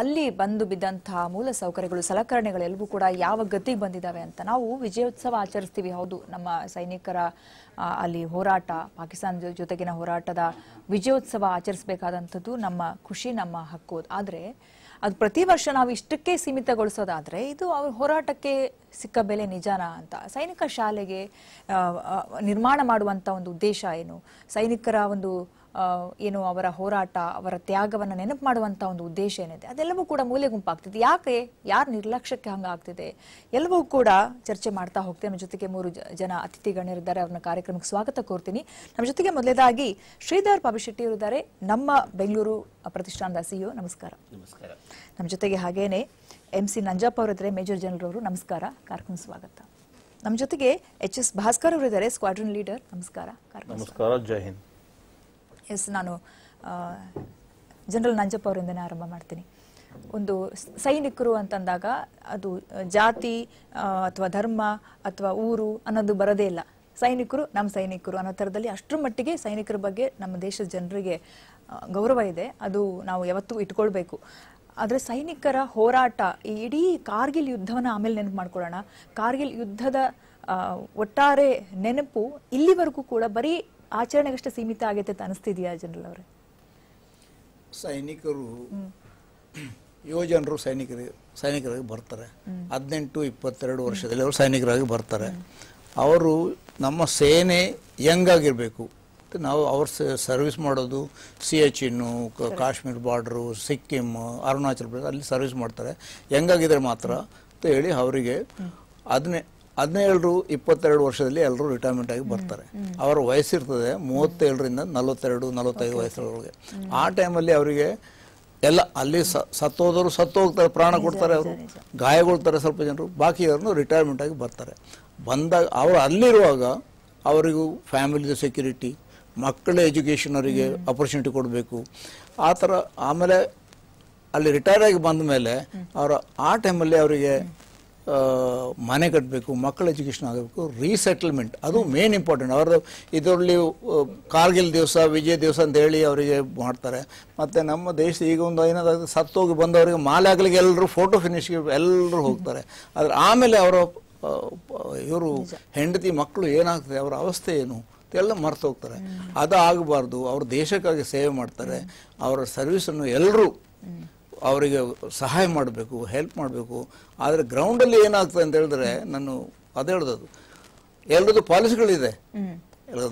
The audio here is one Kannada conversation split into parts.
ಅಲ್ಲಿ ಬಂದು ಬಿದ್ದಂತಹ ಮೂಲ ಸೌಕರ್ಯಗಳು ಸಲಕರಣೆಗಳೆಲ್ಲವೂ ಕೂಡ ಯಾವ ಗತಿಗೆ ಬಂದಿದ್ದಾವೆ ಅಂತ ನಾವು ವಿಜಯೋತ್ಸವ ಆಚರಿಸ್ತೀವಿ ಹೌದು ನಮ್ಮ ಸೈನಿಕರ ಅಲ್ಲಿ ಹೋರಾಟ ಪಾಕಿಸ್ತಾನ ಜೊತೆಗಿನ ಹೋರಾಟದ ವಿಜಯೋತ್ಸವ ಆಚರಿಸಬೇಕಾದಂಥದ್ದು ನಮ್ಮ ಖುಷಿ ನಮ್ಮ ಹಕ್ಕು ಆದರೆ ಅದು ಪ್ರತಿ ವರ್ಷ ನಾವು ಇಷ್ಟಕ್ಕೆ ಸೀಮಿತಗೊಳಿಸೋದಾದರೆ ಇದು ಅವ್ರ ಹೋರಾಟಕ್ಕೆ ಸಿಕ್ಕ ಬೆಲೆ ನಿಜಾನಾ ಅಂತ ಸೈನಿಕ ಶಾಲೆಗೆ ನಿರ್ಮಾಣ ಮಾಡುವಂಥ ಒಂದು ಉದ್ದೇಶ ಏನು ಸೈನಿಕರ ಒಂದು ಏನು ಅವರ ಹೋರಾಟ ಅವರ ತ್ಯಾಗವನ್ನು ನೆನಪು ಮಾಡುವಂತ ಒಂದು ಉದ್ದೇಶ ಏನಿದೆ ಅದೆಲ್ಲವೂ ಕೂಡ ಮೂಲೆ ಗುಂಪಾಗ್ತಿದೆ ಯಾಕೆ ಯಾರು ನಿರ್ಲಕ್ಷ್ಯಕ್ಕೆ ಹಂಗಾಗ್ತಿದೆ ಎಲ್ಲವೂ ಕೂಡ ಚರ್ಚೆ ಮಾಡ್ತಾ ಹೋಗ್ತೇವೆ ನಮ್ಮ ಜೊತೆಗೆ ಮೂರು ಜನ ಅತಿಥಿಗಳಿದ್ದಾರೆ ಅವ್ರನ್ನ ಕಾರ್ಯಕ್ರಮಕ್ಕೆ ಸ್ವಾಗತ ಕೋರ್ತೀನಿ ನಮ್ಮ ಜೊತೆಗೆ ಮೊದಲೇದಾಗಿ ಶ್ರೀಧರ್ ಪಾಪಿಶೆಟ್ಟಿ ಅವರಿದ್ದಾರೆ ನಮ್ಮ ಬೆಂಗಳೂರು ಪ್ರತಿಷ್ಠಾನದ ಸಿಇಒ ನಮಸ್ಕಾರ ನಮಸ್ಕಾರ ನಮ್ಮ ಜೊತೆಗೆ ಹಾಗೇನೆ ಎಂ ಸಿ ನಂಜಪ್ಪ ಅವರಿದ್ದಾರೆ ಮೇಜರ್ ಜನರಲ್ ಅವರು ನಮಸ್ಕಾರ ಕಾರ್ಯಕ್ರಮ ಸ್ವಾಗತ ನಮ್ಮ ಜೊತೆಗೆ ಎಚ್ ಎಸ್ ಭಾಸ್ಕರ್ ಅವರಿದ್ದಾರೆ ಸ್ಕ್ವಾಡ್ರನ್ ಲೀಡರ್ ನಮಸ್ಕಾರ ನಮಸ್ಕಾರ ಜೈ ಹಿಂದ್ ಎಸ್ ನಾನು ಜನರಲ್ ನಂಜಪ್ಪ ಅವರಿಂದನೇ ಆರಂಭ ಮಾಡ್ತೀನಿ ಒಂದು ಸೈನಿಕರು ಅಂತಂದಾಗ ಅದು ಜಾತಿ ಅಥವಾ ಧರ್ಮ ಅಥವಾ ಊರು ಅನ್ನೋದು ಬರೋದೇ ಇಲ್ಲ ಸೈನಿಕರು ನಮ್ಮ ಸೈನಿಕರು ಅನ್ನೋ ಥರದಲ್ಲಿ ಅಷ್ಟರ ಮಟ್ಟಿಗೆ ಸೈನಿಕರ ಬಗ್ಗೆ ನಮ್ಮ ದೇಶದ ಜನರಿಗೆ ಗೌರವ ಇದೆ ಅದು ನಾವು ಯಾವತ್ತೂ ಇಟ್ಕೊಳ್ಬೇಕು ಆದರೆ ಸೈನಿಕರ ಹೋರಾಟ ಈ ಇಡೀ ಕಾರ್ಗಿಲ್ ಯುದ್ಧವನ್ನು ಆಮೇಲೆ ನೆನಪು ಮಾಡ್ಕೊಳ್ಳೋಣ ಕಾರ್ಗಿಲ್ ಯುದ್ಧದ ಒಟ್ಟಾರೆ ನೆನಪು ಇಲ್ಲಿವರೆಗೂ ಕೂಡ ಬರೀ ಆಚರಣೆಗಷ್ಟೇ ಸೀಮಿತ ಆಗೈತೆ ಅಂತ ಅನಿಸ್ತಿದೆಯಾ ಜನರಲ್ ಅವರೇ ಸೈನಿಕರು ಯುವ ಜನರು ಸೈನಿಕರಿಗೆ ಸೈನಿಕರಾಗಿ ಬರ್ತಾರೆ ಹದಿನೆಂಟು ಇಪ್ಪತ್ತೆರಡು ವರ್ಷದಲ್ಲಿ ಅವರು ಸೈನಿಕರಾಗಿ ಬರ್ತಾರೆ ಅವರು ನಮ್ಮ ಸೇನೆ ಯಂಗ್ ಆಗಿರಬೇಕು ನಾವು ಅವ್ರ ಸರ್ವಿಸ್ ಮಾಡೋದು ಸಿ ಎಚ್ ಇನ್ನು ಕಾಶ್ಮೀರ್ ಬಾರ್ಡ್ರು ಸಿಕ್ಕಿಮ್ ಅರುಣಾಚಲ್ ಪ್ರದೇಶ ಅಲ್ಲಿ ಸರ್ವಿಸ್ ಮಾಡ್ತಾರೆ ಹೆಂಗಾಗಿದ್ರೆ ಮಾತ್ರ ಅಂತ ಹೇಳಿ ಅವರಿಗೆ ಅದನ್ನೇ ಹದಿನೇಳರು ಇಪ್ಪತ್ತೆರಡು ವರ್ಷದಲ್ಲಿ ಎಲ್ಲರೂ ರಿಟೈರ್ಮೆಂಟ್ ಆಗಿ ಬರ್ತಾರೆ ಅವರ ವಯಸ್ಸಿರ್ತದೆ ಮೂವತ್ತೇಳರಿಂದ ನಲವತ್ತೆರಡು ನಲವತ್ತೈದು ವಯಸ್ಸರೊಳಗೆ ಆ ಟೈಮಲ್ಲಿ ಅವರಿಗೆ ಎಲ್ಲ ಅಲ್ಲಿ ಸತ್ತೋದವರು ಸತ್ತು ಹೋಗ್ತಾರೆ ಪ್ರಾಣ ಕೊಡ್ತಾರೆ ಅವರು ಗಾಯಗೊಳ್ತಾರೆ ಸ್ವಲ್ಪ ಜನರು ಬಾಕಿ ರಿಟೈರ್ಮೆಂಟ್ ಆಗಿ ಬರ್ತಾರೆ ಬಂದಾಗ ಅವರು ಅಲ್ಲಿರುವಾಗ ಅವರಿಗೂ ಫ್ಯಾಮಿಲಿದು ಸೆಕ್ಯೂರಿಟಿ ಮಕ್ಕಳ ಎಜುಕೇಷನ್ ಅವರಿಗೆ ಅಪರ್ಚುನಿಟಿ ಕೊಡಬೇಕು ಆ ಥರ ಆಮೇಲೆ ಅಲ್ಲಿ ರಿಟೈರ್ ಆಗಿ ಬಂದ ಮೇಲೆ ಅವರ ಆ ಟೈಮಲ್ಲಿ ಅವರಿಗೆ ಮನೆ ಕಟ್ಟಬೇಕು ಮಕ್ಕಳ ಎಜುಕೇಷನ್ ಆಗಬೇಕು ರೀಸೆಟ್ಲ್ಮೆಂಟ್ ಅದು ಮೇನ್ ಇಂಪಾರ್ಟೆಂಟ್ ಅವರು ಇದರಲ್ಲಿ ಕಾರ್ಗಿಲ್ ದಿವಸ ವಿಜಯ ದಿವಸ ಅಂತ ಹೇಳಿ ಅವರಿಗೆ ಮಾಡ್ತಾರೆ ಮತ್ತು ನಮ್ಮ ದೇಶ ಈಗ ಒಂದು ಏನಾದರೂ ಸತ್ತೋಗಿ ಬಂದವರಿಗೆ ಮಾಲೆ ಆಗಲಿಕ್ಕೆ ಎಲ್ಲರೂ ಫೋಟೋ ಫಿನಿಷ್ಗೆ ಎಲ್ಲರೂ ಹೋಗ್ತಾರೆ ಆದರೆ ಆಮೇಲೆ ಅವರ ಇವರು ಹೆಂಡತಿ ಮಕ್ಕಳು ಏನಾಗ್ತದೆ ಅವರ ಅವಸ್ಥೆ ಏನು ಎಲ್ಲ ಹೋಗ್ತಾರೆ ಅದು ಆಗಬಾರ್ದು ಅವ್ರ ದೇಶಕ್ಕಾಗಿ ಸೇವೆ ಮಾಡ್ತಾರೆ ಅವರ ಸರ್ವಿಸನ್ನು ಎಲ್ಲರೂ ಅವರಿಗೆ ಸಹಾಯ ಮಾಡಬೇಕು ಹೆಲ್ಪ್ ಮಾಡಬೇಕು ಆದರೆ ಗ್ರೌಂಡಲ್ಲಿ ಏನಾಗ್ತದೆ ಅಂತ ಹೇಳಿದ್ರೆ ನಾನು ಅದು ಹೇಳ್ದದು ಎಲ್ಲರದ್ದು ಪಾಲಿಸಿಗಳಿದೆ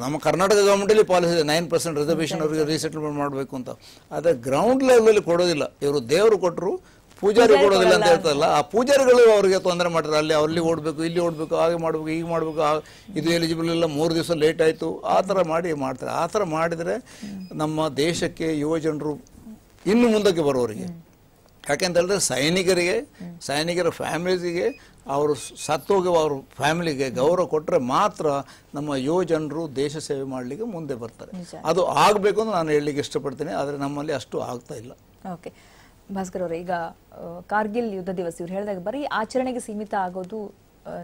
ನಮ್ಮ ಕರ್ನಾಟಕ ಗೌರ್ಮೆಂಟಲ್ಲಿ ಪಾಲಿಸಿ ಇದೆ ನೈನ್ ಪರ್ಸೆಂಟ್ ರಿಸರ್ವೇಷನ್ ಅವರಿಗೆ ರೀಸೆಟ್ಲ್ಮೆಂಟ್ ಮಾಡಬೇಕು ಅಂತ ಆದರೆ ಗ್ರೌಂಡ್ ಲೆವೆಲಲ್ಲಿ ಕೊಡೋದಿಲ್ಲ ಇವರು ದೇವರು ಕೊಟ್ಟರು ಪೂಜಾರಿ ಕೊಡೋದಿಲ್ಲ ಅಂತ ಹೇಳ್ತಾರಲ್ಲ ಆ ಪೂಜಾರಿಗಳು ಅವರಿಗೆ ತೊಂದರೆ ಮಾಡ್ತಾರೆ ಅಲ್ಲಿ ಅಲ್ಲಿ ಓಡಬೇಕು ಇಲ್ಲಿ ಓಡಬೇಕು ಹಾಗೆ ಮಾಡಬೇಕು ಈಗ ಮಾಡಬೇಕು ಇದು ಎಲಿಜಿಬಲ್ ಇಲ್ಲ ಮೂರು ದಿವಸ ಲೇಟ್ ಆಯಿತು ಆ ಥರ ಮಾಡಿ ಮಾಡ್ತಾರೆ ಆ ಥರ ಮಾಡಿದರೆ ನಮ್ಮ ದೇಶಕ್ಕೆ ಯುವಜನರು ಇನ್ನು ಮುಂದಕ್ಕೆ ಬರೋರಿಗೆ ಯಾಕೆಂತೇಳಿದ್ರೆ ಸೈನಿಕರಿಗೆ ಸೈನಿಕರ ಫ್ಯಾಮಿಲಿಗೆ ಅವರು ಸತ್ತೋಗಿ ಅವ್ರ ಫ್ಯಾಮಿಲಿಗೆ ಗೌರವ ಕೊಟ್ಟರೆ ಮಾತ್ರ ನಮ್ಮ ಯುವ ಜನರು ದೇಶ ಸೇವೆ ಮಾಡಲಿಕ್ಕೆ ಮುಂದೆ ಬರ್ತಾರೆ ಅದು ಆಗಬೇಕು ಅಂತ ನಾನು ಹೇಳಲಿಕ್ಕೆ ಇಷ್ಟಪಡ್ತೀನಿ ಆದರೆ ನಮ್ಮಲ್ಲಿ ಅಷ್ಟು ಆಗ್ತಾ ಇಲ್ಲ ಓಕೆ ಭಾಸ್ಕರ್ ಅವರು ಈಗ ಕಾರ್ಗಿಲ್ ಯುದ್ಧ ದಿವಸ ಇವ್ರು ಹೇಳಿದಾಗ ಬರೀ ಆಚರಣೆಗೆ ಸೀಮಿತ ಆಗೋದು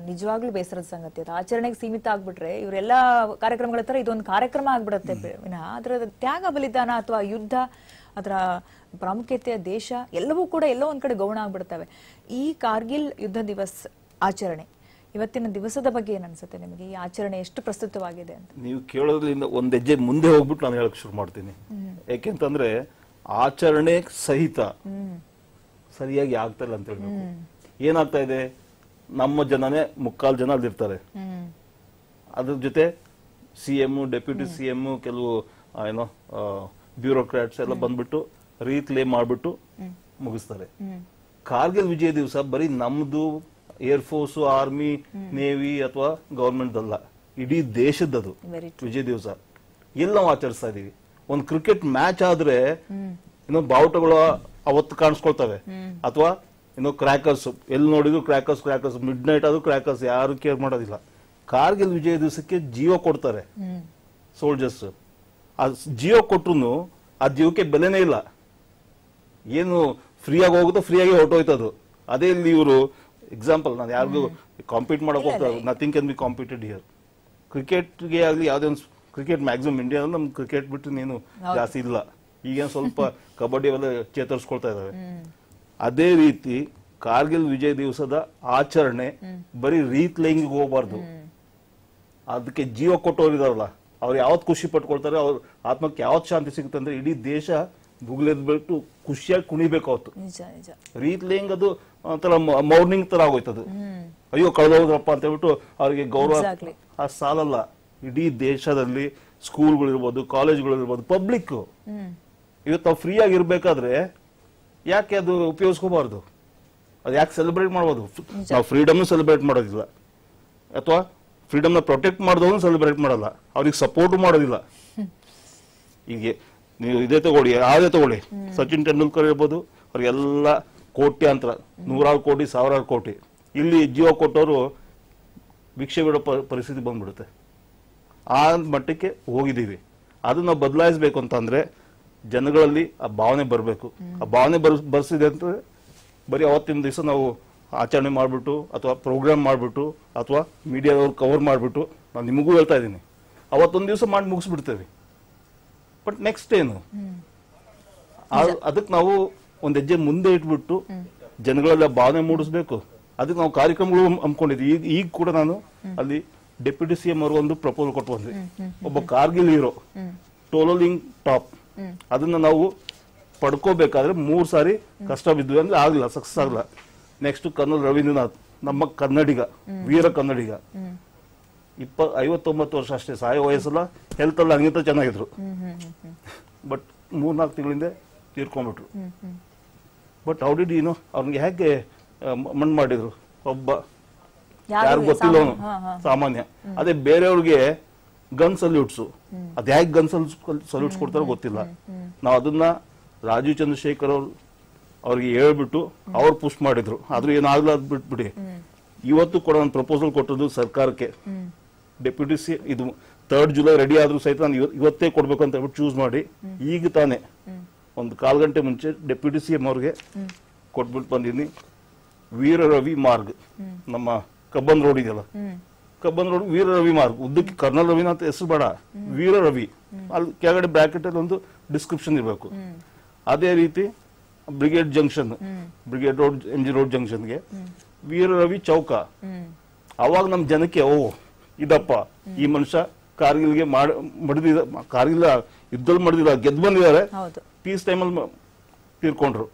ನಿಜವಾಗ್ಲೂ ಬೇಸರದ ಸಂಗತಿ ಅದು ಆಚರಣೆಗೆ ಸೀಮಿತ ಆಗ್ಬಿಟ್ರೆ ಇವರೆಲ್ಲ ಕಾರ್ಯಕ್ರಮಗಳ ತರ ಇದೊಂದು ಕಾರ್ಯಕ್ರಮ ಆಗ್ಬಿಡುತ್ತೆ ಅದರ ತ್ಯಾಗ ಬಲಿದಾನ ಅಥವಾ ಯುದ್ಧ ಅದರ ಪ್ರಾಮುಖ್ಯತೆಯ ದೇಶ ಎಲ್ಲವೂ ಕೂಡ ಎಲ್ಲೋ ಒಂದ್ ಕಡೆ ಗೌಣ ಆಗ್ಬಿಡ್ತವೆ ಈ ಕಾರ್ಗಿಲ್ ಯುದ್ಧ ದಿವಸ್ ಆಚರಣೆ ಇವತ್ತಿನ ದಿವಸದ ಬಗ್ಗೆ ಏನ್ ನಿಮಗೆ ಈ ಆಚರಣೆ ಎಷ್ಟು ಪ್ರಸ್ತುತವಾಗಿದೆ ಅಂತ ನೀವು ಕೇಳೋದ್ರಿಂದ ಒಂದು ಹೆಜ್ಜೆ ಮುಂದೆ ಹೋಗ್ಬಿಟ್ಟು ನಾನು ಹೇಳಕ್ ಶುರು ಮಾಡ್ತೀನಿ ಯಾಕೆಂತಂದ್ರೆ ಆಚರಣೆ ಸಹಿತ ಸರಿಯಾಗಿ ಆಗ್ತಾ ಇಲ್ಲ ಅಂತ ಹೇಳ್ಬೇಕು ಏನಾಗ್ತಾ ಇದೆ ನಮ್ಮ ಜನನೇ ಮುಕ್ಕಾಲು ಜನ ಅಲ್ಲಿರ್ತಾರೆ ಅದ್ರ ಜೊತೆ C M deputy C M ಕೆಲವು ಏನೋ ಬ್ಯೂರೋಕ್ರಾಟ್ಸ್ ಎಲ್ಲ ಬಂದ್ಬಿಟ್ಟು ರೀಕ್ಲೇಮ್ ಮಾಡಿಬಿಟ್ಟು ಮುಗಿಸ್ತಾರೆ ಕಾರ್ಗಿಲ್ ವಿಜಯ ದಿವಸ ಬರೀ ನಮ್ದು ಏರ್ ಫೋರ್ಸ್ ಆರ್ಮಿ ನೇವಿ ಅಥವಾ ಗವರ್ಮೆಂಟ್ ಅಲ್ಲ ಇಡೀ ದೇಶದ್ದು ವಿಜಯ ದಿವಸ ಎಲ್ಲ ನಾವು ಆಚರಿಸ್ತಾ ಇದೀವಿ ಒಂದು ಕ್ರಿಕೆಟ್ ಮ್ಯಾಚ್ ಆದ್ರೆ ಇನ್ನೊಂದು ಬಾವುಟಗಳು ಅವತ್ತು ಕಾಣಿಸ್ಕೊಳ್ತವೆ ಅಥವಾ ಏನೋ ಕ್ರ್ಯಾಕರ್ಸ್ ಎಲ್ಲಿ ನೋಡಿದ್ರು ಕ್ರ್ಯಾಕರ್ಸ್ ಕ್ರ್ಯಾಕರ್ಸ್ ಮಿಡ್ ನೈಟ್ ಆದ್ರೂ ಕ್ರ್ಯಾಕರ್ಸ್ ಯಾರು ಕೇರ್ ಮಾಡೋದಿಲ್ಲ ಕಾರ್ಗಿಲ್ ವಿಜಯ ದಿವಸಕ್ಕೆ ಜೀವ ಕೊಡ್ತಾರೆ ಸೋಲ್ಜರ್ಸ್ ಆ ಜೀವ ಕೊಟ್ರು ಆ ಜೀವಕ್ಕೆ ಬೆಲೆನೇ ಇಲ್ಲ ಏನು ಫ್ರೀಯಾಗಿ ಹೋಗುತ್ತೋ ಫ್ರೀಯಾಗಿ ಹೊರಟೋಯ್ತದು ಅದೇ ಇಲ್ಲಿ ಇವರು ಎಕ್ಸಾಂಪಲ್ ನಾನು ಯಾರಿಗೂ ಕಾಂಪೀಟ್ ಮಾಡೋಕೆ ಹೋಗ್ತಾರೆ nothing can be competed here ಕ್ರಿಕೆಟ್ಗೆ ಆಗಲಿ ಯಾವುದೇ ಒಂದು ಕ್ರಿಕೆಟ್ ಮ್ಯಾಕ್ಸಿಮಮ್ ಇಂಡಿಯಾ ಅಂದ್ರೆ ನಮ್ಗೆ ಕ್ರಿಕೆಟ್ ಬಿಟ್ಟು ನೀನು ಜಾಸ್ತಿ ಇಲ್ಲ ಈಗೇನು ಸ್ವಲ್ಪ ಕಬಡ್ಡಿ ಎಲ್ಲ ಚೇತರಿಸ್ಕೊಳ್ತಾ ಇದ್ದಾವೆ ಅದೇ ರೀತಿ ಕಾರ್ಗಿಲ್ ವಿಜಯ್ ದಿವಸದ ಆಚರಣೆ ಬರೀ ರೀತ್ಲೈಂಗಿಗೆ ಹೋಗಬಾರ್ದು ಅದಕ್ಕೆ ಜೀವ ಕೊಟ್ಟವ್ರು ಇದಾರಲ್ಲ ಅವ್ರು ಯಾವತ್ತು ಖುಷಿ ಪಟ್ಕೊಳ್ತಾರೆ ಅವ್ರ ಆತ್ಮಕ್ಕೆ ಯಾವತ್ತು ಶಾಂತಿ ಸಿಗುತ್ತೆ ಅಂದ್ರೆ ಇಡೀ ದೇಶ ಬಿಟ್ಟು ಖುಷಿಯಾಗಿ ಕುಣಿಬೇಕು ರೀತಿ ಅದು ಒಂಥರ ಮಾರ್ನಿಂಗ್ ತರ ಆಗೋಯ್ತದ ಅಯ್ಯೋ ಕಳೆದೋದ್ರಪ್ಪ ಅಂತ ಹೇಳ್ಬಿಟ್ಟು ಅವ್ರಿಗೆ ಗೌರವ ಆ ಸಾಲಲ್ಲ ಇಡೀ ದೇಶದಲ್ಲಿ ಸ್ಕೂಲ್ಗಳಿರ್ಬೋದು ಕಾಲೇಜ್ಗಳಿರ್ಬೋದು ಪಬ್ಲಿಕ್ ಇವತ್ತು ನಾವು ಫ್ರೀ ಇರ್ಬೇಕಾದ್ರೆ ಯಾಕೆ ಅದು ಉಪಯೋಗಿಸ್ಕೋಬಾರ್ದು ಅದು ಯಾಕೆ ಸೆಲೆಬ್ರೇಟ್ ಮಾಡ್ಬೋದು ನಾವು ಫ್ರೀಡಮ್ ಸೆಲೆಬ್ರೇಟ್ ಮಾಡೋದಿಲ್ಲ ಅಥವಾ ಫ್ರೀಡಮ್ನ ಪ್ರೊಟೆಕ್ಟ್ ಮಾಡಿದವನು ಸೆಲೆಬ್ರೇಟ್ ಮಾಡಲ್ಲ ಅವ್ರಿಗೆ ಸಪೋರ್ಟ್ ಮಾಡೋದಿಲ್ಲ ಹೀಗೆ ನೀವು ಇದೇ ತಗೊಳ್ಳಿ ಯಾವುದೇ ತಗೊಳ್ಳಿ ಸಚಿನ್ ತೆಂಡೂಲ್ಕರ್ ಇರ್ಬೋದು ಕೋಟಿ ಕೋಟ್ಯಾಂತರ ನೂರಾರು ಕೋಟಿ ಸಾವಿರಾರು ಕೋಟಿ ಇಲ್ಲಿ ಜೀವ ಕೊಟ್ಟವರು ಭಿಕ್ಷೆ ಬಿಡೋ ಪರಿಸ್ಥಿತಿ ಬಂದ್ಬಿಡುತ್ತೆ ಆ ಮಟ್ಟಕ್ಕೆ ಹೋಗಿದ್ದೀವಿ ಅದನ್ನು ನಾವು ಬದಲಾಯಿಸಬೇಕು ಅಂತಂದರೆ ಜನಗಳಲ್ಲಿ ಆ ಭಾವನೆ ಬರಬೇಕು ಆ ಭಾವನೆ ಬರ್ ಬರ್ಸಿದೆ ಅಂತ ಬರೀ ಅವತ್ತಿನ ದಿವಸ ನಾವು ಆಚರಣೆ ಮಾಡಿಬಿಟ್ಟು ಅಥವಾ ಪ್ರೋಗ್ರಾಮ್ ಮಾಡಿಬಿಟ್ಟು ಅಥವಾ ಮೀಡಿಯಾದವ್ರು ಕವರ್ ಮಾಡಿಬಿಟ್ಟು ನಾನು ನಿಮಗೂ ಹೇಳ್ತಾ ಇದ್ದೀನಿ ಅವತ್ತೊಂದು ದಿವಸ ಮಾಡಿ ಮುಗಿಸ್ಬಿಡ್ತೇವೆ ಬಟ್ ನೆಕ್ಸ್ಟ್ ಏನು ಅದಕ್ಕೆ ನಾವು ಒಂದು ಹೆಜ್ಜೆ ಮುಂದೆ ಇಟ್ಬಿಟ್ಟು ಜನಗಳೆಲ್ಲ ಭಾವನೆ ಮೂಡಿಸ್ಬೇಕು ಅದಕ್ಕೆ ನಾವು ಕಾರ್ಯಕ್ರಮಗಳು ಹಮ್ಮಿಕೊಂಡಿದ್ವಿ ಈಗ ಈಗ ಕೂಡ ನಾನು ಅಲ್ಲಿ ಡೆಪ್ಯೂಟಿ ಸಿ ಎಂ ಒಂದು ಪ್ರಪೋಸಲ್ ಕೊಟ್ಟು ಬಂದ್ವಿ ಒಬ್ಬ ಕಾರ್ಗಿಲ್ ಹೀರೋ ಟೋಲೋಲಿಂಗ್ ಟಾಪ್ ಅದನ್ನ ನಾವು ಪಡ್ಕೋಬೇಕಾದ್ರೆ ಮೂರು ಸಾರಿ ಕಷ್ಟ ಬಿದ್ವಿ ಅಂದ್ರೆ ಆಗ್ಲಿಲ್ಲ ಸಕ್ಸಸ್ ಆಗಲ್ಲ ನೆಕ್ಸ್ಟ್ ಕರ್ನಲ್ ರವೀಂದ್ರನಾಥ್ ನಮ್ಮ ಕನ್ನಡಿಗ ವೀರ ಕನ್ನಡಿಗ ಇಪ್ಪ ಐವತ್ತೊಂಬತ್ತು ವರ್ಷ ಅಷ್ಟೇ ಸಾಯ ವಯಸ್ಸಲ್ಲ ಹೆಲ್ತಲ್ಲಿ ಹಂಗಿಂತ ಚೆನ್ನಾಗಿದ್ರು ಬಟ್ ಮೂರ್ನಾಲ್ಕು ತಿಂಗಳಿಂದ ತೀರ್ಕೊಂಡ್ಬಿಟ್ರು ಬಟ್ ಡಿಡ್ ಏನು ಅವ್ನಿಗೆ ಹೇಗೆ ಮಣ್ಣು ಮಾಡಿದ್ರು ಒಬ್ಬ ಯಾರು ಗೊತ್ತಿಲ್ಲ ಸಾಮಾನ್ಯ ಅದೇ ಬೇರೆಯವ್ರಿಗೆ ಗನ್ ಸಲ್ಯೂಟ್ಸು ಅದ್ ಹೇಗೆ ಗನ್ ಸಲ್ಯೂಟ್ಸ್ ಕೊಡ್ತಾರೋ ಗೊತ್ತಿಲ್ಲ ನಾವು ಅದನ್ನ ರಾಜೀವ್ ಚಂದ್ರಶೇಖರ್ ಅವ್ರು ಅವ್ರಿಗೆ ಹೇಳ್ಬಿಟ್ಟು ಅವ್ರು ಪುಷ್ ಮಾಡಿದ್ರು ಆದ್ರೂ ಏನಾಗ್ಲಾದ್ ಬಿಟ್ಬಿಡಿ ಇವತ್ತು ಕೂಡ ನಾನು ಪ್ರಪೋಸಲ್ ಕೊಟ್ಟದ್ದು ಸರ್ಕಾರಕ್ಕೆ ಡೆಪ್ಯೂಟಿ ಸಿ ಇದು ತರ್ಡ್ ಜುಲೈ ರೆಡಿ ಆದರೂ ಸಹಿತ ನಾನು ಇವತ್ತೇ ಕೊಡಬೇಕು ಅಂತ ಹೇಳ್ಬಿಟ್ಟು ಚೂಸ್ ಮಾಡಿ ಈಗ ತಾನೇ ಒಂದು ಕಾಲು ಗಂಟೆ ಮುಂಚೆ ಡೆಪ್ಯೂಟಿ ಸಿ ಎಂ ಅವ್ರಿಗೆ ಕೊಟ್ಬಿಟ್ಟು ಬಂದಿದ್ದೀನಿ ವೀರ ರವಿ ಮಾರ್ಗ್ ನಮ್ಮ ಕಬ್ಬನ್ ರೋಡ್ ಇದೆಯಲ್ಲ ಕಬ್ಬನ್ ರೋಡ್ ವೀರ ರವಿ ಮಾರ್ಗ್ ಉದ್ದಕ್ಕೆ ಕರ್ನಲ್ ರವಿನ ಅಂತ ಹೆಸರು ಬೇಡ ವೀರ ರವಿ ಅಲ್ಲಿ ಕೆಳಗಡೆ ಬ್ರಾಕೆಟ್ ಅಲ್ಲಿ ಒಂದು ಡಿಸ್ಕ್ರಿಪ್ಷನ್ ಇರಬೇಕು ಅದೇ ರೀತಿ brigade junction brigade road M G road ಜಂಕ್ಷನ್ಗೆ ವೀರ ರವಿ ಚೌಕ ಅವಾಗ ನಮ್ಮ ಜನಕ್ಕೆ ಓ ಇದಪ್ಪ ಈ ಮನುಷ್ಯ ಕಾರ್ಗಿಲ್ಗೆ ಮಾಡಿದ ಕಾರ್ಗಿಲ್ ಯುದ್ಧದಲ್ಲಿ ಮಾಡಿದಿಲ್ಲ ಗೆದ್ದು ಬಂದಿದ್ದಾರೆ ಪೀಸ್ ಟೈಮಲ್ಲಿ ತೀರ್ಕೊಂಡ್ರು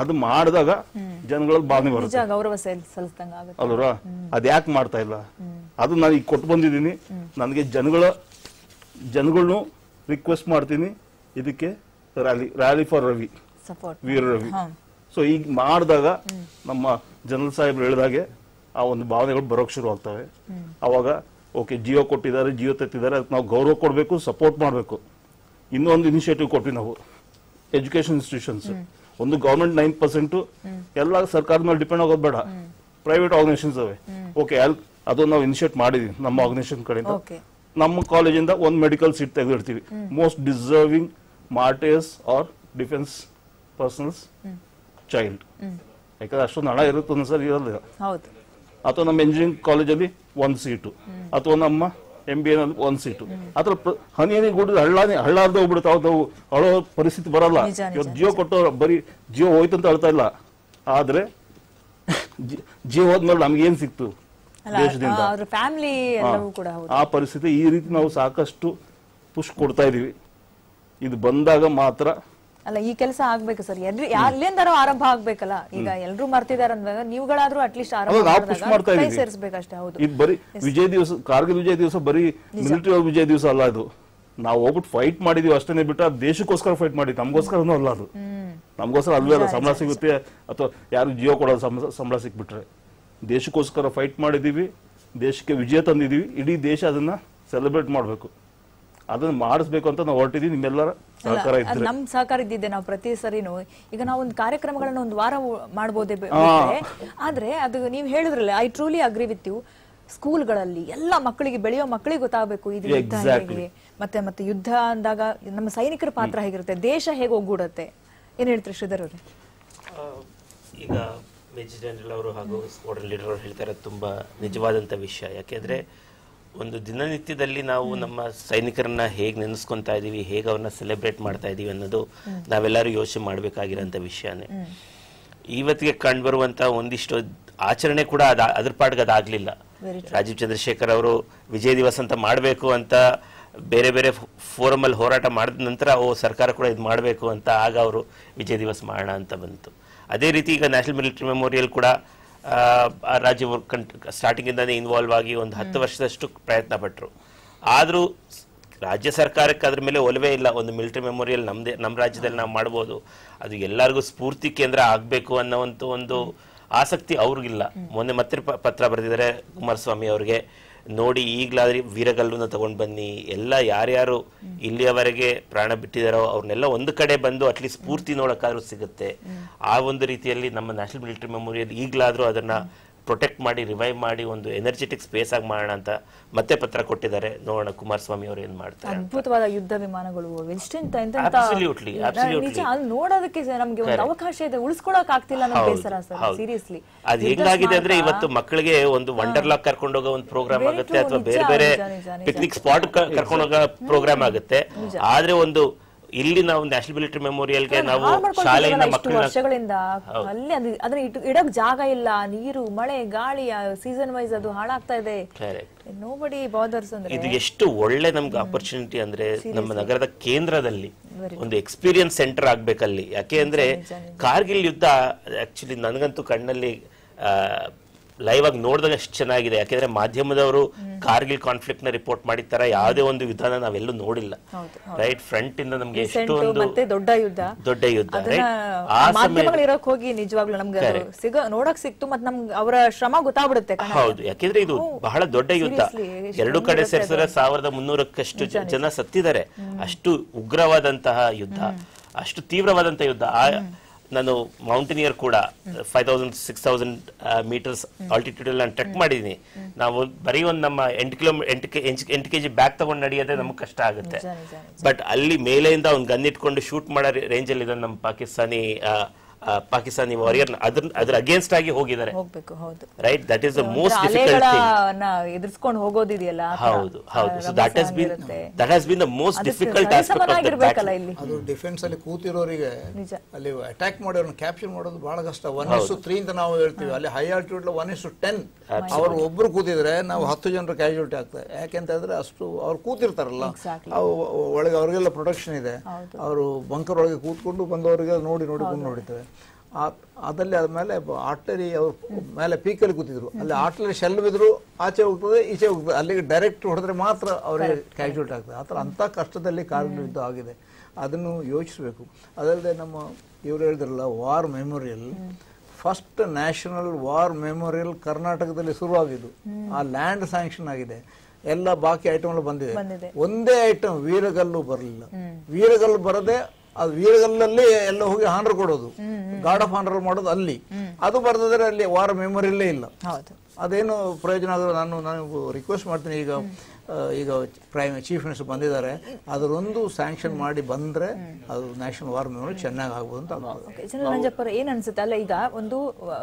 ಅದು ಮಾಡಿದಾಗ ಜನಗಳಲ್ಲಿ ಭಾವನೆ ಬರುತ್ತೆ ಗೌರವ ಅದ್ ಯಾಕೆ ಮಾಡ್ತಾ ಇಲ್ಲ ಅದು ನಾನು ಈಗ ಕೊಟ್ಟು ಬಂದಿದ್ದೀನಿ ನನಗೆ ಜನಗಳ ಜನಗಳ್ನು ರಿಕ್ವೆಸ್ಟ್ ಮಾಡ್ತೀನಿ ಇದಕ್ಕೆ rally rally for Ravi Veera Ravi so ಈಗ ಮಾಡಿದಾಗ ನಮ್ಮ ಜನರಲ್ ಸಾಹೇಬ್ ಹೇಳಿದಾಗೆ ಆ ಒಂದು ಭಾವನೆಗಳು ಬರೋಕೆ ಶುರು ಆಗ್ತವೆ ಅವಾಗ ಓಕೆ ಜಿಯೋ ಕೊಟ್ಟಿದ್ದಾರೆ ಜಿಯೋ ತೆತ್ತಿದ್ದಾರೆ ಅದಕ್ಕೆ ನಾವು ಗೌರವ ಕೊಡಬೇಕು ಸಪೋರ್ಟ್ ಮಾಡಬೇಕು ಇನ್ನೊಂದು ಇನಿಷಿಯೇಟಿವ್ ಕೊಟ್ವಿ ನಾವು ಎಜುಕೇಶನ್ ಇನ್ಸ್ಟಿಟ್ಯೂಷನ್ಸ್ ಒಂದು ಗೌರ್ಮೆಂಟ್ ನೈನ್ ಪರ್ಸೆಂಟು ಎಲ್ಲ ಸರ್ಕಾರದ ಮೇಲೆ ಡಿಪೆಂಡ್ ಆಗೋದು ಬೇಡ ಪ್ರೈವೇಟ್ ಆರ್ಗನೈಸೇಷನ್ಸ್ ಅವೆ ಓಕೆ ಅಲ್ ಅದನ್ನು ನಾವು ಇನಿಷಿಯೇಟ್ ಮಾಡಿದೀವಿ ನಮ್ಮ ಆರ್ಗನೈಸೇಷನ್ ಕಡೆಯಿಂದ ನಮ್ಮ ಕಾಲೇಜಿಂದ ಒಂದು ಮೆಡಿಕಲ್ ಸೀಟ್ ತೆಗೆದಿಡ್ತೀವಿ most deserving martyrs or defence persons child ಯಾಕಂದ್ರೆ ಅಷ್ಟೊಂದು ಹಣ ಇರುತ್ತೆ ಸರ್ ಹೌದು ಅಥವಾ ನಮ್ಮ ಇಂಜಿನಿಯರಿಂಗ್ ಕಾಲೇಜಲ್ಲಿ ಒಂದು ಸೀಟು ಅಥವಾ ನಮ್ಮ ಎಂ ಬಿ ಎನಲ್ಲಿ ಒಂದು ಸೀಟು ಅಥವಾ ಹನಿ ಹನಿ ಗುಡಿದ್ರೆ ಹಳ್ಳಾನೆ ಹಳ್ಳಾರ್ದ ಹೋಗ್ಬಿಡುತ್ತೆ ಅವ್ರದ್ದು ಅಳೋ ಪರಿಸ್ಥಿತಿ ಬರಲ್ಲ ಇವತ್ತು ಜಿಯೋ ಕೊಟ್ಟವ್ರು ಬರೀ ಜೀವ ಹೋಯ್ತು ಅಂತ ಹೇಳ್ತಾ ಇಲ್ಲ ಆದ್ರೆ ಜೀವ ಹೋದ್ಮೇಲೆ ನಮ್ಗೇನ್ ಸಿಕ್ತು ದೇಶದಿಂದ ಆ ಪರಿಸ್ಥಿತಿ ಈ ರೀತಿ ನಾವು ಸಾಕಷ್ಟು ಪುಷ್ ಕೊಡ್ತಾ ಇದೀವಿ ಇದು ಬಂದಾಗ ಮಾತ್ರ ಅಲ್ಲ ಈ ಕೆಲಸ ಆಗ್ಬೇಕು ಸರ್ ಎಲ್ರಿ ಎಲ್ಲಿಂದಾರೋ ಆರಂಭ ಆಗ್ಬೇಕಲ್ಲ ಈಗ ಎಲ್ರು ಮರ್ತಿದಾರ ಅಂದಾಗ ನೀವುಗಳಾದ್ರೂ ಅಟ್ಲೀಸ್ಟ್ ಆರಂಭ ಸೇರಿಸಬೇಕಷ್ಟೇ ಹೌದು ಬರೀ ವಿಜಯ ದಿವಸ ಕಾರ್ಗಿಲ್ ವಿಜಯ ದಿವಸ ಬರೀ ಮಿಲಿಟರಿ ವಿಜಯ ದಿವಸ ಅಲ್ಲ ಅದು ನಾವು ಹೋಗ್ಬಿಟ್ಟು ಫೈಟ್ ಮಾಡಿದೀವಿ ಅಷ್ಟೇ ಬಿಟ್ಟು ದೇಶಕ್ಕೋಸ್ಕರ ಫೈಟ್ ಮಾಡಿ ನಮಗೋಸ್ಕರ ಅಲ್ಲ ಅದು ನಮಗೋಸ್ಕರ ಅಲ್ವೇ ಅಲ್ಲ ಸಂಬಳ ಸಿಗುತ್ತೆ ಅಥವಾ ಯಾರು ಜಿಯೋ ಕೊಡೋದು ಸಂಬಳ ಸಿಕ್ಬಿಟ್ರೆ ದೇಶಕ್ಕೋಸ್ಕರ ಫೈಟ್ ಮಾಡಿದೀವಿ ದೇಶಕ್ಕೆ ವಿಜಯ ತಂದಿದೀವಿ ಇಡೀ ದೇಶ ಅದನ್ನ ಸೆಲೆಬ್ರೇಟ್ ಮಾಡಬೇಕು ಅದನ್ನ ಮಾಡಿಸ್ಬೇಕು ಅಂತ ನಾವು ಹೊರಟಿದ್ದೀವಿ ನಿಮ್ಮೆಲ್ಲರ ಸಹಕಾರ ನಮ್ ಸಹಕಾರ ಇದ್ದಿದ್ದೆ ನಾವು ಪ್ರತಿ ಸರಿನು ಈಗ ನಾವು ಒಂದು ಕಾರ್ಯಕ್ರಮಗಳನ್ನ ಒಂದು ವಾರ ಮಾಡಬಹುದೇ ಆದ್ರೆ ಅದು ನೀವು ಹೇಳಿದ್ರಲ್ಲ I truly agree with you ಸ್ಕೂಲ್ಗಳಲ್ಲಿ ಎಲ್ಲ ಮಕ್ಕಳಿಗೆ ಬೆಳೆಯೋ ಮಕ್ಕಳಿಗೆ ಗೊತ್ತಾಗಬೇಕು ಇದು ಮತ್ತೆ ಮತ್ತೆ ಯುದ್ಧ ಅಂದಾಗ ನಮ್ಮ ಸೈನಿಕರ ಪಾತ್ರ ಹೇಗಿರುತ್ತೆ ದೇಶ ಹೇಗೆ ಒಗ್ಗೂಡತ್ತೆ ಏನ್ ಹೇಳ್ತೀರಿ ಶ್ರೀಧರ್ ಅವ್ರೆ ಈಗ ಮೇಜರ್ ಜನರಲ್ ಅವರು ಹಾಗೂ ಸ್ಕ್ವಾಡ್ರನ್ ಲೀಡರ್ ಅವರು ಹೇಳ್ತಾರೆ ತುಂಬಾ ನಿಜವಾದಂತ ವಿಷಯ ಯಾಕೆಂದ್ರೆ ಒಂದು ದಿನನಿತ್ಯದಲ್ಲಿ ನಾವು ನಮ್ಮ ಸೈನಿಕರನ್ನ ಹೇಗೆ ನೆನೆಸ್ಕೊತಾ ಇದ್ದೀವಿ ಹೇಗೆ ಅವ್ರನ್ನ ಸೆಲೆಬ್ರೇಟ್ ಮಾಡ್ತಾ ಇದ್ದೀವಿ ಅನ್ನೋದು ನಾವೆಲ್ಲರೂ ಯೋಚನೆ ಮಾಡಬೇಕಾಗಿರೋಂಥ ವಿಷಯನೇ ಇವತ್ತಿಗೆ ಕಂಡು ಬರುವಂಥ ಒಂದಿಷ್ಟು ಆಚರಣೆ ಕೂಡ ಅದ ಅದ್ರ ಪಾಟ್ಗೆ ಅದಾಗಲಿಲ್ಲ ರಾಜೀವ್ ಚಂದ್ರಶೇಖರ್ ಅವರು ವಿಜಯ್ ದಿವಸ ಅಂತ ಮಾಡಬೇಕು ಅಂತ ಬೇರೆ ಬೇರೆ ಫೋರಮಲ್ಲಿ ಹೋರಾಟ ಮಾಡಿದ ನಂತರ ಓ ಸರ್ಕಾರ ಕೂಡ ಇದು ಮಾಡಬೇಕು ಅಂತ ಆಗ ಅವರು ವಿಜಯ ದಿವಸ ಮಾಡೋಣ ಅಂತ ಬಂತು ಅದೇ ರೀತಿ ಈಗ ನ್ಯಾಷನಲ್ ಮಿಲಿಟರಿ ಮೆಮೋರಿಯಲ್ ಕೂಡ ರಾಜ್ಯ ಸ್ಟಾರ್ಟಿಂಗಿಂದಾನೇ ಇನ್ವಾಲ್ವ್ ಆಗಿ ಒಂದು ಹತ್ತು ವರ್ಷದಷ್ಟು ಪ್ರಯತ್ನ ಪಟ್ಟರು ಆದರೂ ರಾಜ್ಯ ಸರ್ಕಾರಕ್ಕೆ ಅದ್ರ ಮೇಲೆ ಒಲವೇ ಇಲ್ಲ ಒಂದು ಮಿಲಿಟರಿ ಮೆಮೋರಿಯಲ್ ನಮ್ಮದೇ ನಮ್ಮ ರಾಜ್ಯದಲ್ಲಿ ನಾವು ಮಾಡ್ಬೋದು ಅದು ಎಲ್ಲರಿಗೂ ಸ್ಫೂರ್ತಿ ಕೇಂದ್ರ ಆಗಬೇಕು ಅನ್ನೋ ಒಂದು ಆಸಕ್ತಿ ಅವ್ರಿಗಿಲ್ಲ ಮೊನ್ನೆ ಮತ್ತೆ ಪತ್ರ ಬರೆದಿದ್ದಾರೆ ಕುಮಾರಸ್ವಾಮಿ ಅವರಿಗೆ ನೋಡಿ ಈಗಲಾದ್ರೆ ವೀರಗಲ್ಲನ್ನು ತಗೊಂಡು ಬನ್ನಿ ಎಲ್ಲ ಯಾರ್ಯಾರು ಇಲ್ಲಿಯವರೆಗೆ ಪ್ರಾಣ ಬಿಟ್ಟಿದಾರೋ ಅವ್ರನ್ನೆಲ್ಲ ಒಂದು ಕಡೆ ಬಂದು ಅಟ್ಲೀಸ್ಟ್ ಪೂರ್ತಿ ನೋಡೋಕ್ಕಾದ್ರೂ ಸಿಗುತ್ತೆ ಆ ಒಂದು ರೀತಿಯಲ್ಲಿ ನಮ್ಮ ನ್ಯಾಷನಲ್ ಮಿಲಿಟರಿ ಮೆಮೋರಿಯಲ್ ಈಗಲಾದರೂ ಅದನ್ನು ಪ್ರೊಟೆಕ್ಟ್ ಮಾಡಿ ರಿವೈವ್ ಮಾಡಿ ಒಂದು ಎನರ್ಜೆಟಿಕ್ ಸ್ಪೇಸ್ ಆಗಿ ಮಾಡೋಣ ಅಂತ ಮತ್ತೆ ಪತ್ರ ಕೊಟ್ಟಿದ್ದಾರೆ ನೋಡೋಣ ಕುಮಾರಸ್ವಾಮಿ ಅವರು ಏನ್ ಮಾಡ್ತಾರೆ ಅದ್ಭುತವಾದ ಯುದ್ಧ ವಿಮಾನಗಳು ನೋಡೋದಕ್ಕೆ ನಮಗೆ ಒಂದು ಅವಕಾಶ ಇದೆ ಉಳಿಸ್ಕೊಳಕ್ ಆಗ್ತಿಲ್ಲ ಸೀರಿಯಸ್ಲಿ ಅದು ಹೆಂಗಾಗಿದೆ ಅಂದ್ರೆ ಇವತ್ತು ಮಕ್ಕಳಿಗೆ ಒಂದು ಲಾಕ್ ಕರ್ಕೊಂಡು ಹೋಗೋ ಒಂದು ಪ್ರೋಗ್ರಾಮ್ ಆಗುತ್ತೆ ಅಥವಾ ಬೇರೆ ಬೇರೆ ಪಿಕ್ನಿಕ್ ಸ್ಪಾಟ್ ಕರ್ಕೊಂಡು ಹೋಗೋ ಪ್ರೋಗ್ರಾಮ್ ಆಗುತ್ತೆ ಆದ್ರೆ ಒಂದು ಇಲ್ಲಿ ನಾವು ನ್ಯಾಷನಲ್ ಮಿಲಿಟರಿ ಮೆಮೋರಿಯಲ್ ಗೆ ನಾವು ಶಾಲೆಯಿಂದ ವರ್ಷಗಳಿಂದ ಅಲ್ಲಿ ಅದನ್ನ ಇಡಕ್ ಜಾಗ ಇಲ್ಲ ನೀರು ಮಳೆ ಗಾಳಿ ಸೀಸನ್ ವೈಸ್ ಅದು ಹಾಳಾಗ್ತಾ ಇದೆ ನೋಬಡಿ ಬಾದರ್ಸ್ ಅಂದ್ರೆ ಇದು ಎಷ್ಟು ಒಳ್ಳೆ ನಮ್ಗೆ ಆಪರ್ಚುನಿಟಿ ಅಂದ್ರೆ ನಮ್ಮ ನಗರದ ಕೇಂದ್ರದಲ್ಲಿ ಒಂದು ಎಕ್ಸ್ಪೀರಿಯನ್ಸ್ ಸೆಂಟರ್ ಆಗ್ಬೇಕಲ್ಲಿ ಯಾಕೆ ಅಂದ್ರೆ ಕಾರ್ಗಿಲ್ ಯುದ್ಧ ಆಕ್ಚುಲಿ ನನಗಂತೂ ಕಣ್ಣಲ್ಲಿ ಲೈವ್ ಆಗಿ ನೋಡಿದಾಗ ಅಷ್ಟು ಚೆನ್ನಾಗಿದೆ ಯಾಕೆಂದ್ರೆ ಮಾಧ್ಯಮದವರು ಕಾರ್ಗಿಲ್ ಕಾನ್ಫ್ಲಿಕ್ಟ್ ನ ರಿಪೋರ್ಟ್ ಮಾಡಿರ್ತಾರೆ ತರ ಯಾವುದೇ ಒಂದು ವಿಧಾನ ನಾವೆಲ್ಲೂ ನೋಡಿಲ್ಲ ರೈಟ್ ಫ್ರಂಟ್ ಇಂದ ನಮ್ಗೆ ಎಷ್ಟು ದೊಡ್ಡ ಯುದ್ಧ ದೊಡ್ಡ ಯುದ್ಧ ಹೋಗಿ ನಿಜವಾಗ್ಲೂ ನಮ್ಗೆ ನೋಡಕ್ ಸಿಕ್ತು ಮತ್ತೆ ನಮ್ಗೆ ಅವರ ಶ್ರಮ ಗೊತ್ತಾಗ್ಬಿಡುತ್ತೆ ಹೌದು ಯಾಕೆಂದ್ರೆ ಇದು ಬಹಳ ದೊಡ್ಡ ಯುದ್ಧ ಎರಡು ಕಡೆ ಸೇರಿಸಿದ್ರೆ ಸಾವಿರದ ಮುನ್ನೂರಕ್ಕಷ್ಟು ಜನ ಸತ್ತಿದ್ದಾರೆ ಅಷ್ಟು ಉಗ್ರವಾದಂತಹ ಯುದ್ಧ ಅಷ್ಟು ತೀವ್ರವಾದಂತಹ ಯುದ್ಧ ನಾನು ಮೌಂಟೇನಿಯರ್ ಕೂಡ five thousand six thousand metres altitude ಅಲ್ಲಿ ನಾನು ಟ್ರೆಕ್ ಮಾಡಿದ್ದೀನಿ ನಾವು ಬರೀ ಒಂದು ನಮ್ಮ ಎಂಟು ಕಿಲೋ ಎಂಟು ಎಂಟು ಕೆ ಜಿ ಬ್ಯಾಕ್ ತಗೊಂಡು ನಡೆಯೋದೇ ನಮ್ಗೆ ಕಷ್ಟ ಆಗುತ್ತೆ ಬಟ್ ಅಲ್ಲಿ ಮೇಲೆಯಿಂದ ಅವ್ನು ಗನ್ ಇಟ್ಕೊಂಡು ಶೂಟ್ ಮಾಡೋ ರೇಂಜಲ್ಲಿ ಇದನ್ನು ನಮ್ಮ ಪಾಕಿಸ್ತಾನಿ ಪಾಕಿಸ್ತಾನಿ ವಾರಿಯರ್ ಅದ್ರ ಅದ್ರ ಅಗೇನ್ಸ್ಟ್ ಆಗಿ ಹೋಗಿದ್ದಾರೆ ಹೋಗ್ಬೇಕು right that is the most difficult thing ಎದುರಿಸ್ಕೊಂಡು ಹೋಗೋದಿದೆಯಲ್ಲ ಹೌದು ಹೌದು so that has been that has been the most difficult aspect ಅದು ಡಿಫೆನ್ಸ್ ಅಲ್ಲಿ ಕೂತಿರೋರಿಗೆ ಅಲ್ಲಿ ಅಟ್ಯಾಕ್ ಮಾಡೋರನ್ನ ಕ್ಯಾಪ್ಚರ್ ಮಾಡೋದು ಬಹಳ ಕಷ್ಟ ಒನ್ ಇಸ್ ತ್ರೀ ಅಂತ ನಾವು ಹೇಳ್ತೀವಿ ಅಲ್ಲಿ high altitude one is ten ಅವರು ಒಬ್ರು ಕೂತಿದ್ರೆ ನಾವು ಹತ್ತು ಜನರು ಕ್ಯಾಶುಯಾಲಿಟಿ ಆಗ್ತಾರೆ ಯಾಕೆಂತಂದ್ರೆ ಅಷ್ಟು ಅವ್ರು ಕೂತಿರ್ತಾರಲ್ಲ ಒಳಗೆ ಅವರಿಗೆಲ್ಲ ಪ್ರೊಟೆಕ್ಷನ್ ಇದೆ ಅವರು ಬಂಕರ್ ಒಳಗೆ ಕೂತ್ಕೊಂಡು ಬಂದವರಿಗೆ ನೋಡಿ ನೋಡಿಕೊಂಡು ನೋಡಿದ್ರೆ ಅದಲ್ಲಿ ಆದಮೇಲೆ ಆರ್ಟ್ಲರಿ ಅವರು ಮೇಲೆ ಪೀಕಲ್ಲಿ ಕೂತಿದ್ರು ಅಲ್ಲಿ ಆರ್ಟ್ಲರಿ ಶೆಲ್ ಬಿದ್ರು ಆಚೆ ಹೋಗ್ತದೆ ಈಚೆ ಹೋಗ್ತದೆ ಅಲ್ಲಿಗೆ ಡೈರೆಕ್ಟ್ ಹೊಡೆದ್ರೆ ಮಾತ್ರ ಅವರಿಗೆ ಕ್ಯಾಶುಯಲ್ಟ್ ಆಗ್ತದೆ ಆ ಥರ ಅಂಥ ಕಷ್ಟದಲ್ಲಿ ಕಾರ್ಗಿಲ್ ಆಗಿದೆ ಅದನ್ನು ಯೋಚಿಸಬೇಕು ಅದಲ್ಲದೆ ನಮ್ಮ ಇವರು ಹೇಳಿದ್ರಲ್ಲ war memorial first national war memorial ಕರ್ನಾಟಕದಲ್ಲಿ ಶುರುವಾಗಿದ್ದು ಆ ಲ್ಯಾಂಡ್ ಸ್ಯಾಂಕ್ಷನ್ ಆಗಿದೆ ಎಲ್ಲ ಬಾಕಿ ಐಟಮ್ಗಳು ಬಂದಿದೆ ಒಂದೇ ಐಟಮ್ ವೀರಗಲ್ಲು ಬರಲಿಲ್ಲ ವೀರಗಲ್ಲು ಬರದೆ ಅದು ವೀರಗಲ್ಲಲ್ಲಿ ಎಲ್ಲ ಹೋಗಿ ಹಾನರ್ ಕೊಡೋದು ಗಾರ್ಡ್ ಆಫ್ ಹಾನರ್ ಮಾಡೋದು ಅಲ್ಲಿ ಅದು ಬರ್ತದ್ರೆ ಅಲ್ಲಿ ವಾರ್ ಮೆಮೊರಿಲೇ ಇಲ್ಲ ಅದೇನು ಪ್ರಯೋಜನ ಆದರೂ ನಾನು ನಾನು ರಿಕ್ವೆಸ್ಟ್ ಮಾಡ್ತೀನಿ ಈಗ ಈಗ ಪ್ರೈಮ್ ಚೀಫ್ ಮಿನಿಸ್ಟರ್ ಬಂದಿದ್ದಾರೆ ಅದರೊಂದು ಸ್ಯಾಂಕ್ಷನ್ ಮಾಡಿ ಬಂದ್ರೆ ಅದು ನ್ಯಾಷನಲ್ ವಾರ್ ಮೆಮೊರಿ ಚೆನ್ನಾಗಿ ಆಗ್ಬೋದು ಅಂತ ಏನ್ ಅನ್ಸುತ್ತೆ ಅಲ್ಲ ಈಗ ಒಂದು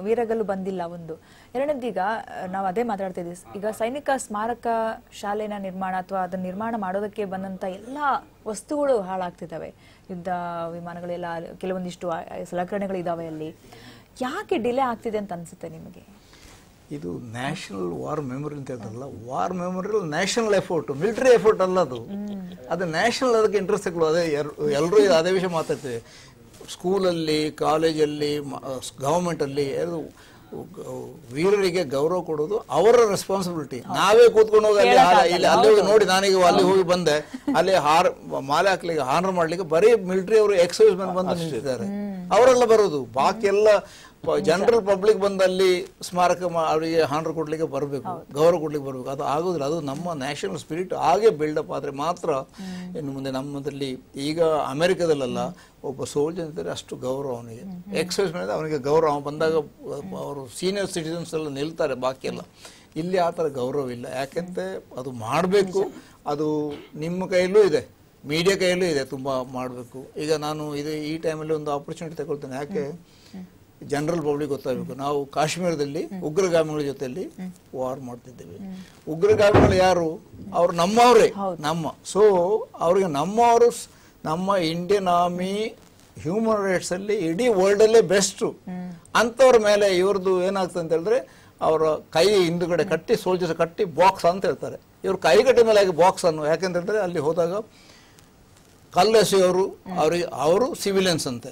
ವೀರಗಲ್ಲು ಬಂದಿಲ್ಲ ಒಂದು ಎರಡನೇದು ಈಗ ನಾವು ಅದೇ ಮಾತಾಡ್ತಾ ಇದೀವಿ ಈಗ ಸೈನಿಕ ಸ್ಮಾರಕ ಶಾಲೆನ ನಿರ್ಮಾಣ ಅಥವಾ ಅದನ್ನ ನಿರ್ಮಾಣ ಮಾಡೋದಕ್ಕೆ ಬಂದಂತ ಎಲ್ಲಾ ವಸ್ತುಗಳು ಹಾಳಾಗ್ತಿದ್ದಾವೆ ಯುದ್ಧ ವಿಮಾನಗಳೆಲ್ಲ ಕೆಲವೊಂದಿಷ್ಟು ಸಲಕರಣೆಗಳು ಇದ್ದಾವೆ ಅಲ್ಲಿ ಯಾಕೆ ಡಿಲೇ ಆಗ್ತಿದೆ ಅಂತ ಅನಿಸುತ್ತೆ ನಿಮಗೆ ಇದು ನ್ಯಾಷನಲ್ ವಾರ್ ಮೆಮೊರಿ ಅಂತ ಹೇಳ್ತಾರಲ್ಲ war memorial national effort military effort ಅಲ್ಲ ಅದು ಅದು ನ್ಯಾಷನಲ್ ಅದಕ್ಕೆ ಇಂಟ್ರೆಸ್ಟ್ ಸಿಗಲು ಅದೇ ಎಲ್ಲರೂ ಅದೇ ವಿಷಯ ಮಾತಾಡ್ತೀವಿ ಸ್ಕೂಲಲ್ಲಿ ಕಾಲೇಜಲ್ಲಿ ಗೌರ್ಮೆಂಟಲ್ಲಿ ವೀರರಿಗೆ ಗೌರವ ಕೊಡೋದು ಅವರ ರೆಸ್ಪಾನ್ಸಿಬಿಲಿಟಿ ನಾವೇ ಕೂತ್ಕೊಂಡು ಹೋಗಿ ಅಲ್ಲಿ ಅಲ್ಲಿ ಹೋಗಿ ನೋಡಿ ನಾನೀಗ ಅಲ್ಲಿ ಹೋಗಿ ಬಂದೆ ಅಲ್ಲಿ ಹಾರ್ ಮಾಲೆ ಹಾಕ್ಲಿಕ್ಕೆ ಹಾನರ್ ಮಾಡ್ಲಿಕ್ಕೆ ಬರೀ ಮಿಲಿಟರಿ ಅವರು ಎಕ್ಸೈಸ್ ಮೆನ್ ಬಂದು ನಿಂತಿದ್ದಾರೆ ಅವರೆಲ್ಲ ಬರೋದು ಬಾಕಿ ಎಲ್ಲ ಜನರಲ್ ಪಬ್ಲಿಕ್ ಬಂದಲ್ಲಿ ಅಲ್ಲಿ ಸ್ಮಾರಕ ಅವರಿಗೆ ಹಾನರ್ ಕೊಡ್ಲಿಕ್ಕೆ ಬರಬೇಕು ಗೌರವ ಕೊಡ್ಲಿಕ್ಕೆ ಬರಬೇಕು ಅದು ಆಗೋದಿಲ್ಲ ಅದು ನಮ್ಮ ನ್ಯಾಷನಲ್ ಸ್ಪಿರಿಟ್ ಹಾಗೆ ಬಿಲ್ಡಪ್ ಆದರೆ ಮಾತ್ರ ಇನ್ನು ಮುಂದೆ ನಮ್ಮದಲ್ಲಿ ಈಗ ಅಮೆರಿಕದಲ್ಲೆಲ್ಲ ಒಬ್ಬ ಸೋಲ್ಜರ್ ಇದ್ದರೆ ಅಷ್ಟು ಗೌರವ ಅವನಿಗೆ ಎಕ್ಸೈಸ್ ಮೇಲೆ ಅವನಿಗೆ ಗೌರವ ಬಂದಾಗ ಅವರು ಸೀನಿಯರ್ ಸಿಟಿಸನ್ಸ್ ಎಲ್ಲ ನಿಲ್ತಾರೆ ಬಾಕಿ ಎಲ್ಲ ಇಲ್ಲಿ ಆ ಥರ ಗೌರವ ಇಲ್ಲ ಯಾಕೆಂತ ಅದು ಮಾಡಬೇಕು ಅದು ನಿಮ್ಮ ಕೈಯಲ್ಲೂ ಇದೆ ಮೀಡಿಯಾ ಕೈಯಲ್ಲೂ ಇದೆ ತುಂಬ ಮಾಡಬೇಕು ಈಗ ನಾನು ಇದು ಈ ಟೈಮಲ್ಲಿ ಒಂದು ಆಪರ್ಚುನಿಟಿ ತಗೊಳ್ತೇನೆ ಯಾಕೆ ಜನರಲ್ ಪಬ್ಲಿಕ್ ಗೊತ್ತಾಗಬೇಕು ನಾವು ಕಾಶ್ಮೀರದಲ್ಲಿ ಉಗ್ರಗಾಮಿಗಳ ಜೊತೆಯಲ್ಲಿ ವಾರ್ ಮಾಡ್ತಿದ್ದೇವೆ ಉಗ್ರಗಾಮಿಗಳು ಯಾರು ಅವ್ರು ನಮ್ಮವರೇ ನಮ್ಮ ಸೊ ಅವ್ರಿಗೆ ನಮ್ಮವರು ನಮ್ಮ ಇಂಡಿಯನ್ ಆರ್ಮಿ ಹ್ಯೂಮನ್ ರೈಟ್ಸ್ ಅಲ್ಲಿ ಇಡೀ ವರ್ಲ್ಡ್ ಅಲ್ಲೇ ಬೆಸ್ಟ್ ಅಂತವ್ರ ಮೇಲೆ ಇವ್ರದ್ದು ಏನಾಗ್ತದೆ ಅಂತ ಹೇಳಿದ್ರೆ ಅವರ ಕೈ ಹಿಂದುಗಡೆ ಕಟ್ಟಿ ಸೋಲ್ಜರ್ಸ್ ಕಟ್ಟಿ ಬಾಕ್ಸ್ ಅಂತ ಹೇಳ್ತಾರೆ ಇವ್ರ ಕೈಗಟ್ಟೆ ಮೇಲೆ ಆಗಿ ಬಾಕ್ಸ್ ಅನ್ನು ಯಾಕೆಂತ ಹೇಳಿದ್ರೆ ಅಲ್ಲಿ ಹೋದಾಗ ಕಲ್ಲೆಸೆಯವರು ಅವರಿಗೆ ಅವರು ಸಿವಿಲಿಯನ್ಸ್ ಅಂತೆ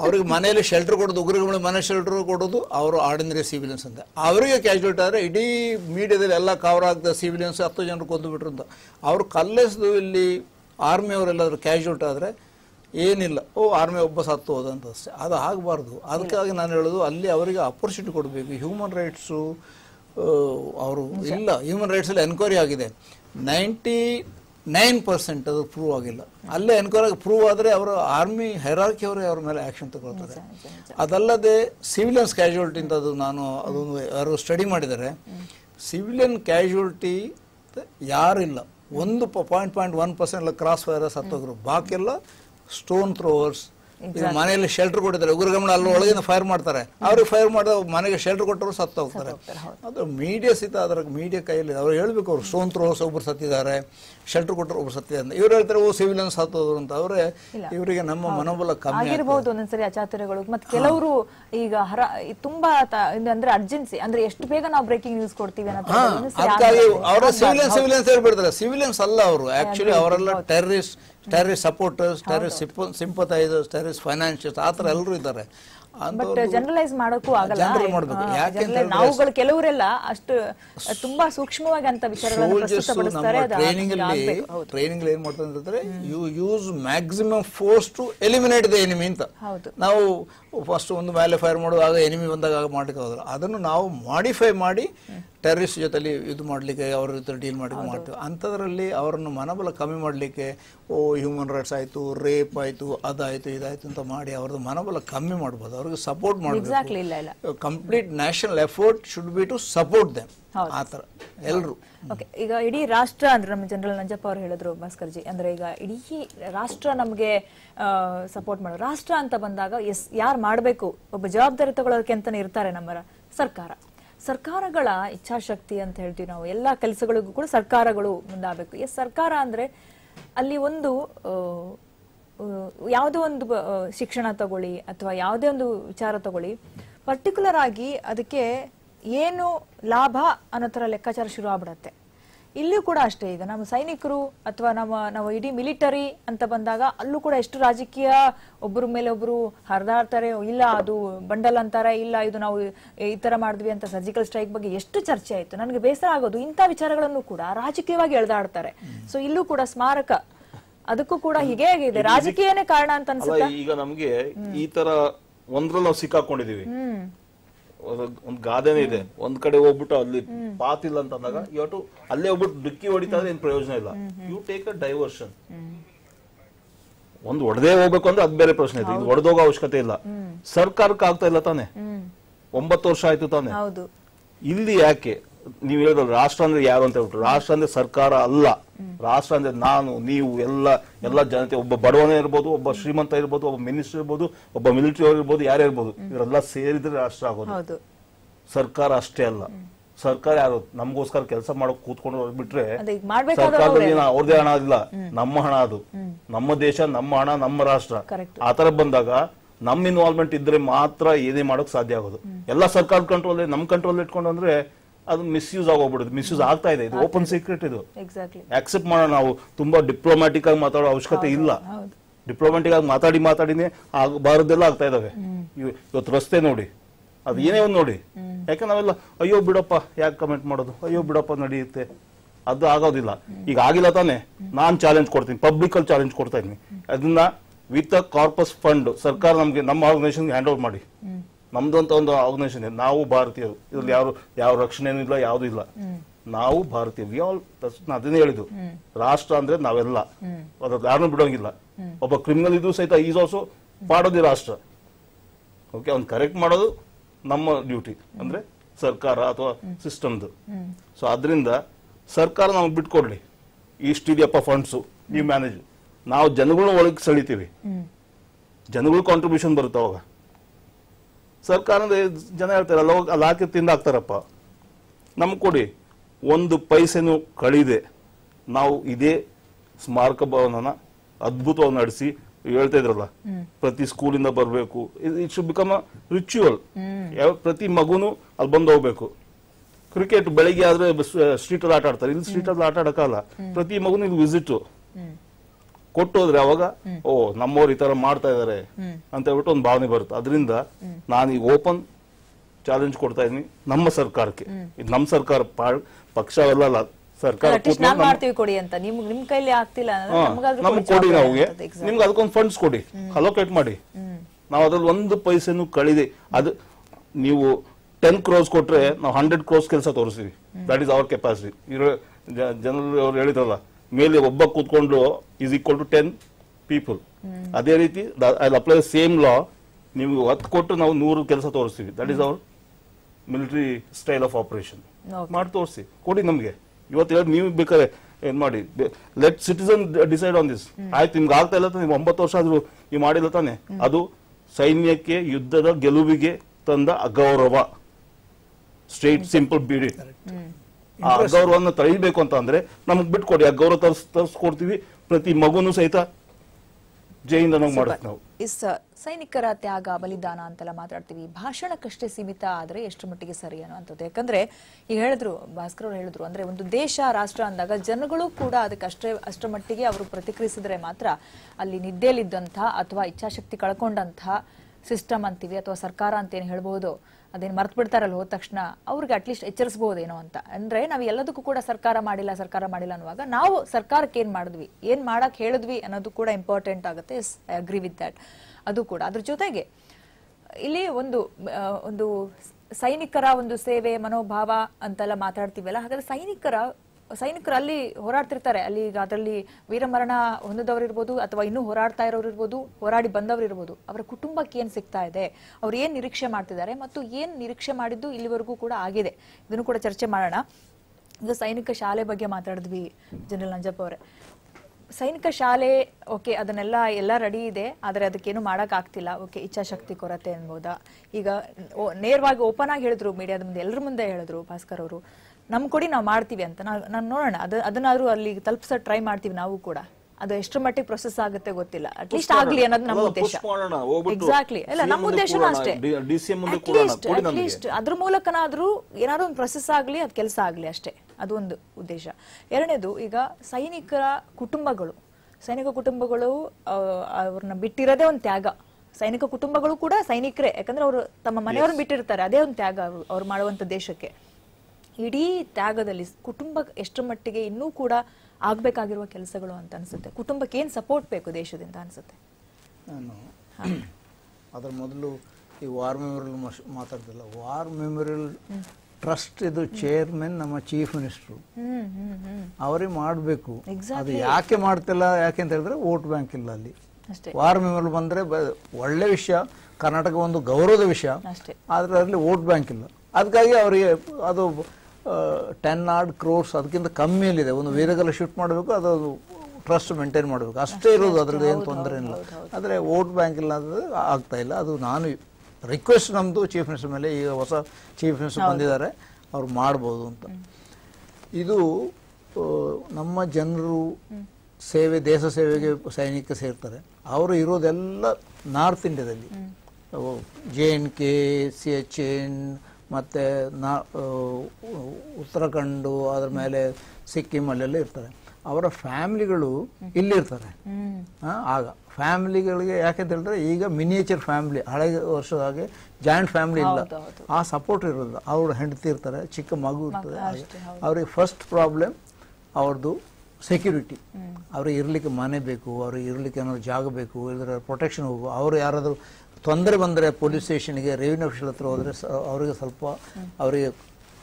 ಅವ್ರಿಗೆ ಮನೆಯಲ್ಲಿ ಶೆಲ್ಟರ್ ಕೊಡೋದು ಉಗ್ರ ಮನೆ ಶೆಲ್ಟರ್ ಕೊಡೋದು ಅವರು ಆರ್ಡಿನರಿ ಸಿವಿಲಿಯನ್ಸ್ ಅಂತ ಅವರಿಗೆ ಕ್ಯಾಶುಲಿಟಿ ಆದರೆ ಇಡೀ ಮೀಡಿಯಾದಲ್ಲಿ ಎಲ್ಲ ಕವರ್ ಆಗ್ತದೆ ಸಿವಿಲಿಯನ್ಸ್ ಹತ್ತು ಜನರು ಕೊಂದುಬಿಟ್ರು ಅಂತ ಅವರು ಕಲ್ಲಿಸ್ದು ಇಲ್ಲಿ ಆರ್ಮಿಯವರೆಲ್ಲಾದರೂ ಕ್ಯಾಶುಯಲ್ ಆದರೆ ಏನಿಲ್ಲ ಓ ಆರ್ಮಿ ಒಬ್ಬ ಸತ್ತು ಹೋದಂತ ಅಷ್ಟೇ ಅದು ಆಗಬಾರ್ದು ಅದಕ್ಕಾಗಿ ನಾನು ಹೇಳೋದು ಅಲ್ಲಿ ಅವರಿಗೆ ಅಪರ್ಚುನಿಟಿ ಕೊಡಬೇಕು ಹ್ಯೂಮನ್ ರೈಟ್ಸು ಅವರು ಇಲ್ಲ ಹ್ಯೂಮನ್ ರೈಟ್ಸಲ್ಲಿ ಎನ್ಕ್ವೈರಿ ಆಗಿದೆ ನೈಂಟಿ ನೈನ್ ಪರ್ಸೆಂಟ್ ಅದು ಪ್ರೂವ್ ಆಗಿಲ್ಲ ಅಲ್ಲೇ ಎನ್ಕ್ವೈರಿ ಪ್ರೂವ್ ಆದರೆ ಅವರು ಆರ್ಮಿ ಹೈರಾರ್ಕಿ ಅವರೇ ಅವ್ರ ಮೇಲೆ ಆ್ಯಕ್ಷನ್ ತಗೊಳ್ತಾರೆ ಅದಲ್ಲದೆ ಸಿವಿಲಿಯನ್ಸ್ ಕ್ಯಾಶುಯಲ್ಟಿ ಅಂತ ಅದು ನಾನು ಅದೊಂದು ಯಾರು ಸ್ಟಡಿ ಮಾಡಿದ್ದಾರೆ ಸಿವಿಲಿಯನ್ ಯಾರು ಯಾರಿಲ್ಲ ಒಂದು ಪಾಯಿಂಟ್ ಪಾಯಿಂಟ್ ಒನ್ ಪರ್ಸೆಂಟ್ ಎಲ್ಲ ಕ್ರಾಸ್ ವೈರಸ್ ಹತ್ತೋಗ್ರು ಬಾಕಿಲ್ಲ ಸ್ಟೋನ್ ಥ್ರೋವರ್ಸ್ ಈಗ ಮನೆಯಲ್ಲಿ ಶೆಲ್ಟರ್ ಕೊಟ್ಟಿದ್ದಾರೆ ಉಗ್ರಗಮನ ಅಲ್ಲಿ ಒಳಗಿಂದ ಫೈರ್ ಮಾಡ್ತಾರೆ ಅವ್ರಿಗೆ ಫೈರ್ ಮಾಡಿದ ಮನೆಗೆ ಶೆಲ್ಟರ್ ಕೊಟ್ಟರು ಸತ್ತು ಹೋಗ್ತಾರೆ ಅದು ಮೀಡಿಯಾ ಸಹಿತ ಅದರ ಮೀಡಿಯಾ ಕೈಯಲ್ಲಿ ಅವ್ರು ಹೇಳ್ಬೇಕು ಅವ್ರು ತ್ರೋಸ್ ಒಬ್ರು ಸತ್ತಿದ್ದಾರೆ ಶೆಲ್ಟರ್ ಕೊಟ್ಟರು ಒಬ್ಬರು ಸತ್ತಿದ್ದಾರೆ ಅಂತ ಇವ್ರು ಹೇಳ್ತಾರೆ ಓ ಸಿವಿಲಿಯನ್ ಸತ್ತೋದ್ರು ಅಂತ ಅವರೇ ಇವರಿಗೆ ನಮ್ಮ ಮನೋಬಲ ಕಮ್ಮಿ ಆಗಿರಬಹುದು ಒಂದೊಂದ್ಸರಿ ಅಚಾತುರ್ಯಗಳು ಮತ್ತೆ ಕೆಲವರು ಈಗ ಹರ ತುಂಬಾ ಅಂದ್ರೆ ಅರ್ಜೆನ್ಸಿ ಅಂದ್ರೆ ಎಷ್ಟು ಬೇಗ ನಾವು ಬ್ರೇಕಿಂಗ್ ನ್ಯೂಸ್ ಕೊಡ್ತೀವಿ ಅಂತ ಅವರ ಸಿವಿಲಿಯನ್ ಸಿವಿಲಿಯನ್ಸ್ ಹೇಳ್ಬಿಡ್ತಾರೆ ಸಿವಿಲಿಯನ್ಸ್ ಅಲ್ಲ ಅವರು ಆಕ್ಚುಲಿ ಅವರೆಲ್ಲ terrorist terrorist supporters terrorist sympathisers terrorist financiers ಆ ಥರ ಎಲ್ಲರೂ ಇದ್ದಾರೆ ಬಟ್ ಜನರಲೈಸ್ ಮಾಡೋಕ್ಕೂ ಆಗಲ್ಲ ನಾವುಗಳು ಕೆಲವರೆಲ್ಲ ಅಷ್ಟು ತುಂಬಾ ಸೂಕ್ಷ್ಮವಾಗಿ ಅಂತ ಟ್ರೈನಿಂಗ್ ಅಲ್ಲಿ ಟ್ರೈನಿಂಗ್ ಅಲ್ಲಿ ಏನ್ ಮಾಡ್ತಾರೆ ಅಂತಂದ್ರೆ you use maximum force to eliminate the enemy ಅಂತ ನಾವು ಫಸ್ಟ್ ಒಂದು ಮೇಲೆ ಫೈರ್ ಆಗ ಎನಿಮಿ ಬಂದಾಗ ಮಾಡ್ಲಿಕ್ಕೆ ಹೋದ್ರು ಅದನ್ನು ನಾವು ಮಾಡಿಫೈ ಮಾಡಿ ಟೆರರಿಸ್ಟ್ ಜೊತೆಲಿ ಇದು ಮಾಡಲಿಕ್ಕೆ ಅವ್ರ ಜೊತೆ ಡೀಲ್ ಮಾಡಲಿಕ್ಕೆ ಮಾಡ್ತೀವಿ ಅಂಥದ್ರಲ್ಲಿ ಅವರನ್ನು ಮನೋಬಲ ಕಮ್ಮಿ ಮಾಡಲಿಕ್ಕೆ ಓ ಹ್ಯೂಮನ್ ರೈಟ್ಸ್ ಆಯಿತು ರೇಪ್ ಆಯಿತು ಅದಾಯಿತು ಇದಾಯಿತು ಅಂತ ಮಾಡಿ ಅವ್ರದ್ದು ಮನೋಬಲ ಕಮ್ಮಿ ಮಾಡ್ಬೋದು ಅವ್ರಿಗೆ ಸಪೋರ್ಟ್ ಮಾಡಬೇಕು complete national effort should be to support them ಎಲ್ಲರೂ ಓಕೆ ಈಗ ಇಡೀ ರಾಷ್ಟ್ರ ಅಂದ್ರೆ ನಮ್ಮ ಜನರಲ್ ನಂಜಪ್ಪ ಅವರು ಹೇಳಿದ್ರು ಜಿ ಅಂದ್ರೆ ಈಗ ಇಡೀ ರಾಷ್ಟ್ರ ನಮಗೆ ಸಪೋರ್ಟ್ ಮಾಡೋ ರಾಷ್ಟ್ರ ಅಂತ ಬಂದಾಗ ಎಸ್ ಯಾರು ಮಾಡಬೇಕು ಒಬ್ಬ ಜವಾಬ್ದಾರಿ ತಗೊಳ್ಳೋಕೆ ಅಂತಾನೆ ಇರ್ತಾರೆ ನಮ್ಮ ಸರ್ಕಾರ ಸರ್ಕಾರಗಳ ಇಚ್ಛಾಶಕ್ತಿ ಅಂತ ಹೇಳ್ತೀವಿ ನಾವು ಎಲ್ಲಾ ಕೆಲಸಗಳಿಗೂ ಕೂಡ ಸರ್ಕಾರಗಳು ಮುಂದಾಗಬೇಕು ಎಸ್ ಸರ್ಕಾರ ಅಂದ್ರೆ ಅಲ್ಲಿ ಒಂದು ಯಾವುದೇ ಒಂದು ಶಿಕ್ಷಣ ತಗೊಳ್ಳಿ ಅಥವಾ ಯಾವುದೇ ಒಂದು ವಿಚಾರ ತಗೊಳ್ಳಿ ಪರ್ಟಿಕ್ಯುಲರ್ ಆಗಿ ಅದಕ್ಕೆ ಏನು ಲಾಭ ಅನ್ನೋ ಥರ ಲೆಕ್ಕಾಚಾರ ಶುರು ಆಗ್ಬಿಡತ್ತೆ ಇಲ್ಲೂ ಕೂಡ ಅಷ್ಟೇ ಇದೆ ನಮ್ಮ ಸೈನಿಕರು ಅಥವಾ ನಮ್ಮ ನಾವು ಇಡೀ ಮಿಲಿಟರಿ ಅಂತ ಬಂದಾಗ ಅಲ್ಲೂ ಕೂಡ ಎಷ್ಟು ರಾಜಕೀಯ ಒಬ್ಬರ ಮೇಲೆ ಒಬ್ಬರು ಹರಿದಾಡ್ತಾರೆ ಇಲ್ಲ ಅದು ಬಂಡಲ್ ಅಂತಾರೆ ಇಲ್ಲ ಇದು ನಾವು ಈ ಥರ ಮಾಡಿದ್ವಿ ಅಂತ ಸರ್ಜಿಕಲ್ ಸ್ಟ್ರೈಕ್ ಬಗ್ಗೆ ಎಷ್ಟು ಚರ್ಚೆ ಆಯಿತು ನನಗೆ ಬೇಸರ ಆಗೋದು ಇಂಥ ವಿಚಾರಗಳನ್ನು ಕೂಡ ರಾಜಕೀಯವಾಗಿ ಎಳೆದಾಡ್ತಾರೆ ಸೊ ಇಲ್ಲೂ ಕೂಡ ಸ್ಮಾರಕ ಅದಕ್ಕೂ ಕೂಡ ಹೀಗೆ ಇದೆ ರಾಜಕೀಯನೇ ಕಾರಣ ಅಂತ ಅನ್ಸುತ್ತೆ ಈಗ ನಮಗೆ ಈ ತರ ಒಂದ್ರಲ್ಲಿ ನಾವು ಸಿಕ್ಕಾಕೊಂಡಿದೀವಿ ಒಂದ್ ಗಾದೆನೇ ಇದೆ ಒಂದ್ ಕಡೆ ಹೋಗ್ಬಿಟ್ಟು ಅಲ್ಲಿ ಪಾತ್ ಇಲ್ಲ ಅಂತ ಅಂದಾಗ ಇವತ್ತು ಅಲ್ಲೇ ಹೋಗ್ಬಿಟ್ಟು ಡಿಕ್ಕಿ ಹೊಡಿತಾ ಏನ್ ಪ್ರಯೋಜನ ಇಲ್ಲ ಯು ಟೇಕ್ ಅ ಡೈವರ್ಷನ್ ಒಂದ್ ಹೊಡೆದೇ ಹೋಗ್ಬೇಕು ಅಂದ್ರೆ ಅದ್ ಬೇರೆ ಪ್ರಶ್ನೆ ಇದೆ ಇದು ಹೊಡೆದೋಗ ಅವಶ್ಯಕತೆ ಇಲ್ಲ ಸರ್ಕಾರಕ್ಕೆ ಆಗ್ತಾ ಇಲ್ಲ ತಾನೆ ಒಂಬತ್ತು ವರ್ಷ ಆಯ್ತು ತಾನೆ ಇಲ್ಲಿ ಯಾಕೆ ನೀವ್ ಹೇಳಿದ್ರು ರಾಷ್ಟ್ರ ಅಂದ್ರೆ ಯಾರು ಅಂತ ಹೇಳ್ಬಿಟ್ಟು ರಾಷ್ಟ್ರ ಅಂದ್ರೆ ಸರ್ಕಾರ ಅಲ್ಲ ರಾಷ್ಟ್ರ ಅಂದ್ರೆ ನಾನು ನೀವು ಎಲ್ಲ ಎಲ್ಲ ಜನತೆ ಒಬ್ಬ ಬಡವನೇ ಇರ್ಬೋದು ಒಬ್ಬ ಶ್ರೀಮಂತ ಇರ್ಬೋದು ಒಬ್ಬ ಮಿನಿಸ್ಟರ್ ಇರ್ಬೋದು ಒಬ್ಬ ಮಿಲಿಟರಿ ಅವ್ರು ಇರ್ಬೋದು ಯಾರೇ ಇರ್ಬೋದು ಇವರೆಲ್ಲ ಸೇರಿದ್ರೆ ರಾಷ್ಟ್ರ ಆಗೋದು ಸರ್ಕಾರ ಅಷ್ಟೇ ಅಲ್ಲ ಸರ್ಕಾರ ಯಾರು ನಮಗೋಸ್ಕರ ಕೆಲಸ ಮಾಡೋಕ್ ಕೂತ್ಕೊಂಡು ಬಿಟ್ರೆ ಸರ್ಕಾರದಲ್ಲಿ ಅವ್ರದೇ ಹಣ ಇಲ್ಲ ನಮ್ಮ ಹಣ ಅದು ನಮ್ಮ ದೇಶ ನಮ್ಮ ಹಣ ನಮ್ಮ ರಾಷ್ಟ್ರ ಆತರ ಬಂದಾಗ ನಮ್ ಇನ್ವಾಲ್ವ್ಮೆಂಟ್ ಇದ್ರೆ ಮಾತ್ರ ಏನೇ ಮಾಡೋಕ್ ಸಾಧ್ಯ ಆಗೋದು ಎಲ್ಲ ಸರ್ಕಾರದ ಕಂಟ್ರೋಲ್ ನಮ್ ಕಂಟ್ರೋಲ್ ಇಟ್ಕೊಂಡು ಅಂದ್ರೆ ಅದು ಮಿಸ್ಯೂಸ್ ಆಗೋಗ್ಬಿಡುತ್ತೆ ಮಿಸ್ಯೂಸ್ ಆಗ್ತಾ ಇದೆ ಇದು ಓಪನ್ ಸೀಕ್ರೆಟ್ ಇದು ಆಕ್ಸೆಪ್ಟ್ ಮಾಡೋಣ ನಾವು ತುಂಬಾ ಡಿಪ್ಲೊಮ್ಯಾಟಿಕ್ ಆಗಿ ಮಾತಾಡೋ ಅವಶ್ಯಕತೆ ಇಲ್ಲ ಡಿಪ್ಲೊಮ್ಯಾಟಿಕ್ ಆಗಿ ಮಾತಾಡಿ ಮಾತಾಡಿನೇ ಬಾರದೆಲ್ಲ ಆಗ್ತಾ ಇದಾವೆ ಇವತ್ತು ರಸ್ತೆ ನೋಡಿ ಅದು ಏನೇ ಒಂದು ನೋಡಿ ಯಾಕೆ ನಾವೆಲ್ಲ ಅಯ್ಯೋ ಬಿಡಪ್ಪ ಯಾಕೆ ಕಮೆಂಟ್ ಮಾಡೋದು ಅಯ್ಯೋ ಬಿಡಪ್ಪ ನಡೆಯುತ್ತೆ ಅದು ಆಗೋದಿಲ್ಲ ಈಗ ಆಗಿಲ್ಲ ತಾನೆ ನಾನು ಚಾಲೆಂಜ್ ಕೊಡ್ತೀನಿ ಪಬ್ಲಿಕ್ ಅಲ್ಲಿ ಚಾಲೆಂಜ್ ಕೊಡ್ತಾ ಇದೀನಿ ಅದನ್ನ ವಿತ್ ಅ ಕಾರ್ಪಸ್ ಫಂಡ್ ಸರ್ಕಾರ ನಮಗೆ ನಮ್ಮ ಆರ್ಗನೈಸೇಷನ್ ಹ್ಯಾಂಡ್ ಓವರ್ ಮಾಡಿ ನಮ್ದು ಅಂತ ಒಂದು ಆರ್ಗನೈಸೇಷನ್ ನಾವು ಭಾರತೀಯರು ಇದ್ರಲ್ಲಿ ಯಾರು ಯಾವ ರಕ್ಷಣೆ ಇಲ್ಲ ಯಾವ್ದು ಇಲ್ಲ ನಾವು ಭಾರತೀಯ ವಿ ಆಲ್ ಅದನ್ನೇ ಹೇಳಿದ್ದು ರಾಷ್ಟ್ರ ಅಂದ್ರೆ ನಾವೆಲ್ಲ ಅದ್ರಲ್ಲಿ ಯಾರನ್ನೂ ಬಿಡೋಂಗಿಲ್ಲ ಒಬ್ಬ ಕ್ರಿಮಿನಲ್ ಇದು ಸಹಿತ ಈಸ್ ಆಲ್ಸೋ ದಿ ರಾಷ್ಟ್ರ ಓಕೆ ಅವ್ನು ಕರೆಕ್ಟ್ ಮಾಡೋದು ನಮ್ಮ ಡ್ಯೂಟಿ ಅಂದ್ರೆ ಸರ್ಕಾರ ಅಥವಾ ಸಿಸ್ಟಮ್ದು ಸೊ ಅದರಿಂದ ಸರ್ಕಾರ ನಮ್ಗೆ ಬಿಟ್ಕೊಡ್ಲಿ ಇದೆಯಪ್ಪ ಫಂಡ್ಸು ನೀವು ಮ್ಯಾನೇಜ್ ನಾವು ಜನಗಳನ್ನ ಒಳಗೆ ಸೆಳಿತೀವಿ ಜನಗಳು ಕಾಂಟ್ರಿಬ್ಯೂಷನ್ ಬರುತ್ತೆ ಅವಾಗ ಸರ್ಕಾರ ಜನ ಹೇಳ್ತಾರೆ ಹೋಗಿ ಅಲ್ಲಿ ಹಾಕಿ ಹಾಕ್ತಾರಪ್ಪ ನಮ್ಗೆ ಕೊಡಿ ಒಂದು ಪೈಸೆನೂ ಕಳಿದೆ ನಾವು ಇದೇ ಸ್ಮಾರಕ ಭವನನ ಅದ್ಭುತವನ್ನ ನಡೆಸಿ ಹೇಳ್ತಾ ಇದ್ರಲ್ಲ ಪ್ರತಿ ಸ್ಕೂಲಿಂದ ಬರಬೇಕು it should become a ritual ಯಾವ ಪ್ರತಿ ಮಗುನು ಅಲ್ಲಿ ಬಂದು ಹೋಗ್ಬೇಕು ಕ್ರಿಕೆಟ್ ಬೆಳಿಗ್ಗೆ ಆದ್ರೆ ಸ್ಟ್ರೀಟ್ ಅಲ್ಲಿ ಆಟ ಆಡ್ತಾರೆ ಇಲ್ಲಿ ಸ್ಟ್ರೀಟ್ ಅಲ್ಲಿ ಆಟ ಆಡಕ್ಕಲ್ಲ ಪ್ರತಿ ಮಗುನು ಇಲ್ಲಿ ವಿಸಿಟ್ ಕೊಟ್ಟೋದ್ರೆ ಅವಾಗ ಓ ನಮ್ಮವ್ರು ಈ ತರ ಮಾಡ್ತಾ ಇದಾರೆ ಅಂತ ಹೇಳ್ಬಿಟ್ಟು ಒಂದು ಭಾವನೆ ಬರುತ್ತೆ ಅದರಿಂದ ನಾನು ಈಗ ಓಪನ್ ಚಾಲೆಂಜ್ ಕೊಡ್ತಾ ಇದೀನಿ ನಮ್ಮ ಸರ್ಕಾರಕ್ಕೆ ಇದು ನಮ್ಮ ಸರ್ಕಾರ ಪಕ್ಷ ಅಲ್ಲ ಸರ್ಕಾರ ನಮ್ಗೆ ಕೊಡಿ ನಮಗೆ ನಿಮ್ಗೆ ಅದಕ್ಕೊಂದು ಫಂಡ್ಸ್ ಕೊಡಿ ಅಲೋಕೇಟ್ ಮಾಡಿ ನಾವು ಅದ್ರಲ್ಲಿ ಒಂದು ಪೈಸೆನು ಕಳಿದೆ ಅದು ನೀವು ಟೆನ್ ಕ್ರೋಸ್ ಕೊಟ್ರೆ ನಾವು ಹಂಡ್ರೆಡ್ ಕ್ರೋಸ್ ಕೆಲಸ ತೋರಿಸ್ತೀವಿ ದಟ್ ಇಸ್ ಅವರ್ ಕೆಪಾಸಿಟಿ ಇರೋ ಜನರು ಅವ್ರು ಹೇಳಿದ್ರಲ್ಲ ಮೇಲೆ ಒಬ್ಬ ಕೂತ್ಕೊಂಡು is equal to ten people ಅದೇ ರೀತಿ ಐ ಅಪ್ಲೈ ಸೇಮ್ ಲಾ ನಿಮ್ಗೆ ಹತ್ತು ಕೊಟ್ಟು ನಾವು ನೂರು ಕೆಲಸ ತೋರಿಸ್ತೀವಿ that is our military style of operation ಮಾಡಿ ತೋರಿಸಿ ಕೊಡಿ ನಮಗೆ ಇವತ್ತು ಹೇಳಿ ನೀವು ಬೇಕಾದ್ರೆ ಏನ್ ಮಾಡಿ let citizen decide on this ಆಯ್ತು ನಿಮ್ಗೆ ಆಗ್ತಾ ಇಲ್ಲ ನೀವು ಒಂಬತ್ತು ವರ್ಷ ಆದ್ರೂ ನೀವು ಮಾಡಿಲ್ಲ ತಾನೆ ಅದು ಸೈನ್ಯಕ್ಕೆ ಯುದ್ಧದ ಗೆಲುವಿಗೆ ತಂದ ಅಗೌರವ ಸ್ಟ್ರೇಟ್ ಸಿಂಪಲ್ ಬಿಡಿ ಆ ಗೌರವವನ್ನು ತಳಿಬೇಕು ಅಂತ ಅಂದ್ರೆ ನಮಗ್ ಬಿಟ್ಕೊಡಿ ಆ ಗೌರವ ತರ್ಸ್ ತರ್ಸ್ಕೊಡ್ತೀವಿ ಪ್ರತಿ ಮಗುನು ಸಹಿತ ಜೈಯಿಂದ ನಮ್ಗೆ ಮಾಡ್ತೀವಿ ನಾವು ಇಸ್ ಸೈನಿಕರ ತ್ಯಾಗ ಬಲಿದಾನ ಅಂತೆಲ್ಲ ಮಾತಾಡ್ತೀವಿ ಭಾಷಣಕ್ಕಷ್ಟೇ ಸೀಮಿತ ಆದರೆ ಎಷ್ಟು ಮಟ್ಟಿಗೆ ಸರಿ ಅನ್ನುವಂಥದ್ದು ಯಾಕಂದ್ರೆ ಈಗ ಹೇಳಿದ್ರು ಭಾಸ್ಕರ್ ಅವರು ಹೇಳಿದ್ರು ಅಂದ್ರೆ ಒಂದು ದೇಶ ರಾಷ್ಟ್ರ ಅಂದಾಗ ಜನಗಳು ಕೂಡ ಅದಕ್ಕೆ ಅಷ್ಟೇ ಅಷ್ಟು ಮಟ್ಟಿಗೆ ಅವರು ಪ್ರತಿಕ್ರಿಯಿಸಿದ್ರೆ ಮಾತ್ರ ಅಲ್ಲಿ ನಿದ್ದೆಯಲ್ಲಿದ್ದಂಥ ಅಥವಾ ಇಚ್ಛಾಶಕ್ತಿ ಕಳ್ಕೊಂಡಂತಹ ಸಿಸ್ಟಮ್ ಅಂತೀವಿ ಅಥವಾ ಸರ್ಕಾರ ಅಂತ ಏನು ಹೇಳ್ಬೋದು ಅದೇನು ಮರ್ತು ಬಿಡ್ತಾರಲ್ಲ ಹೋದ ತಕ್ಷಣ ಅವ್ರಿಗೆ ಅಟ್ಲೀಸ್ಟ್ ಎಚ್ಚರಿಸಬಹುದೇನೋ ಅಂತ ಅಂದ್ರೆ ನಾವು ಎಲ್ಲದಕ್ಕೂ ಕೂಡ ಸರ್ಕಾರ ಮಾಡಿಲ್ಲ ಸರ್ಕಾರ ಮಾಡಿಲ್ಲ ಅನ್ನುವಾಗ ನಾವು ಸರ್ಕಾರಕ್ಕೆ ಏನು ಮಾಡಿದ್ವಿ ಏನು ಮಾಡಕ್ ಹೇಳಿದ್ವಿ ಅನ್ನೋದು ಕೂಡ ಇಂಪಾರ್ಟೆಂಟ್ ಆಗುತ್ತೆ ಐ ಅಗ್ರಿ ವಿತ್ ದ್ಯಾಟ್ ಅದು ಕೂಡ ಅದ್ರ ಜೊತೆಗೆ ಇಲ್ಲಿ ಒಂದು ಒಂದು ಸೈನಿಕರ ಒಂದು ಸೇವೆ ಮನೋಭಾವ ಅಂತೆಲ್ಲ ಮಾತಾಡ್ತೀವಲ್ಲ ಹಾಗಾದ್ರೆ ಸೈನಿಕರ ಸೈನಿಕರು ಅಲ್ಲಿ ಹೋರಾಡ್ತಿರ್ತಾರೆ ಅಲ್ಲಿ ಈಗ ಅದರಲ್ಲಿ ವೀರಮರಣ ಹೊಂದಿದವರು ಇರ್ಬೋದು ಅಥವಾ ಇನ್ನೂ ಹೋರಾಡ್ತಾ ಇರೋರು ಇರ್ಬೋದು ಹೋರಾಡಿ ಬಂದವರು ಇರ್ಬೋದು ಅವರ ಕುಟುಂಬಕ್ಕೆ ಏನು ಸಿಗ್ತಾ ಇದೆ ಅವ್ರು ಏನು ನಿರೀಕ್ಷೆ ಮಾಡ್ತಿದ್ದಾರೆ ಮತ್ತು ಏನು ನಿರೀಕ್ಷೆ ಮಾಡಿದ್ದು ಇಲ್ಲಿವರೆಗೂ ಕೂಡ ಆಗಿದೆ ಇದನ್ನು ಕೂಡ ಚರ್ಚೆ ಮಾಡೋಣ ಇದು ಸೈನಿಕ ಶಾಲೆ ಬಗ್ಗೆ ಮಾತಾಡಿದ್ವಿ ಜನರಲ್ ನಂಜಪ್ಪ ಅವರೇ ಸೈನಿಕ ಶಾಲೆ ಓಕೆ ಅದನ್ನೆಲ್ಲ ಎಲ್ಲ ರೆಡಿ ಇದೆ ಆದರೆ ಅದಕ್ಕೇನು ಮಾಡೋಕ್ಕಾಗ್ತಿಲ್ಲ ಓಕೆ ಇಚ್ಛಾಶಕ್ತಿ ಕೊರತೆ ಅನ್ಬೋದಾ ಈಗ ನೇರವಾಗಿ ಓಪನ್ ಆಗಿ ಹೇಳಿದ್ರು ಮೀಡಿಯಾದ ಮುಂದೆ ಎಲ್ಲರ ಮುಂದೆ ಹೇಳಿದ್ರು ಭಾಸ್ಕರ್ ಅವರು ನಮ್ಮ ಕೊಡಿ ನಾವು ಮಾಡ್ತೀವಿ ಅಂತ ನಾವು ನಾನು ನೋಡೋಣ ಅದು ಅದನ್ನಾದರೂ ಅಲ್ಲಿ ತಲುಪಿಸ ಟ್ರೈ ಮಾಡ್ತೀವಿ ನಾವು ಕೂಡ ಅದು ಎಷ್ಟು ಮಟ್ಟಿಗೆ ಪ್ರೊಸೆಸ್ ಆಗುತ್ತೆ ಗೊತ್ತಿಲ್ಲ ಅಟ್ಲೀಸ್ಟ್ ಆಗ್ಲಿ ಅನ್ನೋದು ನಮ್ಮ ಉದ್ದೇಶ ಎಕ್ಸಾಕ್ಟ್ಲಿ ಇಲ್ಲ ನಮ್ಮ ಉದ್ದೇಶನೂ ಅಷ್ಟೇ ಅಟ್ಲೀಸ್ಟ್ ಅದ್ರ ಮೂಲಕನಾದ್ರೂ ಏನಾದ್ರು ಒಂದು ಪ್ರೊಸೆಸ್ ಆಗ್ಲಿ ಅದು ಕೆಲಸ ಆಗಲಿ ಅಷ್ಟೇ ಅದೊಂದು ಉದ್ದೇಶ ಎರಡನೇದು ಈಗ ಸೈನಿಕರ ಕುಟುಂಬಗಳು ಸೈನಿಕ ಕುಟುಂಬಗಳು ಅವ್ರನ್ನ ಬಿಟ್ಟಿರೋದೇ ಒಂದು ತ್ಯಾಗ ಸೈನಿಕ ಕುಟುಂಬಗಳು ಕೂಡ ಸೈನಿಕರೇ ಯಾಕಂದ್ರೆ ಅವರು ತಮ್ಮ ಮನೆಯವ್ರನ್ನ ಬಿಟ್ಟಿರ್ತಾರೆ ಅದೇ ಒಂದು ತ್ಯಾಗ ಅವ್ರು ಮಾಡುವಂತ ದೇಶಕ್ಕೆ ಇಡೀ ತ್ಯಾಗದಲ್ಲಿ ಕುಟುಂಬ ಎಷ್ಟು ಮಟ್ಟಿಗೆ ಇನ್ನೂ ಕೂಡ ಆಗಬೇಕಾಗಿರುವ ಕೆಲಸಗಳು ಅಂತ ಅನಿಸುತ್ತೆ ಕುಟುಂಬಕ್ಕೆ ಏನು ಸಪೋರ್ಟ್ ಬೇಕು ದೇಶದಿಂದ ಅನಿಸುತ್ತೆ ನಾನು ಅದರ ಮೊದಲು ಈ ವಾರ್ ಮೆಮೋರಿಯಲ್ ಮಾತಾಡ್ತಿಲ್ಲ ವಾರ್ ಮೆಮೋರಿಯಲ್ ಟ್ರಸ್ಟ್ ಇದು ಚೇರ್ಮನ್ ನಮ್ಮ ಚೀಫ್ ಮಿನಿಸ್ಟರ್ ಅವರೇ ಮಾಡಬೇಕು ಅದು ಯಾಕೆ ಮಾಡ್ತಿಲ್ಲ ಯಾಕೆ ಅಂತ ಹೇಳಿದ್ರೆ ವೋಟ್ ಬ್ಯಾಂಕ್ ಇಲ್ಲ ಅಲ್ಲಿ ವಾರ್ ಮೆಮೋರಿಯಲ್ ಬಂದ್ರೆ ಒಳ್ಳೆ ವಿಷಯ ಕರ್ನಾಟಕ ಒಂದು ಗೌರವದ ವಿಷಯ ಆದ್ರೆ ಅದರಲ್ಲಿ ವೋಟ್ ಬ್ಯಾಂಕ್ ಇಲ್ಲ ಅದಕ್ಕಾಗಿ ಅವರಿಗೆ ಅದು ಟೆನ್ ಆರ್ಡ್ ಕ್ರೋರ್ಸ್ ಅದಕ್ಕಿಂತ ಕಮ್ಮಿಯಲ್ಲಿದೆ ಒಂದು ವೀರಗಲ್ಲ ಶಿಫ್ಟ್ ಮಾಡಬೇಕು ಅದು ಟ್ರಸ್ಟ್ ಮೇಂಟೈನ್ ಮಾಡಬೇಕು ಅಷ್ಟೇ ಇರೋದು ಅದ್ರದ್ದು ಏನು ತೊಂದರೆ ಇಲ್ಲ ಆದರೆ ವೋಟ್ ಬ್ಯಾಂಕ್ ಇಲ್ಲ ಅಂದರೆ ಆಗ್ತಾ ಇಲ್ಲ ಅದು ನಾನು ರಿಕ್ವೆಸ್ಟ್ ನಮ್ಮದು ಚೀಫ್ ಮಿನಿಸ್ಟರ್ ಮೇಲೆ ಈಗ ಹೊಸ ಚೀಫ್ ಮಿನಿಸ್ಟರ್ ಬಂದಿದ್ದಾರೆ ಅವ್ರು ಮಾಡ್ಬೋದು ಅಂತ ಇದು ನಮ್ಮ ಜನರು ಸೇವೆ ದೇಶ ಸೇವೆಗೆ ಸೈನಿಕ ಸೇರ್ತಾರೆ ಅವರು ಇರೋದೆಲ್ಲ ನಾರ್ತ್ ಇಂಡಿಯಾದಲ್ಲಿ J N K C H N ಮತ್ತು ನಾ ಉತ್ತರಾಖಂಡು ಅದ್ರ ಮೇಲೆ ಸಿಕ್ಕಿಮಲ್ಲೆಲ್ಲ ಇರ್ತಾರೆ ಅವರ ಫ್ಯಾಮ್ಲಿಗಳು ಇಲ್ಲಿರ್ತಾರೆ ಆಗ ಫ್ಯಾಮ್ಲಿಗಳಿಗೆ ಯಾಕೆಂತ ಹೇಳಿದ್ರೆ ಈಗ ಮಿನಿಯೇಚರ್ ಫ್ಯಾಮ್ಲಿ ಹಳೆ ವರ್ಷದ ಹಾಗೆ ಜಾಯಿಂಟ್ ಫ್ಯಾಮ್ಲಿ ಇಲ್ಲ ಆ ಸಪೋರ್ಟ್ ಇರೋದಿಲ್ಲ ಅವ್ರು ಹೆಂಡತಿ ಇರ್ತಾರೆ ಚಿಕ್ಕ ಮಗು ಇರ್ತದೆ ಅವ್ರಿಗೆ ಫಸ್ಟ್ ಪ್ರಾಬ್ಲಮ್ ಅವ್ರದ್ದು ಸೆಕ್ಯೂರಿಟಿ ಅವ್ರಿಗೆ ಇರಲಿಕ್ಕೆ ಮನೆ ಬೇಕು ಅವ್ರಿಗೆ ಇರಲಿಕ್ಕೆ ಏನಾದ್ರು ಜಾಗ ಬೇಕು ಇಲ್ಲದ್ರೆ ಪ್ರೊಟೆಕ್ಷನ್ ಹೋಗು ಅವರು ಯಾರಾದರೂ ತೊಂದರೆ ಬಂದರೆ ಪೊಲೀಸ್ ಸ್ಟೇಷನ್ಗೆ ರೆವಿನ್ಯೂ ಅಫಿಷಲ್ ಹತ್ರ ಹೋದರೆ ಅವರಿಗೆ ಸ್ವಲ್ಪ ಅವರಿಗೆ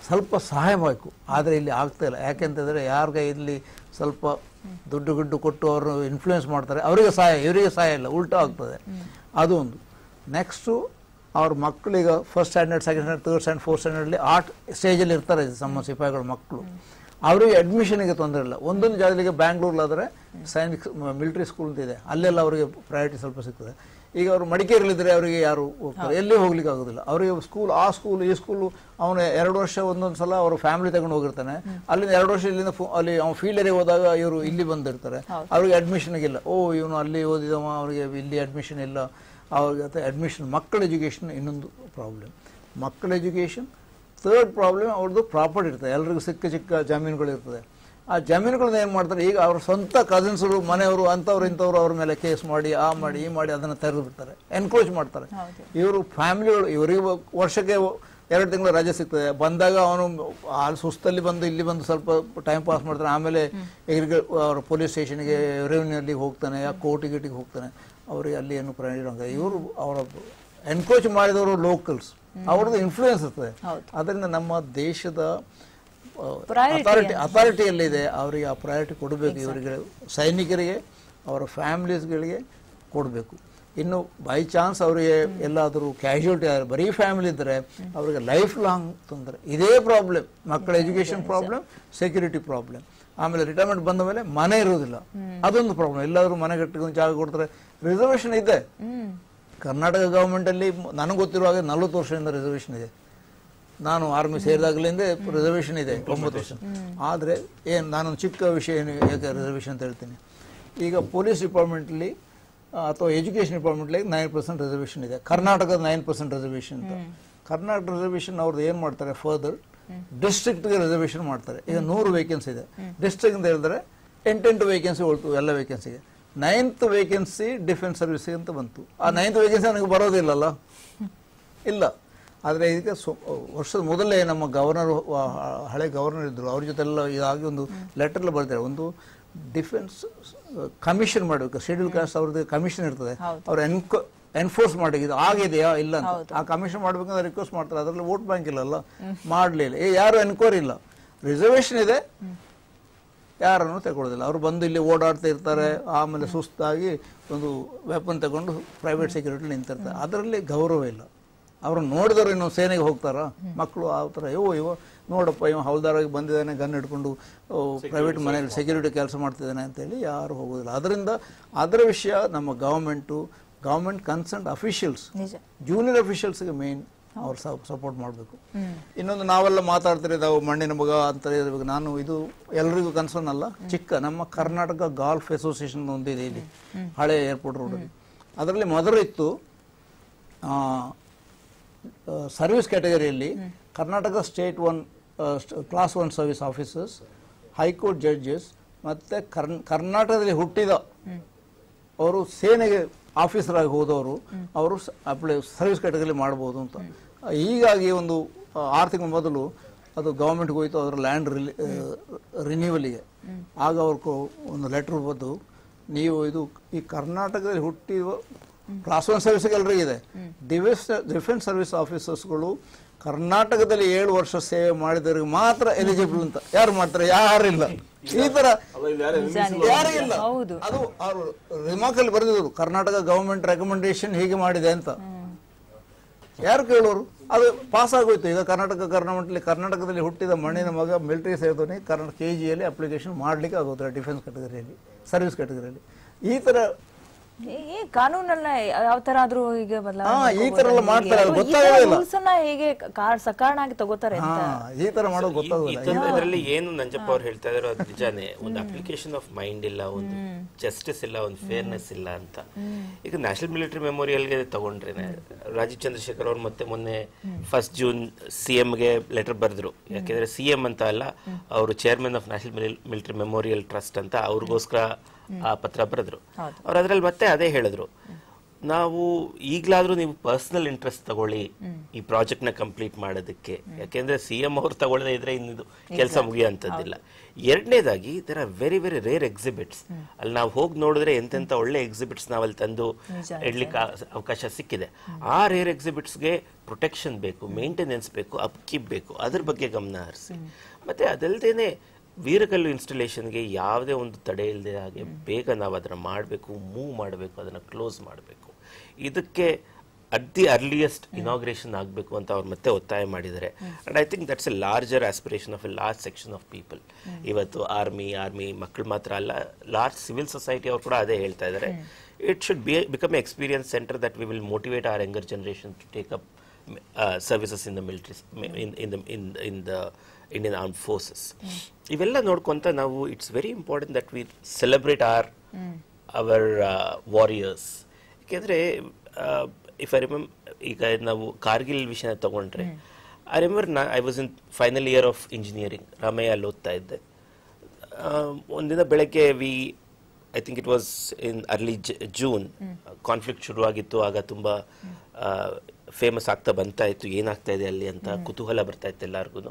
ಸ್ವಲ್ಪ ಸಹಾಯ ಮಾಡಬೇಕು ಆದರೆ ಇಲ್ಲಿ ಆಗ್ತಾ ಇಲ್ಲ ಯಾಕೆಂತಂದರೆ ಯಾರಿಗೇ ಇಲ್ಲಿ ಸ್ವಲ್ಪ ದುಡ್ಡು ಗಿಡ್ಡು ಕೊಟ್ಟು ಅವರು ಇನ್ಫ್ಲುಯೆನ್ಸ್ ಮಾಡ್ತಾರೆ ಅವರಿಗೆ ಸಹಾಯ ಇವರಿಗೆ ಸಹಾಯ ಇಲ್ಲ ಉಲ್ಟ ಆಗ್ತದೆ ಅದು ಒಂದು ನೆಕ್ಸ್ಟು ಅವ್ರ ಮಕ್ಕಳೀಗ first standard second standard third standard fourth ಸ್ಟ್ಯಾಂಡರ್ಡಲ್ಲಿ ಆರ್ಟ್ ಸ್ಟೇಜಲ್ಲಿ ಇರ್ತಾರೆ ಸಮ ಸಿಪಾಯಿಗಳ ಮಕ್ಕಳು ಅವರಿಗೆ ಅಡ್ಮಿಷನಿಗೆ ತೊಂದರೆ ಇಲ್ಲ ಒಂದೊಂದು ಜಾಗಲಿಗೆ ಬ್ಯಾಂಗ್ಳೂರ್ಲಾದರೆ ಸೈನಿಕ್ ಮಿಲಿಟರಿ ಸ್ಕೂಲ್ ಇದೆ ಅಲ್ಲೆಲ್ಲ ಅವರಿಗೆ ಪ್ರಯಾರಿಟಿ ಸ್ವಲ್ಪ ಸಿಗ್ತದೆ ಈಗ ಅವರು ಮಡಿಕೇರಿಲಿದ್ದರೆ ಅವರಿಗೆ ಯಾರು ಹೋಗ್ತಾರೆ ಎಲ್ಲಿ ಹೋಗ್ಲಿಕ್ಕೆ ಆಗೋದಿಲ್ಲ ಅವರಿಗೆ ಸ್ಕೂಲ್ ಆ ಸ್ಕೂಲ್ ಈ ಸ್ಕೂಲು ಅವನು ಎರಡು ವರ್ಷ ಒಂದೊಂದು ಸಲ ಅವರು ಫ್ಯಾಮಿಲಿ ತಗೊಂಡು ಹೋಗಿರ್ತಾನೆ ಅಲ್ಲಿಂದ ಎರಡು ವರ್ಷ ಇಲ್ಲಿಂದ ಅಲ್ಲಿ ಫೀಲ್ಡ್ ಫೀಲ್ಡರಿಗೆ ಹೋದಾಗ ಇವರು ಇಲ್ಲಿ ಬಂದಿರ್ತಾರೆ ಅವ್ರಿಗೆ ಅಡ್ಮಿಷನ್ಗಿಲ್ಲ ಓ ಇವನು ಅಲ್ಲಿ ಓದಿದವ ಅವ್ರಿಗೆ ಇಲ್ಲಿ ಅಡ್ಮಿಷನ್ ಇಲ್ಲ ಅವ್ರಿಗೆ ಅಡ್ಮಿಷನ್ ಮಕ್ಕಳ ಎಜುಕೇಷನ್ ಇನ್ನೊಂದು ಪ್ರಾಬ್ಲಮ್ ಮಕ್ಕಳ ಎಜುಕೇಷನ್ ಥರ್ಡ್ ಪ್ರಾಬ್ಲಮ್ ಅವ್ರದ್ದು ಪ್ರಾಪರ್ಟಿ ಇರ್ತದೆ ಎಲ್ರಿಗೂ ಸಿಕ್ಕ ಚಿಕ್ಕ ಜಾಮೀನುಗಳಿರ್ತದೆ ಇರ್ತದೆ ಆ ಜಮೀನುಗಳನ್ನ ಏನು ಮಾಡ್ತಾರೆ ಈಗ ಅವ್ರ ಸ್ವಂತ ಕಸಿನ್ಸ್ರು ಮನೆಯವರು ಅಂಥವ್ರು ಇಂಥವ್ರು ಅವ್ರ ಮೇಲೆ ಕೇಸ್ ಮಾಡಿ ಆ ಮಾಡಿ ಈ ಮಾಡಿ ಅದನ್ನು ತೆರೆದು ಬಿಡ್ತಾರೆ ಎನ್ಕ್ರೋಚ್ ಮಾಡ್ತಾರೆ ಇವರು ಫ್ಯಾಮಿಲಿಗಳು ಇವರಿಗೆ ವರ್ಷಕ್ಕೆ ಎರಡು ತಿಂಗಳು ರಜೆ ಸಿಗ್ತದೆ ಬಂದಾಗ ಅವನು ಆ ಸುಸ್ತಲ್ಲಿ ಬಂದು ಇಲ್ಲಿ ಬಂದು ಸ್ವಲ್ಪ ಟೈಮ್ ಪಾಸ್ ಮಾಡ್ತಾನೆ ಆಮೇಲೆ ಎಗ್ರಿಕ ಅವ್ರ ಪೊಲೀಸ್ ಸ್ಟೇಷನ್ಗೆ ರೆವಿನ್ಯೂಲ್ಲಿ ಹೋಗ್ತಾನೆ ಆ ಕೋರ್ಟ್ ಗೀಟಿಗೆ ಹೋಗ್ತಾನೆ ಅವರಿಗೆ ಅಲ್ಲಿ ಏನು ಪ್ರಯಾಣ ಇವರು ಅವರ ಎನ್ಕ್ರೋಚ್ ಮಾಡಿದವರು ಲೋಕಲ್ಸ್ ಅವ್ರದ್ದು ಇನ್ಫ್ಲೂಯೆನ್ಸ್ ಇರ್ತದೆ ಅದರಿಂದ ನಮ್ಮ ದೇಶದ ಅಥಾರಿಟಿ ಅಥಾರಿಟಿಯಲ್ಲಿದೆ ಅವರಿಗೆ ಆ ಪ್ರಯಾರಿಟಿ ಕೊಡಬೇಕು ಇವರಿಗೆ ಸೈನಿಕರಿಗೆ ಅವರ ಫ್ಯಾಮಿಲೀಸ್ಗಳಿಗೆ ಕೊಡಬೇಕು ಇನ್ನು ಬೈ ಚಾನ್ಸ್ ಅವರಿಗೆ ಎಲ್ಲಾದರೂ ಕ್ಯಾಶುಯಲ್ಟಿ ಆದರೆ ಬರೀ ಫ್ಯಾಮಿಲಿ ಇದ್ದರೆ ಅವರಿಗೆ ಲೈಫ್ ಲಾಂಗ್ ತೊಂದರೆ ಇದೇ ಪ್ರಾಬ್ಲಮ್ ಮಕ್ಕಳ ಎಜುಕೇಷನ್ ಪ್ರಾಬ್ಲಮ್ ಸೆಕ್ಯೂರಿಟಿ ಪ್ರಾಬ್ಲಮ್ ಆಮೇಲೆ ರಿಟೈರ್ಮೆಂಟ್ ಬಂದ ಮೇಲೆ ಮನೆ ಇರೋದಿಲ್ಲ ಅದೊಂದು ಪ್ರಾಬ್ಲಮ್ ಎಲ್ಲಾದರೂ ಮನೆ ಕಟ್ಟಿಕೊಂಡು ಜಾಗ ಕೊಡ್ತಾರೆ ರಿಸರ್ವೇಷನ್ ಇದೆ ಕರ್ನಾಟಕ ಗೌರ್ಮೆಂಟಲ್ಲಿ ನನಗೆ ಗೊತ್ತಿರುವಾಗ ನಲ್ವತ್ತು ವರ್ಷದಿಂದ ರಿಸರ್ವೇಷನ್ ಇದೆ ನಾನು ಆರ್ಮಿ ಸೇರಿದಾಗಲಿಂದ ರಿಸರ್ವೇಷನ್ ಇದೆ ಒಂಬತ್ತು ವರ್ಷ ಆದರೆ ಏನು ನಾನೊಂದು ಚಿಕ್ಕ ವಿಷಯ ಏನು ಯಾಕೆ ರಿಸರ್ವೇಷನ್ ಅಂತ ಹೇಳ್ತೀನಿ ಈಗ ಪೊಲೀಸ್ ಡಿಪಾರ್ಟ್ಮೆಂಟಲ್ಲಿ ಅಥವಾ ಎಜುಕೇಷನ್ ಡಿಪಾರ್ಟ್ಮೆಂಟ್ಲಿ ನೈನ್ ಪರ್ಸೆಂಟ್ ರಿಸರ್ವೇಷನ್ ಇದೆ ಕರ್ನಾಟಕದ ನೈನ್ ಪರ್ಸೆಂಟ್ ರಿಸರ್ವೇಷನ್ ಅಂತ ಕರ್ನಾಟಕ ರಿಸರ್ವೇಷನ್ ಅವ್ರದ್ದು ಏನು ಮಾಡ್ತಾರೆ ಫರ್ದರ್ ಡಿಸ್ಟ್ರಿಕ್ಟ್ಗೆ ರಿಸರ್ವೇಷನ್ ಮಾಡ್ತಾರೆ ಈಗ ನೂರು ವೇಕೆನ್ಸಿ ಇದೆ ಡಿಸ್ಟ್ರಿಕ್ಟ್ ಅಂತ ಹೇಳಿದ್ರೆ ಎಂಟೆಂಟು ವೇಕೆನ್ಸಿ ಹೊರಟು ಎಲ್ಲ ವೇಕೆನ್ಸಿಗೆ ನೈನ್ತ್ ವೇಕೆನ್ಸಿ ಡಿಫೆನ್ಸ್ ಸರ್ವಿಸ್ಗೆ ಅಂತ ಬಂತು ಆ ನೈನ್ತ್ ವೇಕೆನ್ಸಿ ನನಗೆ ಬರೋದಿಲ್ಲಲ್ಲ ಇಲ್ಲ ಆದರೆ ಇದಕ್ಕೆ ರೀತಿ ವರ್ಷದ ಮೊದಲೇ ನಮ್ಮ ಗವರ್ನರ್ ಹಳೆ ಗವರ್ನರ್ ಇದ್ದರು ಅವ್ರ ಜೊತೆಲ್ಲ ಇದಾಗಿ ಒಂದು ಲೆಟರ್ಲ್ಲ ಬರ್ತಾರೆ ಒಂದು ಡಿಫೆನ್ಸ್ ಕಮಿಷನ್ ಮಾಡಬೇಕು ಶೆಡ್ಯೂಲ್ ಕಾಸ್ಟ್ ಅವ್ರದ್ದು ಕಮಿಷನ್ ಇರ್ತದೆ ಅವ್ರು ಎನ್ಕೋ ಎನ್ಫೋರ್ಸ್ ಮಾಡಿ ಇದು ಆಗಿದೆಯಾ ಇಲ್ಲ ಅಂತ ಆ ಕಮಿಷನ್ ಮಾಡ್ಬೇಕಂದ್ರೆ ರಿಕ್ವೆಸ್ಟ್ ಮಾಡ್ತಾರೆ ಅದರಲ್ಲಿ ವೋಟ್ ಬ್ಯಾಂಕ್ ಇಲ್ಲಲ್ಲ ಮಾಡಲಿಲ್ಲ ಯಾರು ಎನ್ಕ್ವೈರಿ ಇಲ್ಲ ರಿಸರ್ವೇಷನ್ ಇದೆ ಯಾರನ್ನು ತಗೊಳ್ಳೋದಿಲ್ಲ ಅವರು ಬಂದು ಇಲ್ಲಿ ಓಡಾಡ್ತಾ ಇರ್ತಾರೆ ಆಮೇಲೆ ಸುಸ್ತಾಗಿ ಒಂದು ವೆಪನ್ ತಗೊಂಡು ಪ್ರೈವೇಟ್ ಸೆಕ್ಯೂರಿಟಿ ನಿಂತಿರ್ತಾರೆ ಅದರಲ್ಲಿ ಗೌರವ ಇಲ್ಲ ಅವ್ರನ್ನ ನೋಡಿದ್ರೆ ಇನ್ನು ಸೇನೆಗೆ ಹೋಗ್ತಾರ ಮಕ್ಕಳು ಆ ಥರ ಯೋ ಇವೋ ನೋಡಪ್ಪ ಇವ ಹೌಲ್ದಾರಾಗಿ ಬಂದಿದ್ದಾನೆ ಗನ್ ಹಿಡ್ಕೊಂಡು ಪ್ರೈವೇಟ್ ಮನೆಯಲ್ಲಿ ಸೆಕ್ಯೂರಿಟಿ ಕೆಲಸ ಮಾಡ್ತಿದ್ದಾನೆ ಅಂತೇಳಿ ಯಾರು ಹೋಗೋದಿಲ್ಲ ಅದರಿಂದ ಅದರ ವಿಷಯ ನಮ್ಮ government government concern officials junior ಅಫಿಷಿಯಲ್ಸ್ಗೆ ಮೇನ್ ಅವ್ರು ಸಪೋರ್ಟ್ ಮಾಡಬೇಕು ಇನ್ನೊಂದು ನಾವೆಲ್ಲ ಮಾತಾಡ್ತಿರೋದು ನಾವು ಮಣ್ಣಿನ ಮಗ ಅಂತ ಇರಬೇಕು ನಾನು ಇದು ಎಲ್ರಿಗೂ ಕನ್ಸರ್ನ್ ಅಲ್ಲ ಚಿಕ್ಕ ನಮ್ಮ ಕರ್ನಾಟಕ ಗಾಲ್ಫ್ ಅಸೋಸಿಯೇಷನ್ ಒಂದಿದೆ ಇಲ್ಲಿ ಹಳೆ ಏರ್ಪೋರ್ಟ್ ರೋಡಲ್ಲಿ ಅದರಲ್ಲಿ ಮೊದಲು ಇತ್ತು ಸರ್ವಿಸ್ ಕ್ಯಾಟಗರಿಯಲ್ಲಿ Karnataka state one class one service officers high court judges ಮತ್ತು ಕರ್ನ್ ಕರ್ನಾಟಕದಲ್ಲಿ ಹುಟ್ಟಿದ ಅವರು ಸೇನೆಗೆ ಆಫೀಸರ್ ಆಗಿ ಹೋದವರು ಅವರು ಅಪ್ಲೈ ಸರ್ವಿಸ್ ಕ್ಯಾಟಗರಿ ಮಾಡ್ಬೋದು ಅಂತ ಹೀಗಾಗಿ ಒಂದು ಆರ್ಥಿಕ ತಿಂಗಳ ಮೊದಲು ಅದು ಗೌರ್ಮೆಂಟ್ಗೆ ಹೋಯ್ತು ಅದರ ಲ್ಯಾಂಡ್ ರಿಲಿ ರಿನ್ಯೂವಲಿಗೆ ಆಗ ಅವ್ರ ಒಂದು ಲೆಟ್ರ್ ಬಂದು ನೀವು ಇದು ಈ ಕರ್ನಾಟಕದಲ್ಲಿ ಹುಟ್ಟಿರುವ ಕ್ಲಾಸ್ ಒನ್ ಸರ್ವಿಸ್ ಇದೆ ಡಿಫೆನ್ಸ್ ಡಿಫೆನ್ಸ್ ಸರ್ವಿಸ್ ಆಫೀಸರ್ಸ್ಗಳು ಕರ್ನಾಟಕದಲ್ಲಿ ಏಳು ವರ್ಷ ಸೇವೆ ಮಾಡಿದವರಿಗೆ ಮಾತ್ರ ಎಲಿಜಿಬಲ್ ಅಂತ ಯಾರು ಮಾಡ್ತಾರೆ ಯಾರಿಲ್ಲ ಈ ತರ ಯಾರಿಲ್ಲ ಅದು ಅವರು ಬರೆದಿದ್ರು ಕರ್ನಾಟಕ ಗವರ್ಮೆಂಟ್ ರೆಕಮೆಂಡೇಶನ್ ಹೀಗೆ ಮಾಡಿದೆ ಅಂತ ಯಾರು ಕೇಳೋರು ಅದು ಪಾಸ್ ಆಗೋಯ್ತು ಈಗ ಕರ್ನಾಟಕ ಗವರ್ನಮೆಂಟ್ಲಿ ಕರ್ನಾಟಕದಲ್ಲಿ ಹುಟ್ಟಿದ ಮಣ್ಣಿನ ಮಗ ಮಿಲಿಟರಿ ಸೇರಿದವನಿ ಕರ್ನಾಟಕ ಕೆ ಜಿಯಲ್ಲಿ ಅಪ್ಲಿಕೇಶನ್ ಮಾಡ್ಲಿಕ್ಕೆ ಆಗೋದಿಲ್ಲ ಡಿಫೆನ್ಸ್ ಕ್ಯಾಟಗರಿಯಲ್ಲಿ ಸರ್ವಿಸ್ ಕ್ಯಾಟಗರಿಯಲ್ಲಿ ಈ ತರ ಕಾನೂನಲ್ಲ ಯಾವ ತರ ಆದ್ರೂ ಹೀಗೆ ಬದಲಾವಣೆ ಈ ತರ ಎಲ್ಲ ಮಾಡ್ತಾರೆ ಹೇಗೆ ಸಕಾರಣ ಆಗಿ ತಗೋತಾರೆ ಈ ತರ ಮಾಡೋದು ಗೊತ್ತಾಗೋದಿಲ್ಲ ಏನು ನಂಜಪ್ಪ ಅವ್ರು ಹೇಳ್ತಾ ಇದ್ರು ಅದು ನಿಜಾನೇ ಒಂದು ಅಪ್ಲಿಕೇಶನ್ ಆಫ್ ಮೈಂಡ್ ಇಲ್ಲ ಒಂದು ಜಸ್ಟಿಸ್ ಇಲ್ಲ ಒಂದು ಫೇರ್ನೆಸ್ ಇಲ್ಲ ಅಂತ ಈಗ ನ್ಯಾಷನಲ್ ಮಿಲಿಟರಿ ಮೆಮೋರಿಯಲ್ಗೆ ತಗೊಂಡ್ರೆ ರಾಜೀವ್ ಚಂದ್ರಶೇಖರ್ ಅವ್ರು ಮತ್ತೆ ಮೊನ್ನೆ ಫಸ್ಟ್ ಜೂನ್ ಸಿ ಗೆ ಲೆಟರ್ ಬರೆದ್ರು ಯಾಕೆಂದ್ರೆ ಸಿ ಎಂ ಅಂತ ಅಲ್ಲ ಅವರು chairman of national military memorial trust ಅಂತ ಅವ್ರಿಗೋಸ್ಕರ ಆ ಪತ್ರ ಬರೆದ್ರು ಅವ್ರು ಅದ್ರಲ್ಲಿ ಮತ್ತೆ ಅದೇ ಹೇಳಿದ್ರು ನಾವು ಈಗ್ಲಾದ್ರೂ ನೀವು ಪರ್ಸನಲ್ ಇಂಟ್ರೆಸ್ಟ್ ತಗೊಳ್ಳಿ ಈ ಪ್ರಾಜೆಕ್ಟ್ ನ ಕಂಪ್ಲೀಟ್ ಮಾಡೋದಕ್ಕೆ ಯಾಕೆಂದ್ರೆ ಸಿ ಎಂ ಅವ್ರು ತಗೊಳ್ಳದೇ ಇದ್ರೆ ಇನ್ನಿದು ಕೆಲಸ ಮುಗಿಯುವಂತದ್ದಿಲ್ಲ ಎರಡನೇದಾಗಿ there are very very rare exhibits ಅಲ್ಲಿ ನಾವು ಹೋಗಿ ನೋಡಿದ್ರೆ ಎಂತೆಂಥ ಒಳ್ಳೆ ಎಕ್ಸಿಬಿಟ್ಸ್ ನಾವಲ್ಲಿ ತಂದು ಇಡ್ಲಿಕ್ಕೆ ಅವಕಾಶ ಸಿಕ್ಕಿದೆ ಆ ರೇರ್ ಎಕ್ಸಿಬಿಟ್ಸ್ಗೆ ಪ್ರೊಟೆಕ್ಷನ್ ಬೇಕು ಮೇಂಟೆನೆನ್ಸ್ ಬೇಕು ಅಪ್ಕೀಪ್ ಬೇಕು ಅದ್ರ ಬಗ್ಗೆ ಗಮನ ಹರಿಸಿ ಮತ್ತೆ ಅದಲ್ದೇನೆ ವೀರಕಲ್ಲು ಇನ್ಸ್ಟಾಲೇಷನ್ಗೆ ಯಾವುದೇ ಒಂದು ತಡೆ ಇಲ್ಲದೆ ಹಾಗೆ ಬೇಗ ನಾವು ಅದನ್ನು ಮಾಡಬೇಕು ಮೂವ್ ಮಾಡಬೇಕು ಅದನ್ನು ಕ್ಲೋಸ್ ಮಾಡಬೇಕು ಇದಕ್ಕೆ ಅಟ್ ದಿ ಅರ್ಲಿಯೆಸ್ಟ್ ಇನಾಗ್ರೇಷನ್ ಆಗಬೇಕು ಅಂತ ಅವ್ರು ಮತ್ತೆ ಒತ್ತಾಯ ಮಾಡಿದ್ದಾರೆ and I think that's a larger aspiration of a large section of people ಇವತ್ತು ಆರ್ಮಿ ಆರ್ಮಿ ಮಕ್ಕಳು ಮಾತ್ರ ಅಲ್ಲ ಲಾರ್ಜ್ ಸಿವಿಲ್ ಸೊಸೈಟಿ ಅವರು ಕೂಡ ಅದೇ ಹೇಳ್ತಾ ಇದ್ದಾರೆ it should be become experience centre that we will motivate our younger generation to take up services in the military in in the in the Indian arm forces ಇವೆಲ್ಲ ನೋಡ್ಕೊಂತ ನಾವು it's very important that we celebrate our our warriors ಯಾಕೆಂದ್ರೆ ಇಫ್ ಐ ರಿಮೆಂಬ್ ಈಗ ನಾವು ಕಾರ್ಗಿಲ್ ವಿಷಯನ ತಗೊಂಡ್ರೆ ಐ ರಿಮೆಂಬರ್ ನಾ I was in final year of engineering Ramaiah ಅಲ್ಲಿ ಓದ್ತಾ ಇದ್ದೆ um, ಒಂದಿನ ಬೆಳಗ್ಗೆ V I think it was in early June conflict ಶುರುವಾಗಿತ್ತು ಆಗ ತುಂಬ ಫೇಮಸ್ uh, ಆಗ್ತಾ ಬಂತಾ ಇತ್ತು ಏನಾಗ್ತಾ ಇದೆ ಅಲ್ಲಿ ಅಂತ ಕುತೂಹಲ ಬರ್ತಾ ಇತ್ತು ಎಲ್ಲರಿಗೂ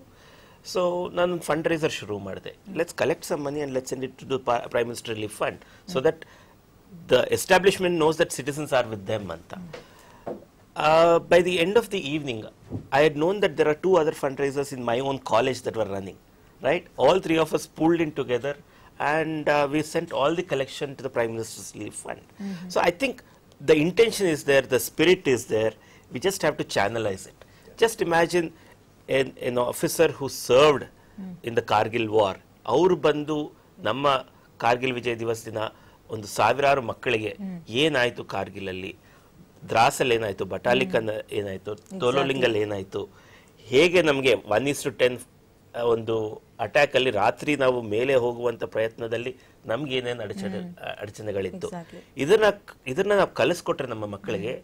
ಸೊ ನಾನು ಫಂಡ್ ರೈಸರ್ ಶುರು ಮಾಡಿದೆ let's collect some money and let's send it to prime minister relief fund so that the establishment knows that citizens are with them ಅಂತ by the end of the evening I had known that there are two other fund raisers in my own college that were running right all three of us pooled in together and uh, we sent all the collection to the Prime Minister's Relief Fund. Mm -hmm. So I think the intention is there, the spirit is there, we just have to channelize it. Just imagine an officer who served in the Kargil war ಅವರು ಬಂದು ನಮ್ಮ ಕಾರ್ಗಿಲ್ ವಿಜಯ ದಿವಸ ದಿನ ಒಂದು ಸಾವಿರಾರು ಮಕ್ಕಳಿಗೆ ಏನಾಯಿತು ಕಾರ್ಗಿಲಲ್ಲಿ ದ್ರಾಸಲ್ಲಿ ಏನಾಯಿತು ಬಟಾಲಿಕನ್ ಏನಾಯಿತು ತೋಲೋಲಿಂಗಲ್ಲಿ ಏನಾಯ್ತು ಹೇಗೆ ನಮಗೆ ಒನ್ ಟು ಟೆನ್ ಒಂದು ಅಟ್ಯಾಕಲ್ಲಿ ರಾತ್ರಿ ನಾವು ಮೇಲೆ ಹೋಗುವಂಥ ಪ್ರಯತ್ನದಲ್ಲಿ ನಮ್ಗೆ ಏನೇನು ಅಡಚಣೆ ಅಡಚಣೆಗಳಿತ್ತು ಇದನ್ನ ಇದನ್ನ ನಾವು ಕಲಿಸ್ಕೊಟ್ರೆ ನಮ್ಮ ಮಕ್ಕಳಿಗೆ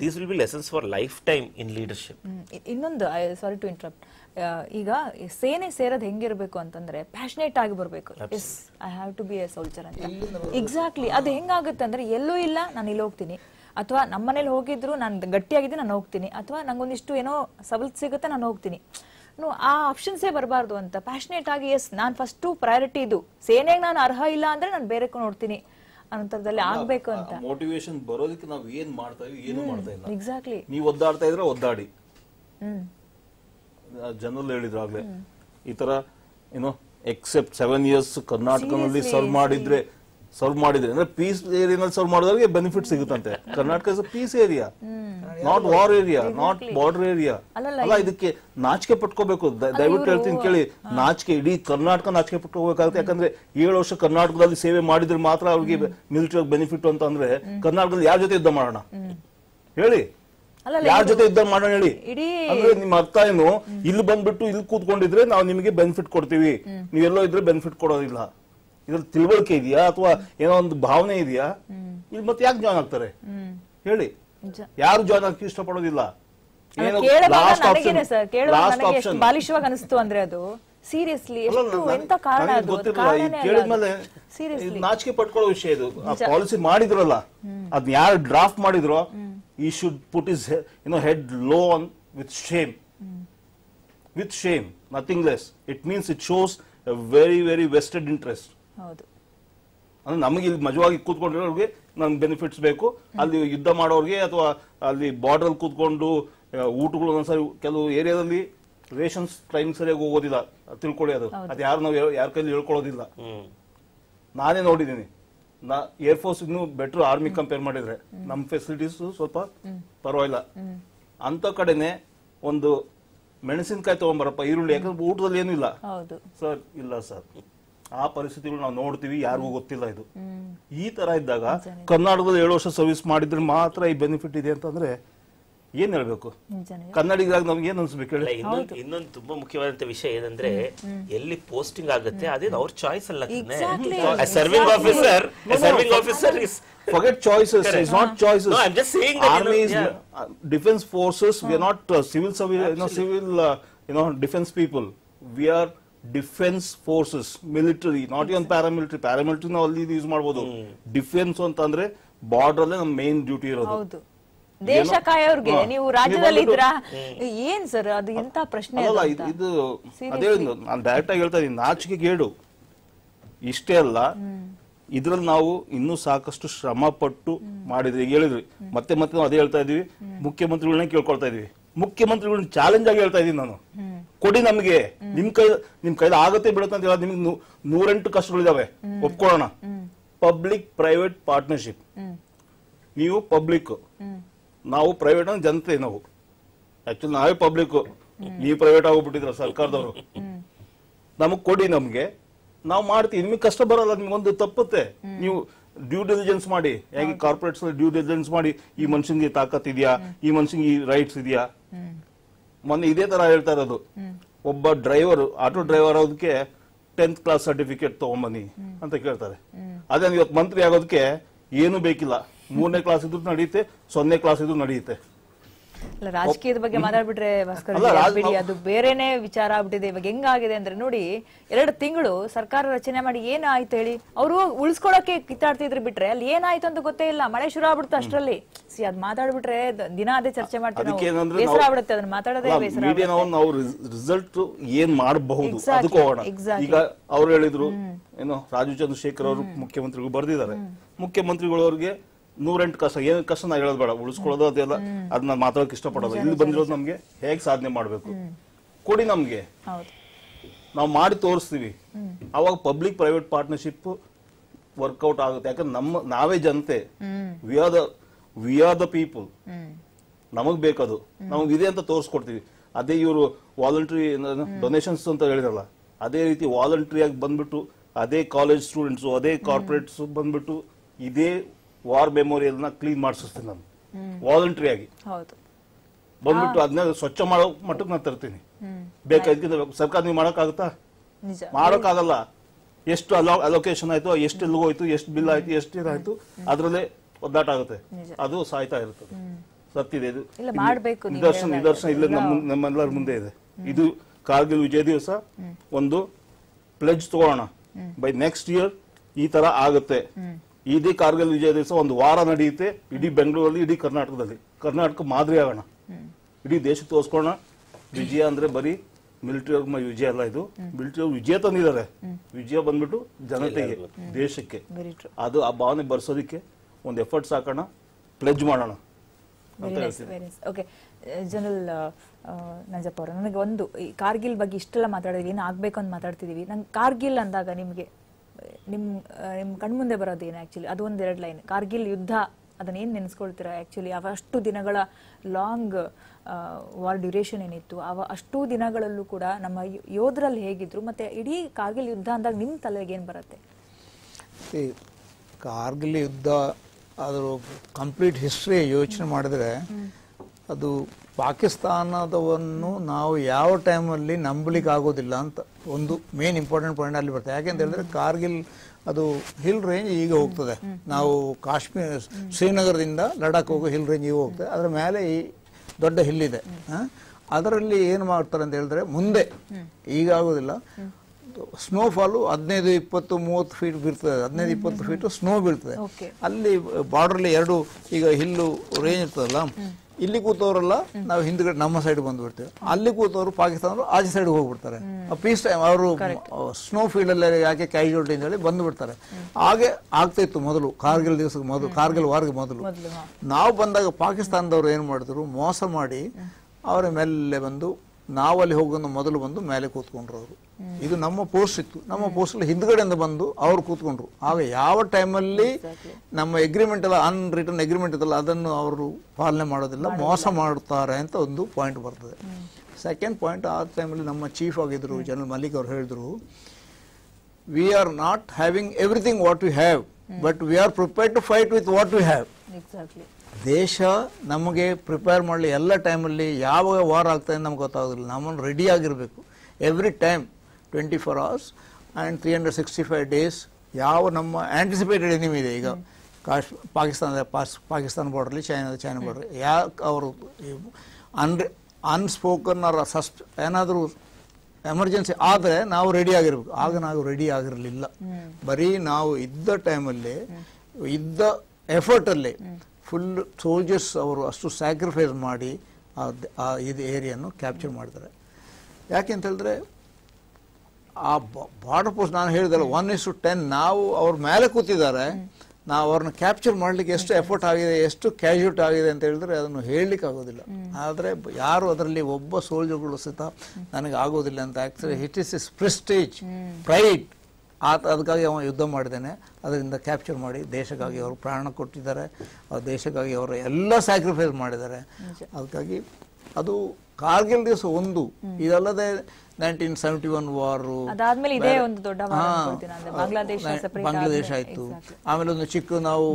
these will be lessons for lifetime in leadership ಇನ್ನೊಂದು ಸಾರಿ ಟು ಇಂಟ್ರಪ್ಟ್ ಈಗ ಸೇನೆ ಸೇರೋದು ಹೆಂಗಿರಬೇಕು ಅಂತಂದ್ರೆ ಪ್ಯಾಷನೇಟ್ ಆಗಿ ಬರಬೇಕು as I have to be a soldier ಅಂತ ಎಕ್ಸಾಕ್ಟ್ಲಿ ಅದು ಹೆಂಗಾಗುತ್ತೆ ಅಂದ್ರೆ ಎಲ್ಲೂ ಇಲ್ಲ ನಾನು ಇಲ್ಲಿ ಹೋಗ್ತೀನಿ ಅಥವಾ ನಮ್ಮನೇಲಿ ಹೋಗಿದ್ರು ನಾನು ಗಟ್ಟಿಯಾಗಿದ್ದೆ ನಾನು ಹೋಗ್ತೀನಿ ಅಥವಾ ನಂಗೊಂದಿಷ್ಟು ಏನೋ ಸವಲತ್ತು ಸಿಗುತ್ತೆ ನಾನು ಹೋಗ್ತೀನಿ ನೋ ಆ ಆಪ್ಷನ್ಸೇ ಬರಬಾರ್ದು ಅಂತ ಪ್ಯಾಷನೇಟ್ ಆಗಿ ಎಸ್ ನಾನು ಫಸ್ಟು ಪ್ರಯಾರಿಟಿ ಇದು ಸೇನೆಗೆ ನಾನು ಅರ್ಹ ಇಲ್ಲ ಅಂದ್ರೆ ನಾನು ಬೇರೆ ನೋಡ್ತೀನಿ ಅಂತರದಲ್ಲಿ ಆಗ್ಬೇಕು ಅಂತ ಮೋಟಿವೇಶನ್ ಬರೋದಕ್ಕೆ ನಾವು ಏನ್ ಮಾಡ್ತಾ ಇದೀವಿ ಏನು ಮಾಡ್ತಾ ಇಲ್ಲ ಎಕ್ಸಾಕ್ಟ್ಲಿ ನೀವು ಒದ್ದಾಡ್ತಾ ಇದ್ರೆ ಒದ್ದಾಡಿ ಜನರಲ್ ಹೇಳಿದ್ರು ಆಗ್ಲೇ ಈ ತರ ಏನೋ ಎಕ್ಸೆಪ್ಟ್ ಸೆವೆನ್ ಇಯರ್ಸ್ ಕರ್ನಾಟಕದಲ್ಲಿ ಸರ್ವ್ ಮಾಡಿದ್ರೆ ಸರ್ವ್ ಮಾಡಿದ್ರೆ ಅಂದ್ರೆ ಪೀಸ್ ಏರಿಯಾ ಸರ್ವ್ ಮಾಡಿದವರಿಗೆ ಬೆನಿಫಿಟ್ ಸಿಗುತ್ತಂತೆ Karnataka is peace area not war area not border area ಅಲ್ಲ ಇದಕ್ಕೆ ನಾಚಿಕೆ ಪಟ್ಕೋಬೇಕು ದಯವಿಟ್ಟು ಹೇಳ್ತೀನಿ ಕೇಳಿ ನಾಚಿಕೆ ಇಡೀ ಕರ್ನಾಟಕ ನಾಚಿಕೆ ಪಟ್ಕೋಬೇಕಾಗುತ್ತೆ ಯಾಕಂದ್ರೆ ಏಳು ವರ್ಷ ಕರ್ನಾಟಕದಲ್ಲಿ ಸೇವೆ ಮಾಡಿದ್ರೆ ಮಾತ್ರ ಅವ್ರಿಗೆ ಮಿಲಿಟರಿ ಬೆನಿಫಿಟ್ ಅಂತ ಅಂದ್ರೆ ಕರ್ನಾಟಕದಲ್ಲಿ ಯಾರ ಜೊತೆ ಯುದ್ಧ ಮಾಡೋಣ ಹೇಳಿ ಯಾರ ಜೊತೆ ಯುದ್ಧ ಮಾಡೋಣ ಹೇಳಿ ಅಂದ್ರೆ ನಿಮ್ ಅರ್ಥ ಏನು ಇಲ್ಲಿ ಬಂದ್ಬಿಟ್ಟು ಇಲ್ಲಿ ಕೂತ್ಕೊಂಡಿದ್ರೆ ನಾವು ನಿಮಗೆ ಬೆನಿಫಿಟ್ ಕೊಡ್ತೀವಿ ನೀವೆಲ್ಲೋ ಇದ್ರೆ ಬೆನಿಫಿಟ್ ಕೊಡೋದಿಲ್ಲ ಇದ್ರಲ್ಲಿ ತಿಳುವಳಿಕೆ ಇದೆಯಾ ಅಥವಾ ಏನೋ ಒಂದು ಭಾವನೆ ಇದೆಯಾ ಇಲ್ಲಿ ಮತ್ತೆ ಯಾಕೆ ಜಾಯ್ನ್ ಆಗ್ತಾರೆ ಹೇಳಿ ಯಾರು ಜಾಯ್ನ್ ಆಗಕ್ಕೆ ಇಷ್ಟಪಡೋದಿಲ್ಲ ಕೇಳಿದ್ಮೇಲೆ ನಾಚಿಕೆ ಪಟ್ಕೊಳ್ಳೋ ವಿಷಯ ಇದು ಪಾಲಿಸಿ ಮಾಡಿದ್ರಲ್ಲ ಅದ್ನ ಯಾರು ಡ್ರಾಫ್ಟ್ ಮಾಡಿದ್ರು ಈ should put is you know head low on with shame with shame nothing less it means it shows very very vested interest ಹೌದು ಅಂದ್ರೆ ನಮಗೆ ಇಲ್ಲಿ ಮಜವಾಗಿ ಕೂತ್ಕೊಂಡಿರೋರಿಗೆ ನಮ್ಗೆ ಬೆನಿಫಿಟ್ಸ್ ಬೇಕು ಅಲ್ಲಿ ಯುದ್ಧ ಮಾಡೋರಿಗೆ ಅಥವಾ ಅಲ್ಲಿ ಬಾರ್ಡರ್ ಕೂತ್ಕೊಂಡು ಊಟಗಳು ಒಂದ್ಸರಿ ಕೆಲವು ಏರಿಯಾದಲ್ಲಿ ರೇಷನ್ಸ್ ಟೈಮ್ ಸರಿಯಾಗಿ ಹೋಗೋದಿಲ್ಲ ತಿಳ್ಕೊಳ್ಳಿ ಅದು ಅದು ಯಾರು ನಾವು ಯಾರ ಕೈಲಿ ಹೇಳ್ಕೊಳ್ಳೋದಿಲ್ಲ ನಾನೇ ನೋಡಿದ್ದೀನಿ ನಾ ಏರ್ಫೋರ್ಸ್ ಇನ್ನು ಬೆಟರ್ ಆರ್ಮಿ ಕಂಪೇರ್ ಮಾಡಿದ್ರೆ ನಮ್ಮ ಫೆಸಿಲಿಟೀಸ್ ಸ್ವಲ್ಪ ಪರವಾಗಿಲ್ಲ ಅಂತ ಕಡೆನೆ ಒಂದು ಮೆಣಸಿನಕಾಯಿ ತಗೊಂಬರಪ್ಪ ಈರುಳ್ಳಿ ಯಾಕಂದ್ರೆ ಊಟದಲ್ಲಿ ಏನು ಇಲ್ಲ ಸರ್ ಇಲ್ಲ ಸರ್ ಆ ಪರಿಸ್ಥಿತಿಗಳು ನಾವು ನೋಡ್ತೀವಿ ಯಾರಿಗೂ ಗೊತ್ತಿಲ್ಲ ಇದು ಈ ತರ ಇದ್ದಾಗ ಕರ್ನಾಟಕದಲ್ಲಿ ಏಳು ವರ್ಷ ಸರ್ವಿಸ್ ಮಾಡಿದ್ರೆ ಮಾತ್ರ ಈ ಬೆನಿಫಿಟ್ ಇದೆ ಅಂತಂದ್ರೆ ಏನ್ ಹೇಳ್ಬೇಕು ಕನ್ನಡಿಗರಾಗಿ ನಮ್ಗೆ ಏನ್ ಅನ್ಸ್ಬೇಕು ಹೇಳಿ ಇನ್ನೊಂದು ಇನ್ನೊಂದು ತುಂಬಾ ಮುಖ್ಯವಾದಂತ ವಿಷಯ ಏನಂದ್ರೆ ಎಲ್ಲಿ ಪೋಸ್ಟಿಂಗ್ ಆಗುತ್ತೆ ಅದೇ ಅವ್ರ ಚಾಯ್ಸ್ ಅಲ್ಲ serving officer serving officer is forget choices. Correct. It's not uh-huh. choices. No, I'm just saying that army you yeah. uh, defense forces. Hmm. We are uh-huh. not uh, civil, you defence forces military not even paramilitary paramilitary ನಾವು ಅಲ್ಲಿ ಯೂಸ್ ಮಾಡಬಹುದು ಡಿಫೆನ್ಸ್ ಅಂತ ಅಂದ್ರೆ ಬಾರ್ಡರ್ ಅಲ್ಲೇ ನಮ್ಮ ಮೇನ್ ಡ್ಯೂಟಿ ಇರೋದು ದೇಶ ಕಾಯೋರ್ಗೆ ನೀವು ರಾಜ್ಯದಲ್ಲಿ ಏನ್ ಸರ್ ಅದು ಪ್ರಶ್ನೆ ಅಲ್ಲ ಇದು ಅದೇ ನಾನು ಡೈರೆಕ್ಟ್ ಆಗಿ ಹೇಳ್ತಾ ನಾಚಿಕೆ ಗೇಡು ಇಷ್ಟೇ ಅಲ್ಲ ಇದ್ರಲ್ಲಿ ನಾವು ಇನ್ನೂ ಸಾಕಷ್ಟು ಶ್ರಮ ಪಟ್ಟು ಮಾಡಿದ್ರಿ ಈಗ ಹೇಳಿದ್ವಿ ಮತ್ತೆ ಮತ್ತೆ ನಾವು ಅದೇ ಹೇಳ್ತಾ ಇದೀವಿ ಮುಖ್ಯಮಂತ್ರಿಗಳನ್ನ ಕೇಳ್ಕೊಳ್ತಾ ಇದೀವಿ ಮುಖ್ಯಮಂತ್ರಿಗಳನ್ನ ಚಾಲೆಂಜ್ ಆಗಿ ಹೇಳ್ತಾ ಇದೀನಿ ನಾನು ಕೊಡಿ ನಮ್ಗೆ ನಿಮ್ ಕೈ ನಿಮ್ ಕೈಯಲ್ಲಿ ಆಗತ್ತೆ ಬಿಡುತ್ತೆ ಅಂತ ಹೇಳೋದು ನಿಮ್ಗೆ ನೂರೆಂಟು ಕಷ್ಟಗಳಿದಾವೆ ಒಪ್ಕೊಳ್ಳೋಣ ಪಬ್ಲಿಕ್ ಪ್ರೈವೇಟ್ ಪಾರ್ಟ್ನರ್ಶಿಪ್ ನೀವು ಪಬ್ಲಿಕ್ ನಾವು ಪ್ರೈವೇಟ್ ಅಂದ್ರೆ ಜನತೆ ನಾವು ಆಕ್ಚುಲಿ ನಾವೇ ಪಬ್ಲಿಕ್ ನೀವು ಪ್ರೈವೇಟ್ ಆಗೋಗ್ಬಿಟ್ಟಿದ್ರ ಸರ್ಕಾರದವರು ನಮಗ್ ಕೊಡಿ ನಮ್ಗೆ ನಾವು ಮಾಡ್ತೀವಿ ನಿಮಗೆ ಕಷ್ಟ ಬರಲ್ಲ ಒಂದು ತಪ್ಪುತ್ತೆ ನೀವು ಡ್ಯೂ ಡಿಲಿಜೆನ್ಸ್ ಮಾಡಿ ಹೇಗೆ ಕಾರ್ಪೊರೇಟ್ಸ್ ಡ್ಯೂ ಡಿಲಿಜೆನ್ಸ್ ಮಾಡಿ ಈ ಮನುಷ್ಯನಿಗೆ ತಾಕತ್ ಇದೆಯಾ ಈ ಮನುಷ್ಯನಿಗೆ ರೈಟ್ಸ್ ಇದೆಯಾ ಮೊನ್ನೆ ಇದೇ ತರ ಹೇಳ್ತಾ ಇರೋದು ಒಬ್ಬ ಡ್ರೈವರ್ ಆಟೋ ಡ್ರೈವರ್ ಆಗೋದಕ್ಕೆ ಟೆಂತ್ ಕ್ಲಾಸ್ ಸರ್ಟಿಫಿಕೇಟ್ ತಗೊಂಬನಿ ಅಂತ ಕೇಳ್ತಾರೆ ಅದೇ ಇವತ್ತು ಮಂತ್ರಿ ಆಗೋದಕ್ಕೆ ಏನು ಬೇಕಿಲ್ಲ ಮೂರನೇ ಕ್ಲಾಸ್ ಇದ್ರೂ ನಡೆಯುತ್ತೆ ಸೊನ್ನೆ ಕ್ಲಾಸ್ ಇದ್ರೂ ನಡೆಯುತ್ತೆ ಅಲ್ಲ ರಾಜಕೀಯದ ಬಗ್ಗೆ ಮಾತಾಡ್ಬಿಟ್ರೆ ಭಾಸ್ಕರ್ ಬಿಡಿ ಅದು ಬೇರೆನೆ ವಿಚಾರ ಆಗ್ಬಿಟ್ಟಿದೆ ಇವಾಗ ಹೆಂಗಾಗಿದೆ ಅಂದ್ರೆ ನೋಡಿ ಎರಡು ತಿಂಗಳು ಸರ್ಕಾರ ರಚನೆ ಮಾಡಿ ಏನಾಯ್ತು ಹೇಳಿ ಅವರು ಉಳಿಸ್ಕೊಳಕ್ಕೆ ಕಿತ್ತಾಡ್ತಿದ್ರು ಬಿಟ್ರೆ ಅಲ್ಲಿ ಏನಾಯ್ತು ಅಂತ ಗೊತ್ತೇ ಇಲ್ಲ ಮಳೆ ಶುರು ಆಗ್ಬಿಡ್ತು ಅಷ್ಟರಲ್ಲಿ ಸಿ ಅದ್ ಮಾತಾಡ್ಬಿಟ್ರೆ ದಿನ ಅದೇ ಚರ್ಚೆ ಮಾಡ್ತಾರೆ ಬೇಸರ ಅದನ್ನ ಮಾತಾಡೋದೇ ರಿಸಲ್ಟ್ ಮಾಡಬಹುದು ಈಗ ಅವ್ರು ಹೇಳಿದ್ರು ಏನೋ ರಾಜು ಚಂದ್ರಶೇಖರ್ ಅವರು ಮುಖ್ಯಮಂತ್ರಿಗಳು ಬರ್ದಿದ್ದಾರೆ ಮುಖ್ಯಮಂತ್ರಿಗಳು ಅವ್ರಿಗೆ ನೂರೆಂಟು ಕಸ ಏನು ಕಸ ನಾ ಹೇಳೋದು ಬೇಡ ಉಳಿಸ್ಕೊಳ್ಳೋದು ಅದೆಲ್ಲ ಅದನ್ನ ಮಾತಾಡೋಕೆ ಇಷ್ಟಪಡೋದು ಇಲ್ಲಿ ಬಂದಿರೋದು ನಮಗೆ ಹೇಗೆ ಸಾಧನೆ ಮಾಡಬೇಕು ಕೊಡಿ ನಮಗೆ ನಾವು ಮಾಡಿ ತೋರಿಸ್ತೀವಿ ಅವಾಗ ಪಬ್ಲಿಕ್ ಪ್ರೈವೇಟ್ ಪಾರ್ಟ್ನರ್ಶಿಪ್ ವರ್ಕೌಟ್ ಆಗುತ್ತೆ ಯಾಕಂದ್ರೆ ನಮ್ಮ ನಾವೇ ಜನತೆ ವಿ ಆರ್ ದ ಪೀಪಲ್ ನಮಗ್ ಬೇಕದು ನಮಗ್ ಇದೆ ಅಂತ ತೋರಿಸ್ಕೊಡ್ತೀವಿ ಅದೇ ಇವರು ವಾಲಂಟ್ರಿ ಡೊನೇಷನ್ಸ್ ಅಂತ ಹೇಳಿದ್ರಲ್ಲ ಅದೇ ರೀತಿ ವಾಲಂಟ್ರಿಯಾಗಿ ಬಂದ್ಬಿಟ್ಟು ಅದೇ ಕಾಲೇಜ್ ಸ್ಟೂಡೆಂಟ್ಸು ಅದೇ ಕಾರ್ಪೊರೇಟ್ಸ್ ಬಂದ್ಬಿಟ್ಟು ಇದೇ ವಾರ್ ನ ಕ್ಲೀನ್ ಮಾಡಿಸ್ತೀನಿ ನಾನು ವಾಲಂಟ್ರಿ ಆಗಿ ಬಂದ್ಬಿಟ್ಟು ಅದನ್ನ ಸ್ವಚ್ಛ ಮಾಡೋ ಮಟ್ಟಕ್ಕೆ ನಾನು ತರ್ತೀನಿ ಬೇಕಾದ ಸರ್ಕಾರ ನೀವು ಮಾಡೋಕ್ಕಾಗುತ್ತಾ ಮಾಡೋಕ್ಕಾಗಲ್ಲ ಎಷ್ಟು ಅಲೋ ಅಲೋಕೇಶನ್ ಆಯ್ತು ಎಷ್ಟು ಹೋಯ್ತು ಎಷ್ಟು ಬಿಲ್ ಆಯ್ತು ಎಷ್ಟು ಇದಾಯ್ತು ಅದರಲ್ಲೇ ಒದ್ದಾಟ ಆಗುತ್ತೆ ಅದು ಸಾಯ್ತಾ ಇರುತ್ತದೆ ಸತ್ತಿದೆ ಇದು ನಿದರ್ಶನ ನಿದರ್ಶನ ಇಲ್ಲ ನಮ್ಮ ನಮ್ಮೆಲ್ಲರ ಮುಂದೆ ಇದೆ ಇದು ಕಾರ್ಗಿಲ್ ವಿಜಯ ದಿವಸ ಒಂದು ಪ್ಲೆಜ್ ತಗೋಣ ಬೈ ನೆಕ್ಸ್ಟ್ ಇಯರ್ ಈ ತರ ಆಗುತ್ತೆ ಇಡೀ ಕಾರ್ಗಿಲ್ ವಿಜಯ ದಿವಸ ಒಂದು ವಾರ ನಡೆಯುತ್ತೆ ಇಡೀ ಬೆಂಗಳೂರಲ್ಲಿ ಇಡೀ ಕರ್ನಾಟಕದಲ್ಲಿ ಕರ್ನಾಟಕ ಮಾದರಿ ಆಗೋಣ ಇಡೀ ದೇಶಕ್ಕೆ ತೋರಿಸ್ಕೋಣ ವಿಜಯ ಅಂದ್ರೆ ಬರೀ ಮಿಲಿಟರಿ ವಿಜಯ ಅಲ್ಲ ಇದು ಮಿಲಿಟರಿ ವಿಜಯ ತಂದಿದ್ದಾರೆ ವಿಜಯ ಬಂದ್ಬಿಟ್ಟು ಜನತೆಗೆ ದೇಶಕ್ಕೆ ಅದು ಆ ಭಾವನೆ ಬರ್ಸೋದಕ್ಕೆ ಒಂದು ಎಫರ್ಟ್ಸ್ ಹಾಕೋಣ ಪ್ಲೆಜ್ ಮಾಡೋಣ ಓಕೆ ಜನರಲ್ ನಂಜಪ್ಪ ಅವರು ನನಗೆ ಒಂದು ಈ ಕಾರ್ಗಿಲ್ ಬಗ್ಗೆ ಇಷ್ಟೆಲ್ಲ ಮಾತಾಡಿದ್ವಿ ಏನು ಆಗಬೇಕು ಅಂತ ಮಾತಾಡ್ತಿದೀವಿ ನಂಗೆ ಕಾರ್ಗಿಲ್ ಅಂದಾಗ ನಿಮಗೆ ನಿಮ್ಮ ನಿಮ್ಮ ಕಣ್ಮುಂದೆ ಬರೋದೇನು ಆ್ಯಕ್ಚುಲಿ ಅದು ಒಂದೆರಡು ಲೈನ್ ಕಾರ್ಗಿಲ್ ಯುದ್ಧ ಅದನ್ನೇನು ನೆನೆಸ್ಕೊಳ್ತೀರಾ ಆ್ಯಕ್ಚುಲಿ ಅವ ಅಷ್ಟು ದಿನಗಳ ಲಾಂಗ್ ವಾರ್ ಡ್ಯೂರೇಷನ್ ಏನಿತ್ತು ಅವ ಅಷ್ಟು ದಿನಗಳಲ್ಲೂ ಕೂಡ ನಮ್ಮ ಯೋಧರಲ್ಲಿ ಹೇಗಿದ್ರು ಮತ್ತು ಇಡೀ ಕಾರ್ಗಿಲ್ ಯುದ್ಧ ಅಂದಾಗ ನಿಮ್ಮ ತಲೆಗೆ ಏನು ಬರುತ್ತೆ ಕಾರ್ಗಿಲ್ ಯುದ್ಧ ಅದರ ಕಂಪ್ಲೀಟ್ ಹಿಸ್ಟ್ರಿ ಯೋಚನೆ ಮಾಡಿದ್ರೆ ಅದು ಪಾಕಿಸ್ತಾನದವನ್ನು ನಾವು ಯಾವ ಟೈಮಲ್ಲಿ ನಂಬಲಿಕ್ಕೆ ಆಗೋದಿಲ್ಲ ಅಂತ ಒಂದು ಮೇನ್ ಇಂಪಾರ್ಟೆಂಟ್ ಪಾಯಿಂಟ್ ಅಲ್ಲಿ ಬರ್ತದೆ ಯಾಕೆಂತ ಹೇಳಿದ್ರೆ ಕಾರ್ಗಿಲ್ ಅದು ಹಿಲ್ ರೇಂಜ್ ಈಗ ಹೋಗ್ತದೆ ನಾವು ಕಾಶ್ಮೀರ ಶ್ರೀನಗರದಿಂದ ಲಡಾಖ್ ಹೋಗೋ ಹಿಲ್ ರೇಂಜ್ ಈಗ ಹೋಗ್ತದೆ ಅದರ ಮೇಲೆ ಈ ದೊಡ್ಡ ಹಿಲ್ ಇದೆ ಅದರಲ್ಲಿ ಏನು ಮಾಡ್ತಾರೆ ಅಂತ ಹೇಳಿದ್ರೆ ಮುಂದೆ ಈಗ ಆಗೋದಿಲ್ಲ ಫಾಲು ಹದಿನೈದು ಇಪ್ಪತ್ತು ಮೂವತ್ತು ಫೀಟ್ ಬೀರ್ತದೆ ಹದಿನೈದು ಇಪ್ಪತ್ತು ಫೀಟು ಸ್ನೋ ಬೀಳ್ತದೆ ಅಲ್ಲಿ ಬಾರ್ಡ್ರಲ್ಲಿ ಎರಡು ಈಗ ಹಿಲ್ಲು ರೇಂಜ್ ಇರ್ತದಲ್ಲ ಇಲ್ಲಿ ಕೂತವರೆಲ್ಲ ನಾವು ಹಿಂದ್ಗಡೆ ನಮ್ಮ ಸೈಡ್ ಬಂದ್ಬಿಡ್ತೇವೆ ಅಲ್ಲಿ ಕೂತವರು ಪಾಕಿಸ್ತಾನರು ಆಚೆ ಸೈಡ್ ಹೋಗ್ಬಿಡ್ತಾರೆ ಪೀಸ್ ಟೈಮ್ ಅವರು ಸ್ನೋ ಫೀಲ್ಡ್ ಅಲ್ಲಿ ಯಾಕೆ ಕ್ಯಾಶುಯಾಲಿಟಿ ಅಂತ ಹೇಳಿ ಬಂದ್ಬಿಡ್ತಾರೆ ಹಾಗೆ ಆಗ್ತಾ ಇತ್ತು ಮೊದಲು ಕಾರ್ಗಿಲ್ ದಿವಸಕ್ಕೆ ಮೊದಲು ಕಾರ್ಗಿಲ್ ವಾರ್ಗೆ ಮೊದಲು ನಾವು ಬಂದಾಗ ಪಾಕಿಸ್ತಾನದವ್ರು ಏನು ಮಾಡಿದ್ರು ಮೋಸ ಮಾಡಿ ಅವರ ಮೇಲೆ ಬಂದು ನಾವಲ್ಲಿ ಹೋಗೋದು ಮೊದಲು ಬಂದು ಮೇಲೆ ಕೂತ್ಕೊಂಡ್ರು ಅವರು ಇದು ನಮ್ಮ ಪೋಸ್ಟ್ ಇತ್ತು ನಮ್ಮ ಪೋಸ್ಟ್ ಹಿಂದ್ಗಡೆಯಿಂದ ಬಂದು ಅವ್ರು ಕೂತ್ಕೊಂಡ್ರು ಆಗ ಯಾವ ಟೈಮಲ್ಲಿ ನಮ್ಮ ಎಗ್ರಿಮೆಂಟ್ ಎಲ್ಲ ಅನ್ ರಿಟರ್ನ್ ಅಗ್ರಿಮೆಂಟ್ ಇದೆಲ್ಲ ಅದನ್ನು ಅವರು ಪಾಲನೆ ಮಾಡೋದಿಲ್ಲ ಮೋಸ ಮಾಡುತ್ತಾರೆ ಅಂತ ಒಂದು ಪಾಯಿಂಟ್ ಬರ್ತದೆ ಸೆಕೆಂಡ್ ಪಾಯಿಂಟ್ ಆ ಟೈಮಲ್ಲಿ ನಮ್ಮ ಚೀಫ್ ಆಗಿದ್ರು ಜನರಲ್ ಮಲ್ಲಿಕ್ ಅವ್ರು ಹೇಳಿದ್ರು we are not having everything what you have but we are prepare to fight with what you have ದೇಶ ನಮಗೆ ಪ್ರಿಪೇರ್ ಮಾಡಲಿ ಎಲ್ಲ ಟೈಮಲ್ಲಿ ಯಾವಾಗ ವಾರ್ ಆಗ್ತದೆ ನಮ್ಗೆ ಗೊತ್ತಾಗೋದಿಲ್ಲ ನಮ್ಮನ್ನು ರೆಡಿ ಆಗಿರಬೇಕು every time twenty four hours and three hundred sixty five days ಯಾವ ನಮ್ಮ ಆ್ಯಂಟಿಸಿಪೇಟೆಡ್ ಎನಿಮಿ ಇದೆ ಈಗ ಕಾಶ್ ಪಾಕಿಸ್ತಾನದ ಪಾಸ್ ಪಾಕಿಸ್ತಾನ ಬಾರ್ಡ್ರಲ್ಲಿ ಚೈನಾದ ಚೈನಾ ಬಾರ್ಡ್ರ್ ಯಾಕೆ ಅವರು ಅನ್ ಅನ್ಸ್ಪೋಕನ್ ಅವರ ಸಸ್ಟ್ ಏನಾದರೂ ಎಮರ್ಜೆನ್ಸಿ ಆದರೆ ನಾವು ರೆಡಿ ಆಗಿರ್ಬೇಕು ಆಗ ನಾವು ರೆಡಿ ಆಗಿರಲಿಲ್ಲ ಬರೀ ನಾವು ಇದ್ದ ಟೈಮಲ್ಲಿ ಇದ್ದ ಎಫರ್ಟಲ್ಲಿ ಫುಲ್ ಸೋಲ್ಜರ್ಸ್ ಅವರು ಅಷ್ಟು ಸ್ಯಾಕ್ರಿಫೈಸ್ ಮಾಡಿ ಆ ಇದು ಏರಿಯನ್ನು ಕ್ಯಾಪ್ಚರ್ ಮಾಡ್ತಾರೆ ಯಾಕೆಂತ ಹೇಳಿದ್ರೆ ಆ ಬಾರ್ಡರ್ ಪೋಸ್ಟ್ ನಾನು ಹೇಳಿದಲ್ಲ ಒನ್ ಇಸ್ ಟು ಟೆನ್ ನಾವು ಅವ್ರ ಮೇಲೆ ಕೂತಿದ್ದಾರೆ ನಾವು ಅವ್ರನ್ನ ಕ್ಯಾಪ್ಚರ್ ಮಾಡಲಿಕ್ಕೆ ಎಷ್ಟು ಎಫರ್ಟ್ ಆಗಿದೆ ಎಷ್ಟು ಕ್ಯಾಶುಟ್ ಆಗಿದೆ ಅಂತ ಹೇಳಿದ್ರೆ ಅದನ್ನು ಹೇಳಲಿಕ್ಕೆ ಆಗೋದಿಲ್ಲ ಆದರೆ ಯಾರು ಅದರಲ್ಲಿ ಒಬ್ಬ ಸೋಲ್ಜರ್ಗಳು ಸಹಿತ ನನಗೆ ಆಗೋದಿಲ್ಲ ಅಂತ actually hit is is prestige pride ಆತ ಅದಕ್ಕಾಗಿ ಅವನು ಯುದ್ಧ ಮಾಡಿದ್ದೇನೆ ಅದರಿಂದ ಕ್ಯಾಪ್ಚರ್ ಮಾಡಿ ದೇಶಕ್ಕಾಗಿ ಅವರು ಪ್ರಾಣ ಕೊಟ್ಟಿದ್ದಾರೆ ದೇಶಕ್ಕಾಗಿ ಅವರು ಎಲ್ಲ ಸ್ಯಾಕ್ರಿಫೈಸ್ ಮಾಡಿದ್ದಾರೆ ಅದಕ್ಕಾಗಿ ಅದು ಕಾರ್ಗಿಲ್ ದಿವಸ ಒಂದು ಇದಲ್ಲದೆ nineteen seventy one war Bangladesh ಆಯ್ತು ಆಮೇಲೆ ಒಂದು ಚಿಕ್ಕ ನಾವು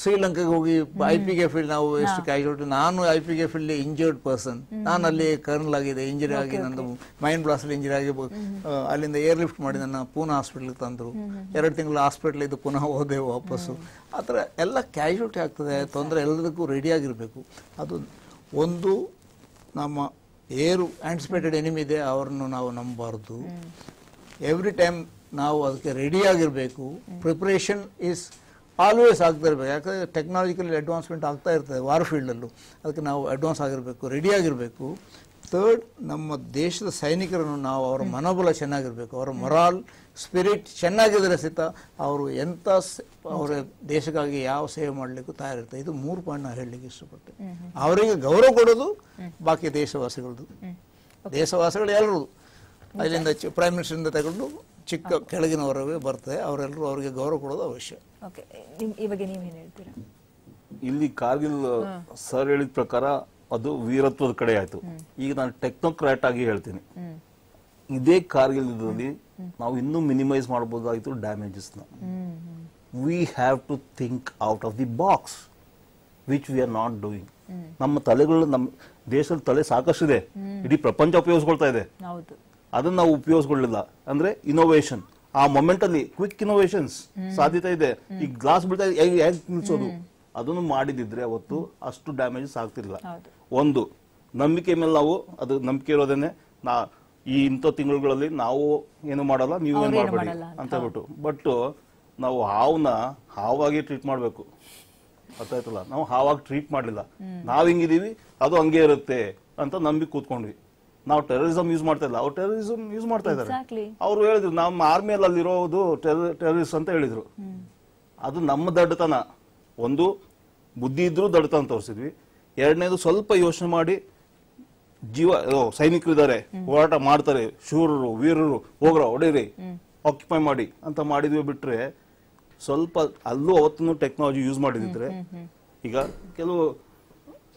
ಶ್ರೀಲಂಕಾಗೆ ಹೋಗಿ ಐ ಪಿ ನಾವು ಎಷ್ಟು ಕ್ಯಾಶುಲಿಟಿ ನಾನು I P F injured person ನಾನು ಅಲ್ಲಿ ಕರ್ನಲ್ ಆಗಿದೆ ಇಂಜರಿ ಆಗಿ ನಂದು ಮೈಂಡ್ ಅಲ್ಲಿ ಇಂಜರಿ ಆಗಿ ಅಲ್ಲಿಂದ ಏರ್ ಲಿಫ್ಟ್ ಮಾಡಿ ನನ್ನ ಪೂನಾ ಹಾಸ್ಪಿಟ್ಲಿಗೆ ತಂದ್ರು ಎರಡು ತಿಂಗಳು ಹಾಸ್ಪಿಟಲ್ ಇದ್ದು ಪುನಃ ಹೋದೆ ವಾಪಸ್ಸು ಆ ಥರ ಎಲ್ಲ ಕ್ಯಾಶುಲಿಟಿ ಆಗ್ತದೆ ತೊಂದರೆ ಎಲ್ಲದಕ್ಕೂ ರೆಡಿಯಾಗಿರಬೇಕು ಅದು ಒಂದು ನಮ್ಮ ಏರು ಆ್ಯಂಟಿಸಿಪೇಟೆಡ್ ಎನಿಮಿ ಇದೆ ಅವ್ರನ್ನು ನಾವು ನಂಬಬಾರ್ದು ಎವ್ರಿ ಟೈಮ್ ನಾವು ಅದಕ್ಕೆ ರೆಡಿಯಾಗಿರಬೇಕು ಪ್ರಿಪ್ರೇಷನ್ ಈಸ್ ಆಲ್ವೇಸ್ ಆಗ್ತಾ ಇರಬೇಕು ಯಾಕಂದರೆ ಟೆಕ್ನಾಲಜಿಕಲಿ ಅಡ್ವಾನ್ಸ್ಮೆಂಟ್ ಆಗ್ತಾ ಇರ್ತದೆ ವಾರ್ ಫೀಲ್ಡಲ್ಲೂ ಅದಕ್ಕೆ ನಾವು ಅಡ್ವಾನ್ಸ್ ಆಗಿರಬೇಕು ರೆಡಿಯಾಗಿರಬೇಕು ಥರ್ಡ್ ನಮ್ಮ ದೇಶದ ಸೈನಿಕರನ್ನು ನಾವು ಅವರ ಮನೋಬಲ ಚೆನ್ನಾಗಿರಬೇಕು ಅವರ ಮೊರಾಲ್ ಸ್ಪಿರಿಟ್ ಚೆನ್ನಾಗಿದ್ದರೆ ಸಹಿತ ಅವರು ಎಂಥ ಅವರ ದೇಶಕ್ಕಾಗಿ ಯಾವ ಸೇವೆ ಮಾಡಲಿಕ್ಕೂ ತಯಾರಿರ್ತದೆ ಇದು ಮೂರು ಪಾಯಿಂಟ್ ನಾವು ಹೇಳಲಿಕ್ಕೆ ಇಷ್ಟಪಟ್ಟೆ ಅವರಿಗೆ ಗೌರವ ಕೊಡೋದು ಬಾಕಿ ದೇಶವಾಸಿಗಳದ್ದು ದೇಶವಾಸಿಗಳು ಎಲ್ಲರೂ ಅಲ್ಲಿಂದ ಪ್ರೈಮ್ ಮಿನಿಸ್ಟರಿಂದ ತಗೊಂಡು ಚಿಕ್ಕ ಕೆಳಗಿನವರವೇ ಬರ್ತದೆ ಅವರೆಲ್ಲರೂ ಅವರಿಗೆ ಗೌರವ ಕೊಡೋದು ಅವಶ್ಯ ಇಲ್ಲಿ ಕಾರ್ಗಿಲ್ ಸರ್ ಹೇಳಿದ ಪ್ರಕಾರ ಅದು ವೀರತ್ವದ ಕಡೆ ಆಯಿತು ಈಗ ನಾನು ಟೆಕ್ನೋಕ್ರಾಟ್ ಆಗಿ ಹೇಳ್ತೀನಿ ಇದೇ ಕಾರ್ಗಿಲ್ದಲ್ಲಿ ನಾವು ಇನ್ನೂ ಮಿನಿಮೈಸ್ ಮಾಡಬಹುದಾಗಿತ್ತು ಡ್ಯಾಮೇಜಸ್ನ we have to think out of the box which we are not doing ನಮ್ಮ ತಲೆಗಳು ನಮ್ಮ ದೇಶದ ತಲೆ ಸಾಕಷ್ಟು ಇದೆ ಇಡೀ ಪ್ರಪಂಚ ಉಪಯೋಗಿಸ್ಕೊಳ್ತಾ ಇದೆ ಅದನ್ನ ನಾವು ಉಪಯೋಗಿಸ್ಕೊಳ್ಳಿಲ್ಲ ಅಂದ್ರೆ ಇನೋವೇಷನ್ ಆ ಮೊಮೆಂಟ್ ಅಲ್ಲಿ ಕ್ವಿಕ್ ಇನೋವೇಷನ್ಸ್ ಸಾಧ್ಯತೆ ಇದೆ ಈ ಗ್ಲಾಸ್ ಬಿಡ್ತಾ ಹೇಗೆ ನಿಲ್ಸೋದು ಅದನ್ನು ಮಾಡಿದಿದ್ರೆ ಅವತ್ತು ಅಷ್ಟು ಡ್ಯಾಮೇಜಸ್ ಆಗ್ತಿಲ್ಲ ಒಂದು ನಂಬಿಕೆ ಮೇಲೆ ನಾವು ಅದು ನಂಬಿಕೆ ಇರೋದೇನೆ ನಾ ಈ ಇಂಥ ತಿಂಗಳುಗಳಲ್ಲಿ ನಾವು ಏನು ಮಾಡಲ್ಲ ನೀವು ಏನು ಮಾಡಬೇಡಿ ಅಂತ ಹೇಳ್ಬಿಟ್ಟು ಬಟ್ ನಾವು ಹಾವನ್ನ ಹಾವಾಗಿ ಟ್ರೀಟ್ ಮಾಡಬೇಕು ಆಯ್ತಲ್ಲ ನಾವು ಹಾವಾಗಿ ಟ್ರೀಟ್ ಮಾಡಲಿಲ್ಲ ನಾವು ಹಿಂಗಿದೀವಿ ಅದು ಹಂಗೆ ಇರುತ್ತೆ ಅಂತ ನಂಬಿ ಕೂತ್ಕೊಂಡ್ವಿ ನಾವು ಟೆರರಿಸಮ್ ಯೂಸ್ ಮಾಡ್ತಾ ಇಲ್ಲ ಅವ್ರು ಟೆರರಿಸಮ್ ಯೂಸ್ ಮಾಡ್ತಾ ಇದ್ದಾರೆ ಅವ್ರು ಹೇಳಿದ್ರು ನಮ್ಮ ಆರ್ಮಿಯಲ್ಲಿ ಅಲ್ಲಿರೋದು ಟೆರರಿಸ್ ಅಂತ ಹೇಳಿದ್ರು ಅದು ನಮ್ಮ ದಡ್ಡತನ ಒಂದು ಬುದ್ಧಿ ಇದ್ರೂ ದಡ್ಡತನ ತೋರಿಸಿದ್ವಿ ಎರಡನೇದು ಸ್ವಲ್ಪ ಯೋಚನೆ ಮಾಡಿ ಜೀವ ಸೈನಿಕರು ಇದ್ದಾರೆ ಹೋರಾಟ ಮಾಡ್ತಾರೆ ಶೂರರು ವೀರರು ಹೋಗ್ರ ಹೊಡೀರಿ ಆಕ್ಯುಪೈ ಮಾಡಿ ಅಂತ ಮಾಡಿದ್ವಿ ಬಿಟ್ರೆ ಸ್ವಲ್ಪ ಅಲ್ಲೂ ಅವತ್ತೂ ಟೆಕ್ನಾಲಜಿ ಯೂಸ್ ಮಾಡಿದ್ರೆ ಈಗ ಕೆಲವು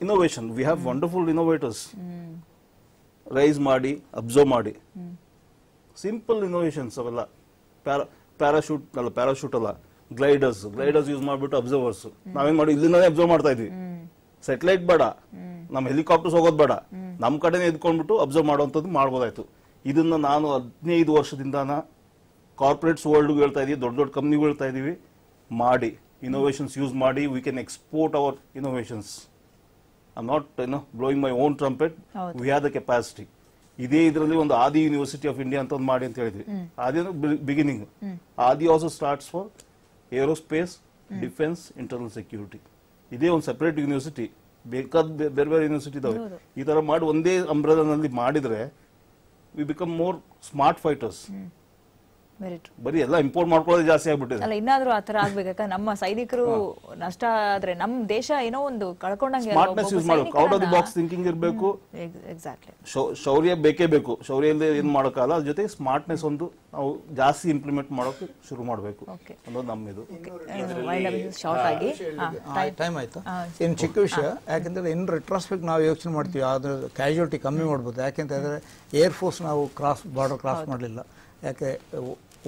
innovation we have wonderful innovators raise ಮಾಡಿ ಅಬ್ಸರ್ವ್ ಮಾಡಿ ಸಿಂಪಲ್ ಇನ್ನೋವೇಶನ್ಸ್ ಅವೆಲ್ಲ ಪ್ಯಾರಾ ಪ್ಯಾರಾಶೂಟ್ ಅಲ್ಲ ಪ್ಯಾರಾಶೂಟ್ ಅಲ್ಲ ಗ್ಲೈಡರ್ಸ್ ಗ್ಲೈಡರ್ಸ್ ಯೂಸ್ ಮಾಡಿಬಿಟ್ಟು ಅಬ್ಸರ್ವರ್ಸ್ ನಾವೇನ್ ಮಾಡಿ ಇಲ್ಲಿಂದ ಅಬ್ಸರ್ವ್ ಮಾಡ್ತಾ ಇದ್ವಿ ಸೆಟಲೈಟ್ ಬೇಡ ನಮ್ಮ ಹೆಲಿಕಾಪ್ಟರ್ಸ್ ಹೋಗೋದು ಬೇಡ ನಮ್ಮ ಕಡೆನೇ ಇದ್ಕೊಂಡ್ಬಿಟ್ಟು ಅಬ್ಸರ್ವ್ ಮಾಡುವಂಥದ್ದು ಮಾಡ್ಬೋದಾಯ್ತು ಇದನ್ನು ನಾನು ಹದಿನೈದು ವರ್ಷದಿಂದಾನ ಕಾರ್ಪೊರೇಟ್ಸ್ ವರ್ಲ್ಡ್ಗೂ ಹೇಳ್ತಾ ಇದ್ದೀವಿ ದೊಡ್ಡ ದೊಡ್ಡ ಕಂಪ್ನಿಗೂ ಹೇಳ್ತಾ ಇದ್ದೀವಿ ಮಾಡಿ ಇನೋವೇಷನ್ಸ್ ಯೂಸ್ ಮಾಡಿ we can export our innovations I not no blowing my own trumpet we have the capacity ಇದೇ ಇದರಲ್ಲಿ ಒಂದು ಆದಿ ಯೂನಿವರ್ಸಿಟಿ ಆಫ್ ಇಂಡಿಯಾ ಅಂತ ಒಂದು ಮಾಡಿ ಅಂತ ಹೇಳಿದ್ವಿ ಆದಿ ಬಿಗಿನಿಂಗ್ ಆದಿ also starts for aerospace defence internal security ಇದೇ ಒಂದು ಸೆಪರೇಟ್ ಯೂನಿವರ್ಸಿಟಿ ಬೇಕಾದ ಬೇರೆ ಬೇರೆ ಯೂನಿವರ್ಸಿಟಿ ಇದಾವೆ ಈ ತರ ಮಾಡಿ ಒಂದೇ ಅಂಬ್ರದಲ್ಲಿ ಮಾಡಿದ್ರೆ we become more smart fighters ಬರೀ ಎಲ್ಲ ಇಂಪೋರ್ಟ್ ಮಾಡ್ಕೊಳ್ಳೋದು ಜಾಸ್ತಿ ಆಗ್ಬಿಟ್ಟಿದೆ ಅಲ್ಲ ಇನ್ನಾದ್ರೂ ಆತರ ಆಗ್ಬೇಕಾ ನಮ್ಮ ಸೈನಿಕರು ನಷ್ಟ ಆದ್ರೆ ನಮ್ಮ ದೇಶ ಏನೋ ಒಂದು ಕಳ್ಕೊಂಡಂಗೆ ಸ್ಮಾರ್ಟ್ನೆಸ್ ಯೂಸ್ ಮಾಡಬೇಕು out of the box thinking ಇರಬೇಕು ಎಕ್ಸಾಕ್ಟ್ಲಿ ಶೌರ್ಯ ಬೇಕೇ ಬೇಕು ಶೌರ್ಯ ಇಲ್ಲದೆ ಏನು ಮಾಡೋಕ್ಕಲ್ಲ ಅದ್ರ ಜೊತೆಗೆ ಸ್ಮಾರ್ಟ್ನೆಸ್ ಒಂದು ನಾವು ಜಾಸ್ತಿ ಇಂಪ್ಲಿಮೆಂಟ್ ಮಾಡೋಕೆ ಶುರು ಮಾಡಬೇಕು ಅನ್ನೋದು ನಮ್ಮಿದು ಶಾರ್ಟ್ ಆಗಿ ಟೈಮ್ ಆಯ್ತು ಇನ್ನು ಚಿಕ್ಕ ವಿಷಯ ಯಾಕೆಂದ್ರೆ ಇನ್ ರೆಟ್ರಾಸ್ಪೆಕ್ಟ್ ನಾವು ಯೋಚನೆ ಮಾಡ್ತೀವಿ ಆದ್ರೆ ಕ್ಯಾಶುಯಾಲಿಟಿ ಕಮ್ಮಿ ಮಾಡ್ಬೋದು ಯಾಕೆಂತಂದ್ರೆ ಏರ್ ಫೋರ್ಸ್ ನಾವು ಕ್ರಾಸ್ ಬಾರ್ಡರ್ ಕ್ರಾಸ್ ಮಾಡಲಿಲ್ಲ ಯಾಕೆ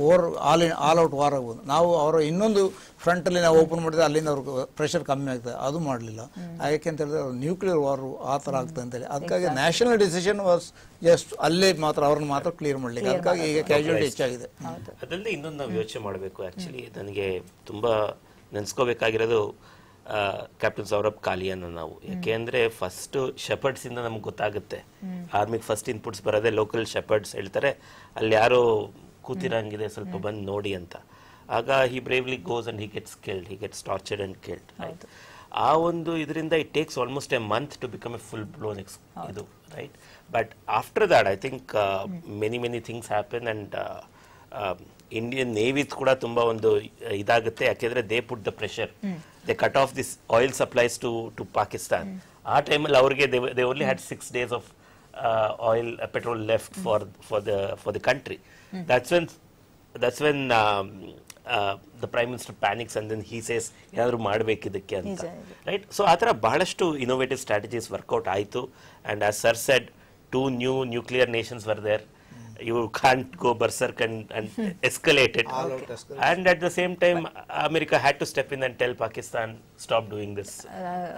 overall all out war ಆಗ್ಬೋದು ನಾವು ಅವರ ಇನ್ನೊಂದು ಫ್ರಂಟಲ್ಲಿ ನಾವು ಓಪನ್ ಮಾಡಿದ್ರೆ ಅಲ್ಲಿಂದ ಅವ್ರಿಗೆ ಪ್ರೆಷರ್ ಕಮ್ಮಿ ಆಗ್ತದೆ ಅದು ಮಾಡಲಿಲ್ಲ ಯಾಕೆ ಅಂತ ಹೇಳಿದ್ರೆ ಅವ್ರು ನ್ಯೂಕ್ಲಿಯರ್ ವಾರು ಆ ಥರ ಆಗ್ತದೆ ಅಂತೇಳಿ ಅದಕ್ಕಾಗಿ ನ್ಯಾಷನಲ್ ಡಿಸಿಷನ್ ವಾಸ್ ಜಸ್ಟ್ ಅಲ್ಲೇ ಮಾತ್ರ ಅವ್ರನ್ನ ಮಾತ್ರ ಕ್ಲಿಯರ್ ಮಾಡಲಿಕ್ಕೆ ಅದಕ್ಕಾಗಿ ಈಗ ಕ್ಯಾಶುಯಾಲಿಟಿ ಹೆಚ್ಚಾಗಿದೆ ಅದರಲ್ಲಿ ಇನ್ನೊಂದು ನಾವು ಯೋಚನೆ ಮಾಡಬೇಕು ಆ್ಯಕ್ಚುಲಿ ನನಗೆ ತುಂಬ ನೆನೆಸ್ಕೋಬೇಕಾಗಿರೋದು ಕ್ಯಾಪ್ಟನ್ ಸೌರಭ್ ಕಾಲಿಯನ್ನು ನಾವು ಯಾಕೆಂದ್ರೆ ಫಸ್ಟ್ ಶೆಪರ್ಡ್ಸ್ ಇಂದ ನಮ್ಗೆ ಗೊತ್ತಾಗುತ್ತೆ ಆರ್ಮಿಗೆ ಫಸ್ಟ್ ಇನ್ಪುಟ್ಸ್ ಬರೋದೇ ಲೋಕಲ್ ಶೆಪರ್ಡ್ಸ್ ಹೇಳ್ತಾರೆ ಅಲ್ಲಿ ಯಾರು ಕೂತಿರಂಗಿದೆ ಸ್ವಲ್ಪ ಬಂದು ನೋಡಿ ಅಂತ ಆಗ he bravely goes and he gets killed he gets tortured and killed right ಆ ಒಂದು ಇದರಿಂದ it takes almost a month to become a full blown ex ಇದು right but after that I think many many things happen and Indian navies ಕೂಡ ತುಂಬ ಒಂದು ಇದಾಗುತ್ತೆ ಯಾಕೆಂದರೆ they put the pressure they cut off this oil supplies to to Pakistan ಆ ಟೈಮಲ್ಲಿ ಅವ್ರಿಗೆ they only had six days of oil petrol left for for the for the country Hmm. that's when that's when um, uh, the prime minister panics and then he says yaru madbeku idakke anta right so athara balashtu innovative strategies work out I too, and as sir said two new nuclear nations were there hmm. you can't go berserk and, hmm. escalate it. and at the same time, America had to step in and tell Pakistan, stop doing uh, this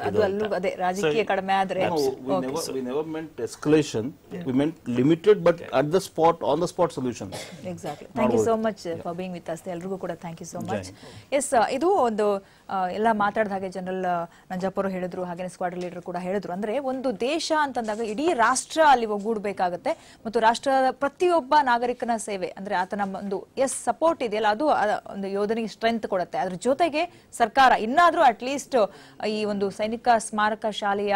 ಅದು ಅಲ್ಲೂ ಅದೇ ರಾಜಕೀಯ ಕಡಿಮೆ ಆದ್ರೆ we never we never meant escalation we meant limited but at the spot on the spot solutions exactly thank you so much for being with ಎಲ್ಲರಿಗೂ ಕೂಡ thank you so much yes ಇದು ಒಂದು ಎಲ್ಲ ಮಾತಾಡಿದ ಹಾಗೆ ಜನರಲ್ ನಂಜಪ್ಪರು ಹೇಳಿದ್ರು ಹಾಗೆ ಸ್ಕ್ವಾಡ್ ಲೀಡರ್ ಕೂಡ ಹೇಳಿದ್ರು ಅಂದ್ರೆ ಒಂದು ದೇಶ ಅಂತಂದಾಗ ಇಡೀ ರಾಷ್ಟ್ರ ಅಲ್ಲಿ ಒಗ್ಗೂಡಬೇಕಾಗುತ್ತೆ ಮತ್ತು ರಾಷ್ಟ್ರದ ಪ್ರತಿಯೊಬ್ಬ ನಾಗರಿಕನ ಸೇವೆ ಅಂದ್ರೆ ಆತನ ಒಂದು ಎಸ್ ಸಪೋರ್ಟ್ ಇದೆಯಲ್ಲ ಅದು ಒಂದು ಯೋಧನಿಗೆ ಸ್ಟ್ರೆಂತ್ ಕೊಡುತ್ತೆ ಅದ್ರ ಜೊತೆಗೆ ಸರ್ಕಾರ ಇನ್ನಾದರೂ ಅಟ್ ಅಟ್ಲೀಸ್ಟ್ ಈ ಒಂದು ಸೈನಿಕ ಸ್ಮಾರಕ ಶಾಲೆಯ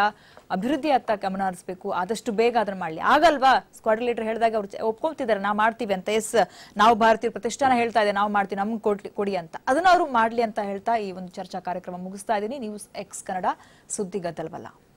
ಅಭಿವೃದ್ಧಿ ಅತ್ತ ಗಮನ ಹರಿಸಬೇಕು ಆದಷ್ಟು ಬೇಗ ಅದನ್ನ ಮಾಡಲಿ ಆಗಲ್ವಾ ಸ್ಕ್ವಾಡ್ ಲೀಡರ್ ಹೇಳಿದಾಗ ಅವ್ರು ಒಪ್ಕೊಂತಿದ್ದಾರೆ ನಾವು ಮಾಡ್ತೀವಿ ಅಂತ ಎಸ್ ನಾವು ಭಾರತೀಯ ಪ್ರತಿಷ್ಠಾನ ಹೇಳ್ತಾ ಇದೆ ನಾವು ಮಾಡ್ತೀವಿ ನಮ್ಗೆ ಕೊಡ್ಲಿ ಕೊಡಿ ಅಂತ ಅದನ್ನ ಅವರು ಮಾಡ್ಲಿ ಅಂತ ಹೇಳ್ತಾ ಈ ಒಂದು ಚರ್ಚಾ ಕಾರ್ಯಕ್ರಮ ಮುಗಿಸ್ತಾ ಇದ್ದೀನಿ ನ್ಯೂಸ್ ಎಕ್ಸ್ ಕನ್ನಡ ಸುದ್ದಿಗದ್ದಲ್ವಲ್ಲ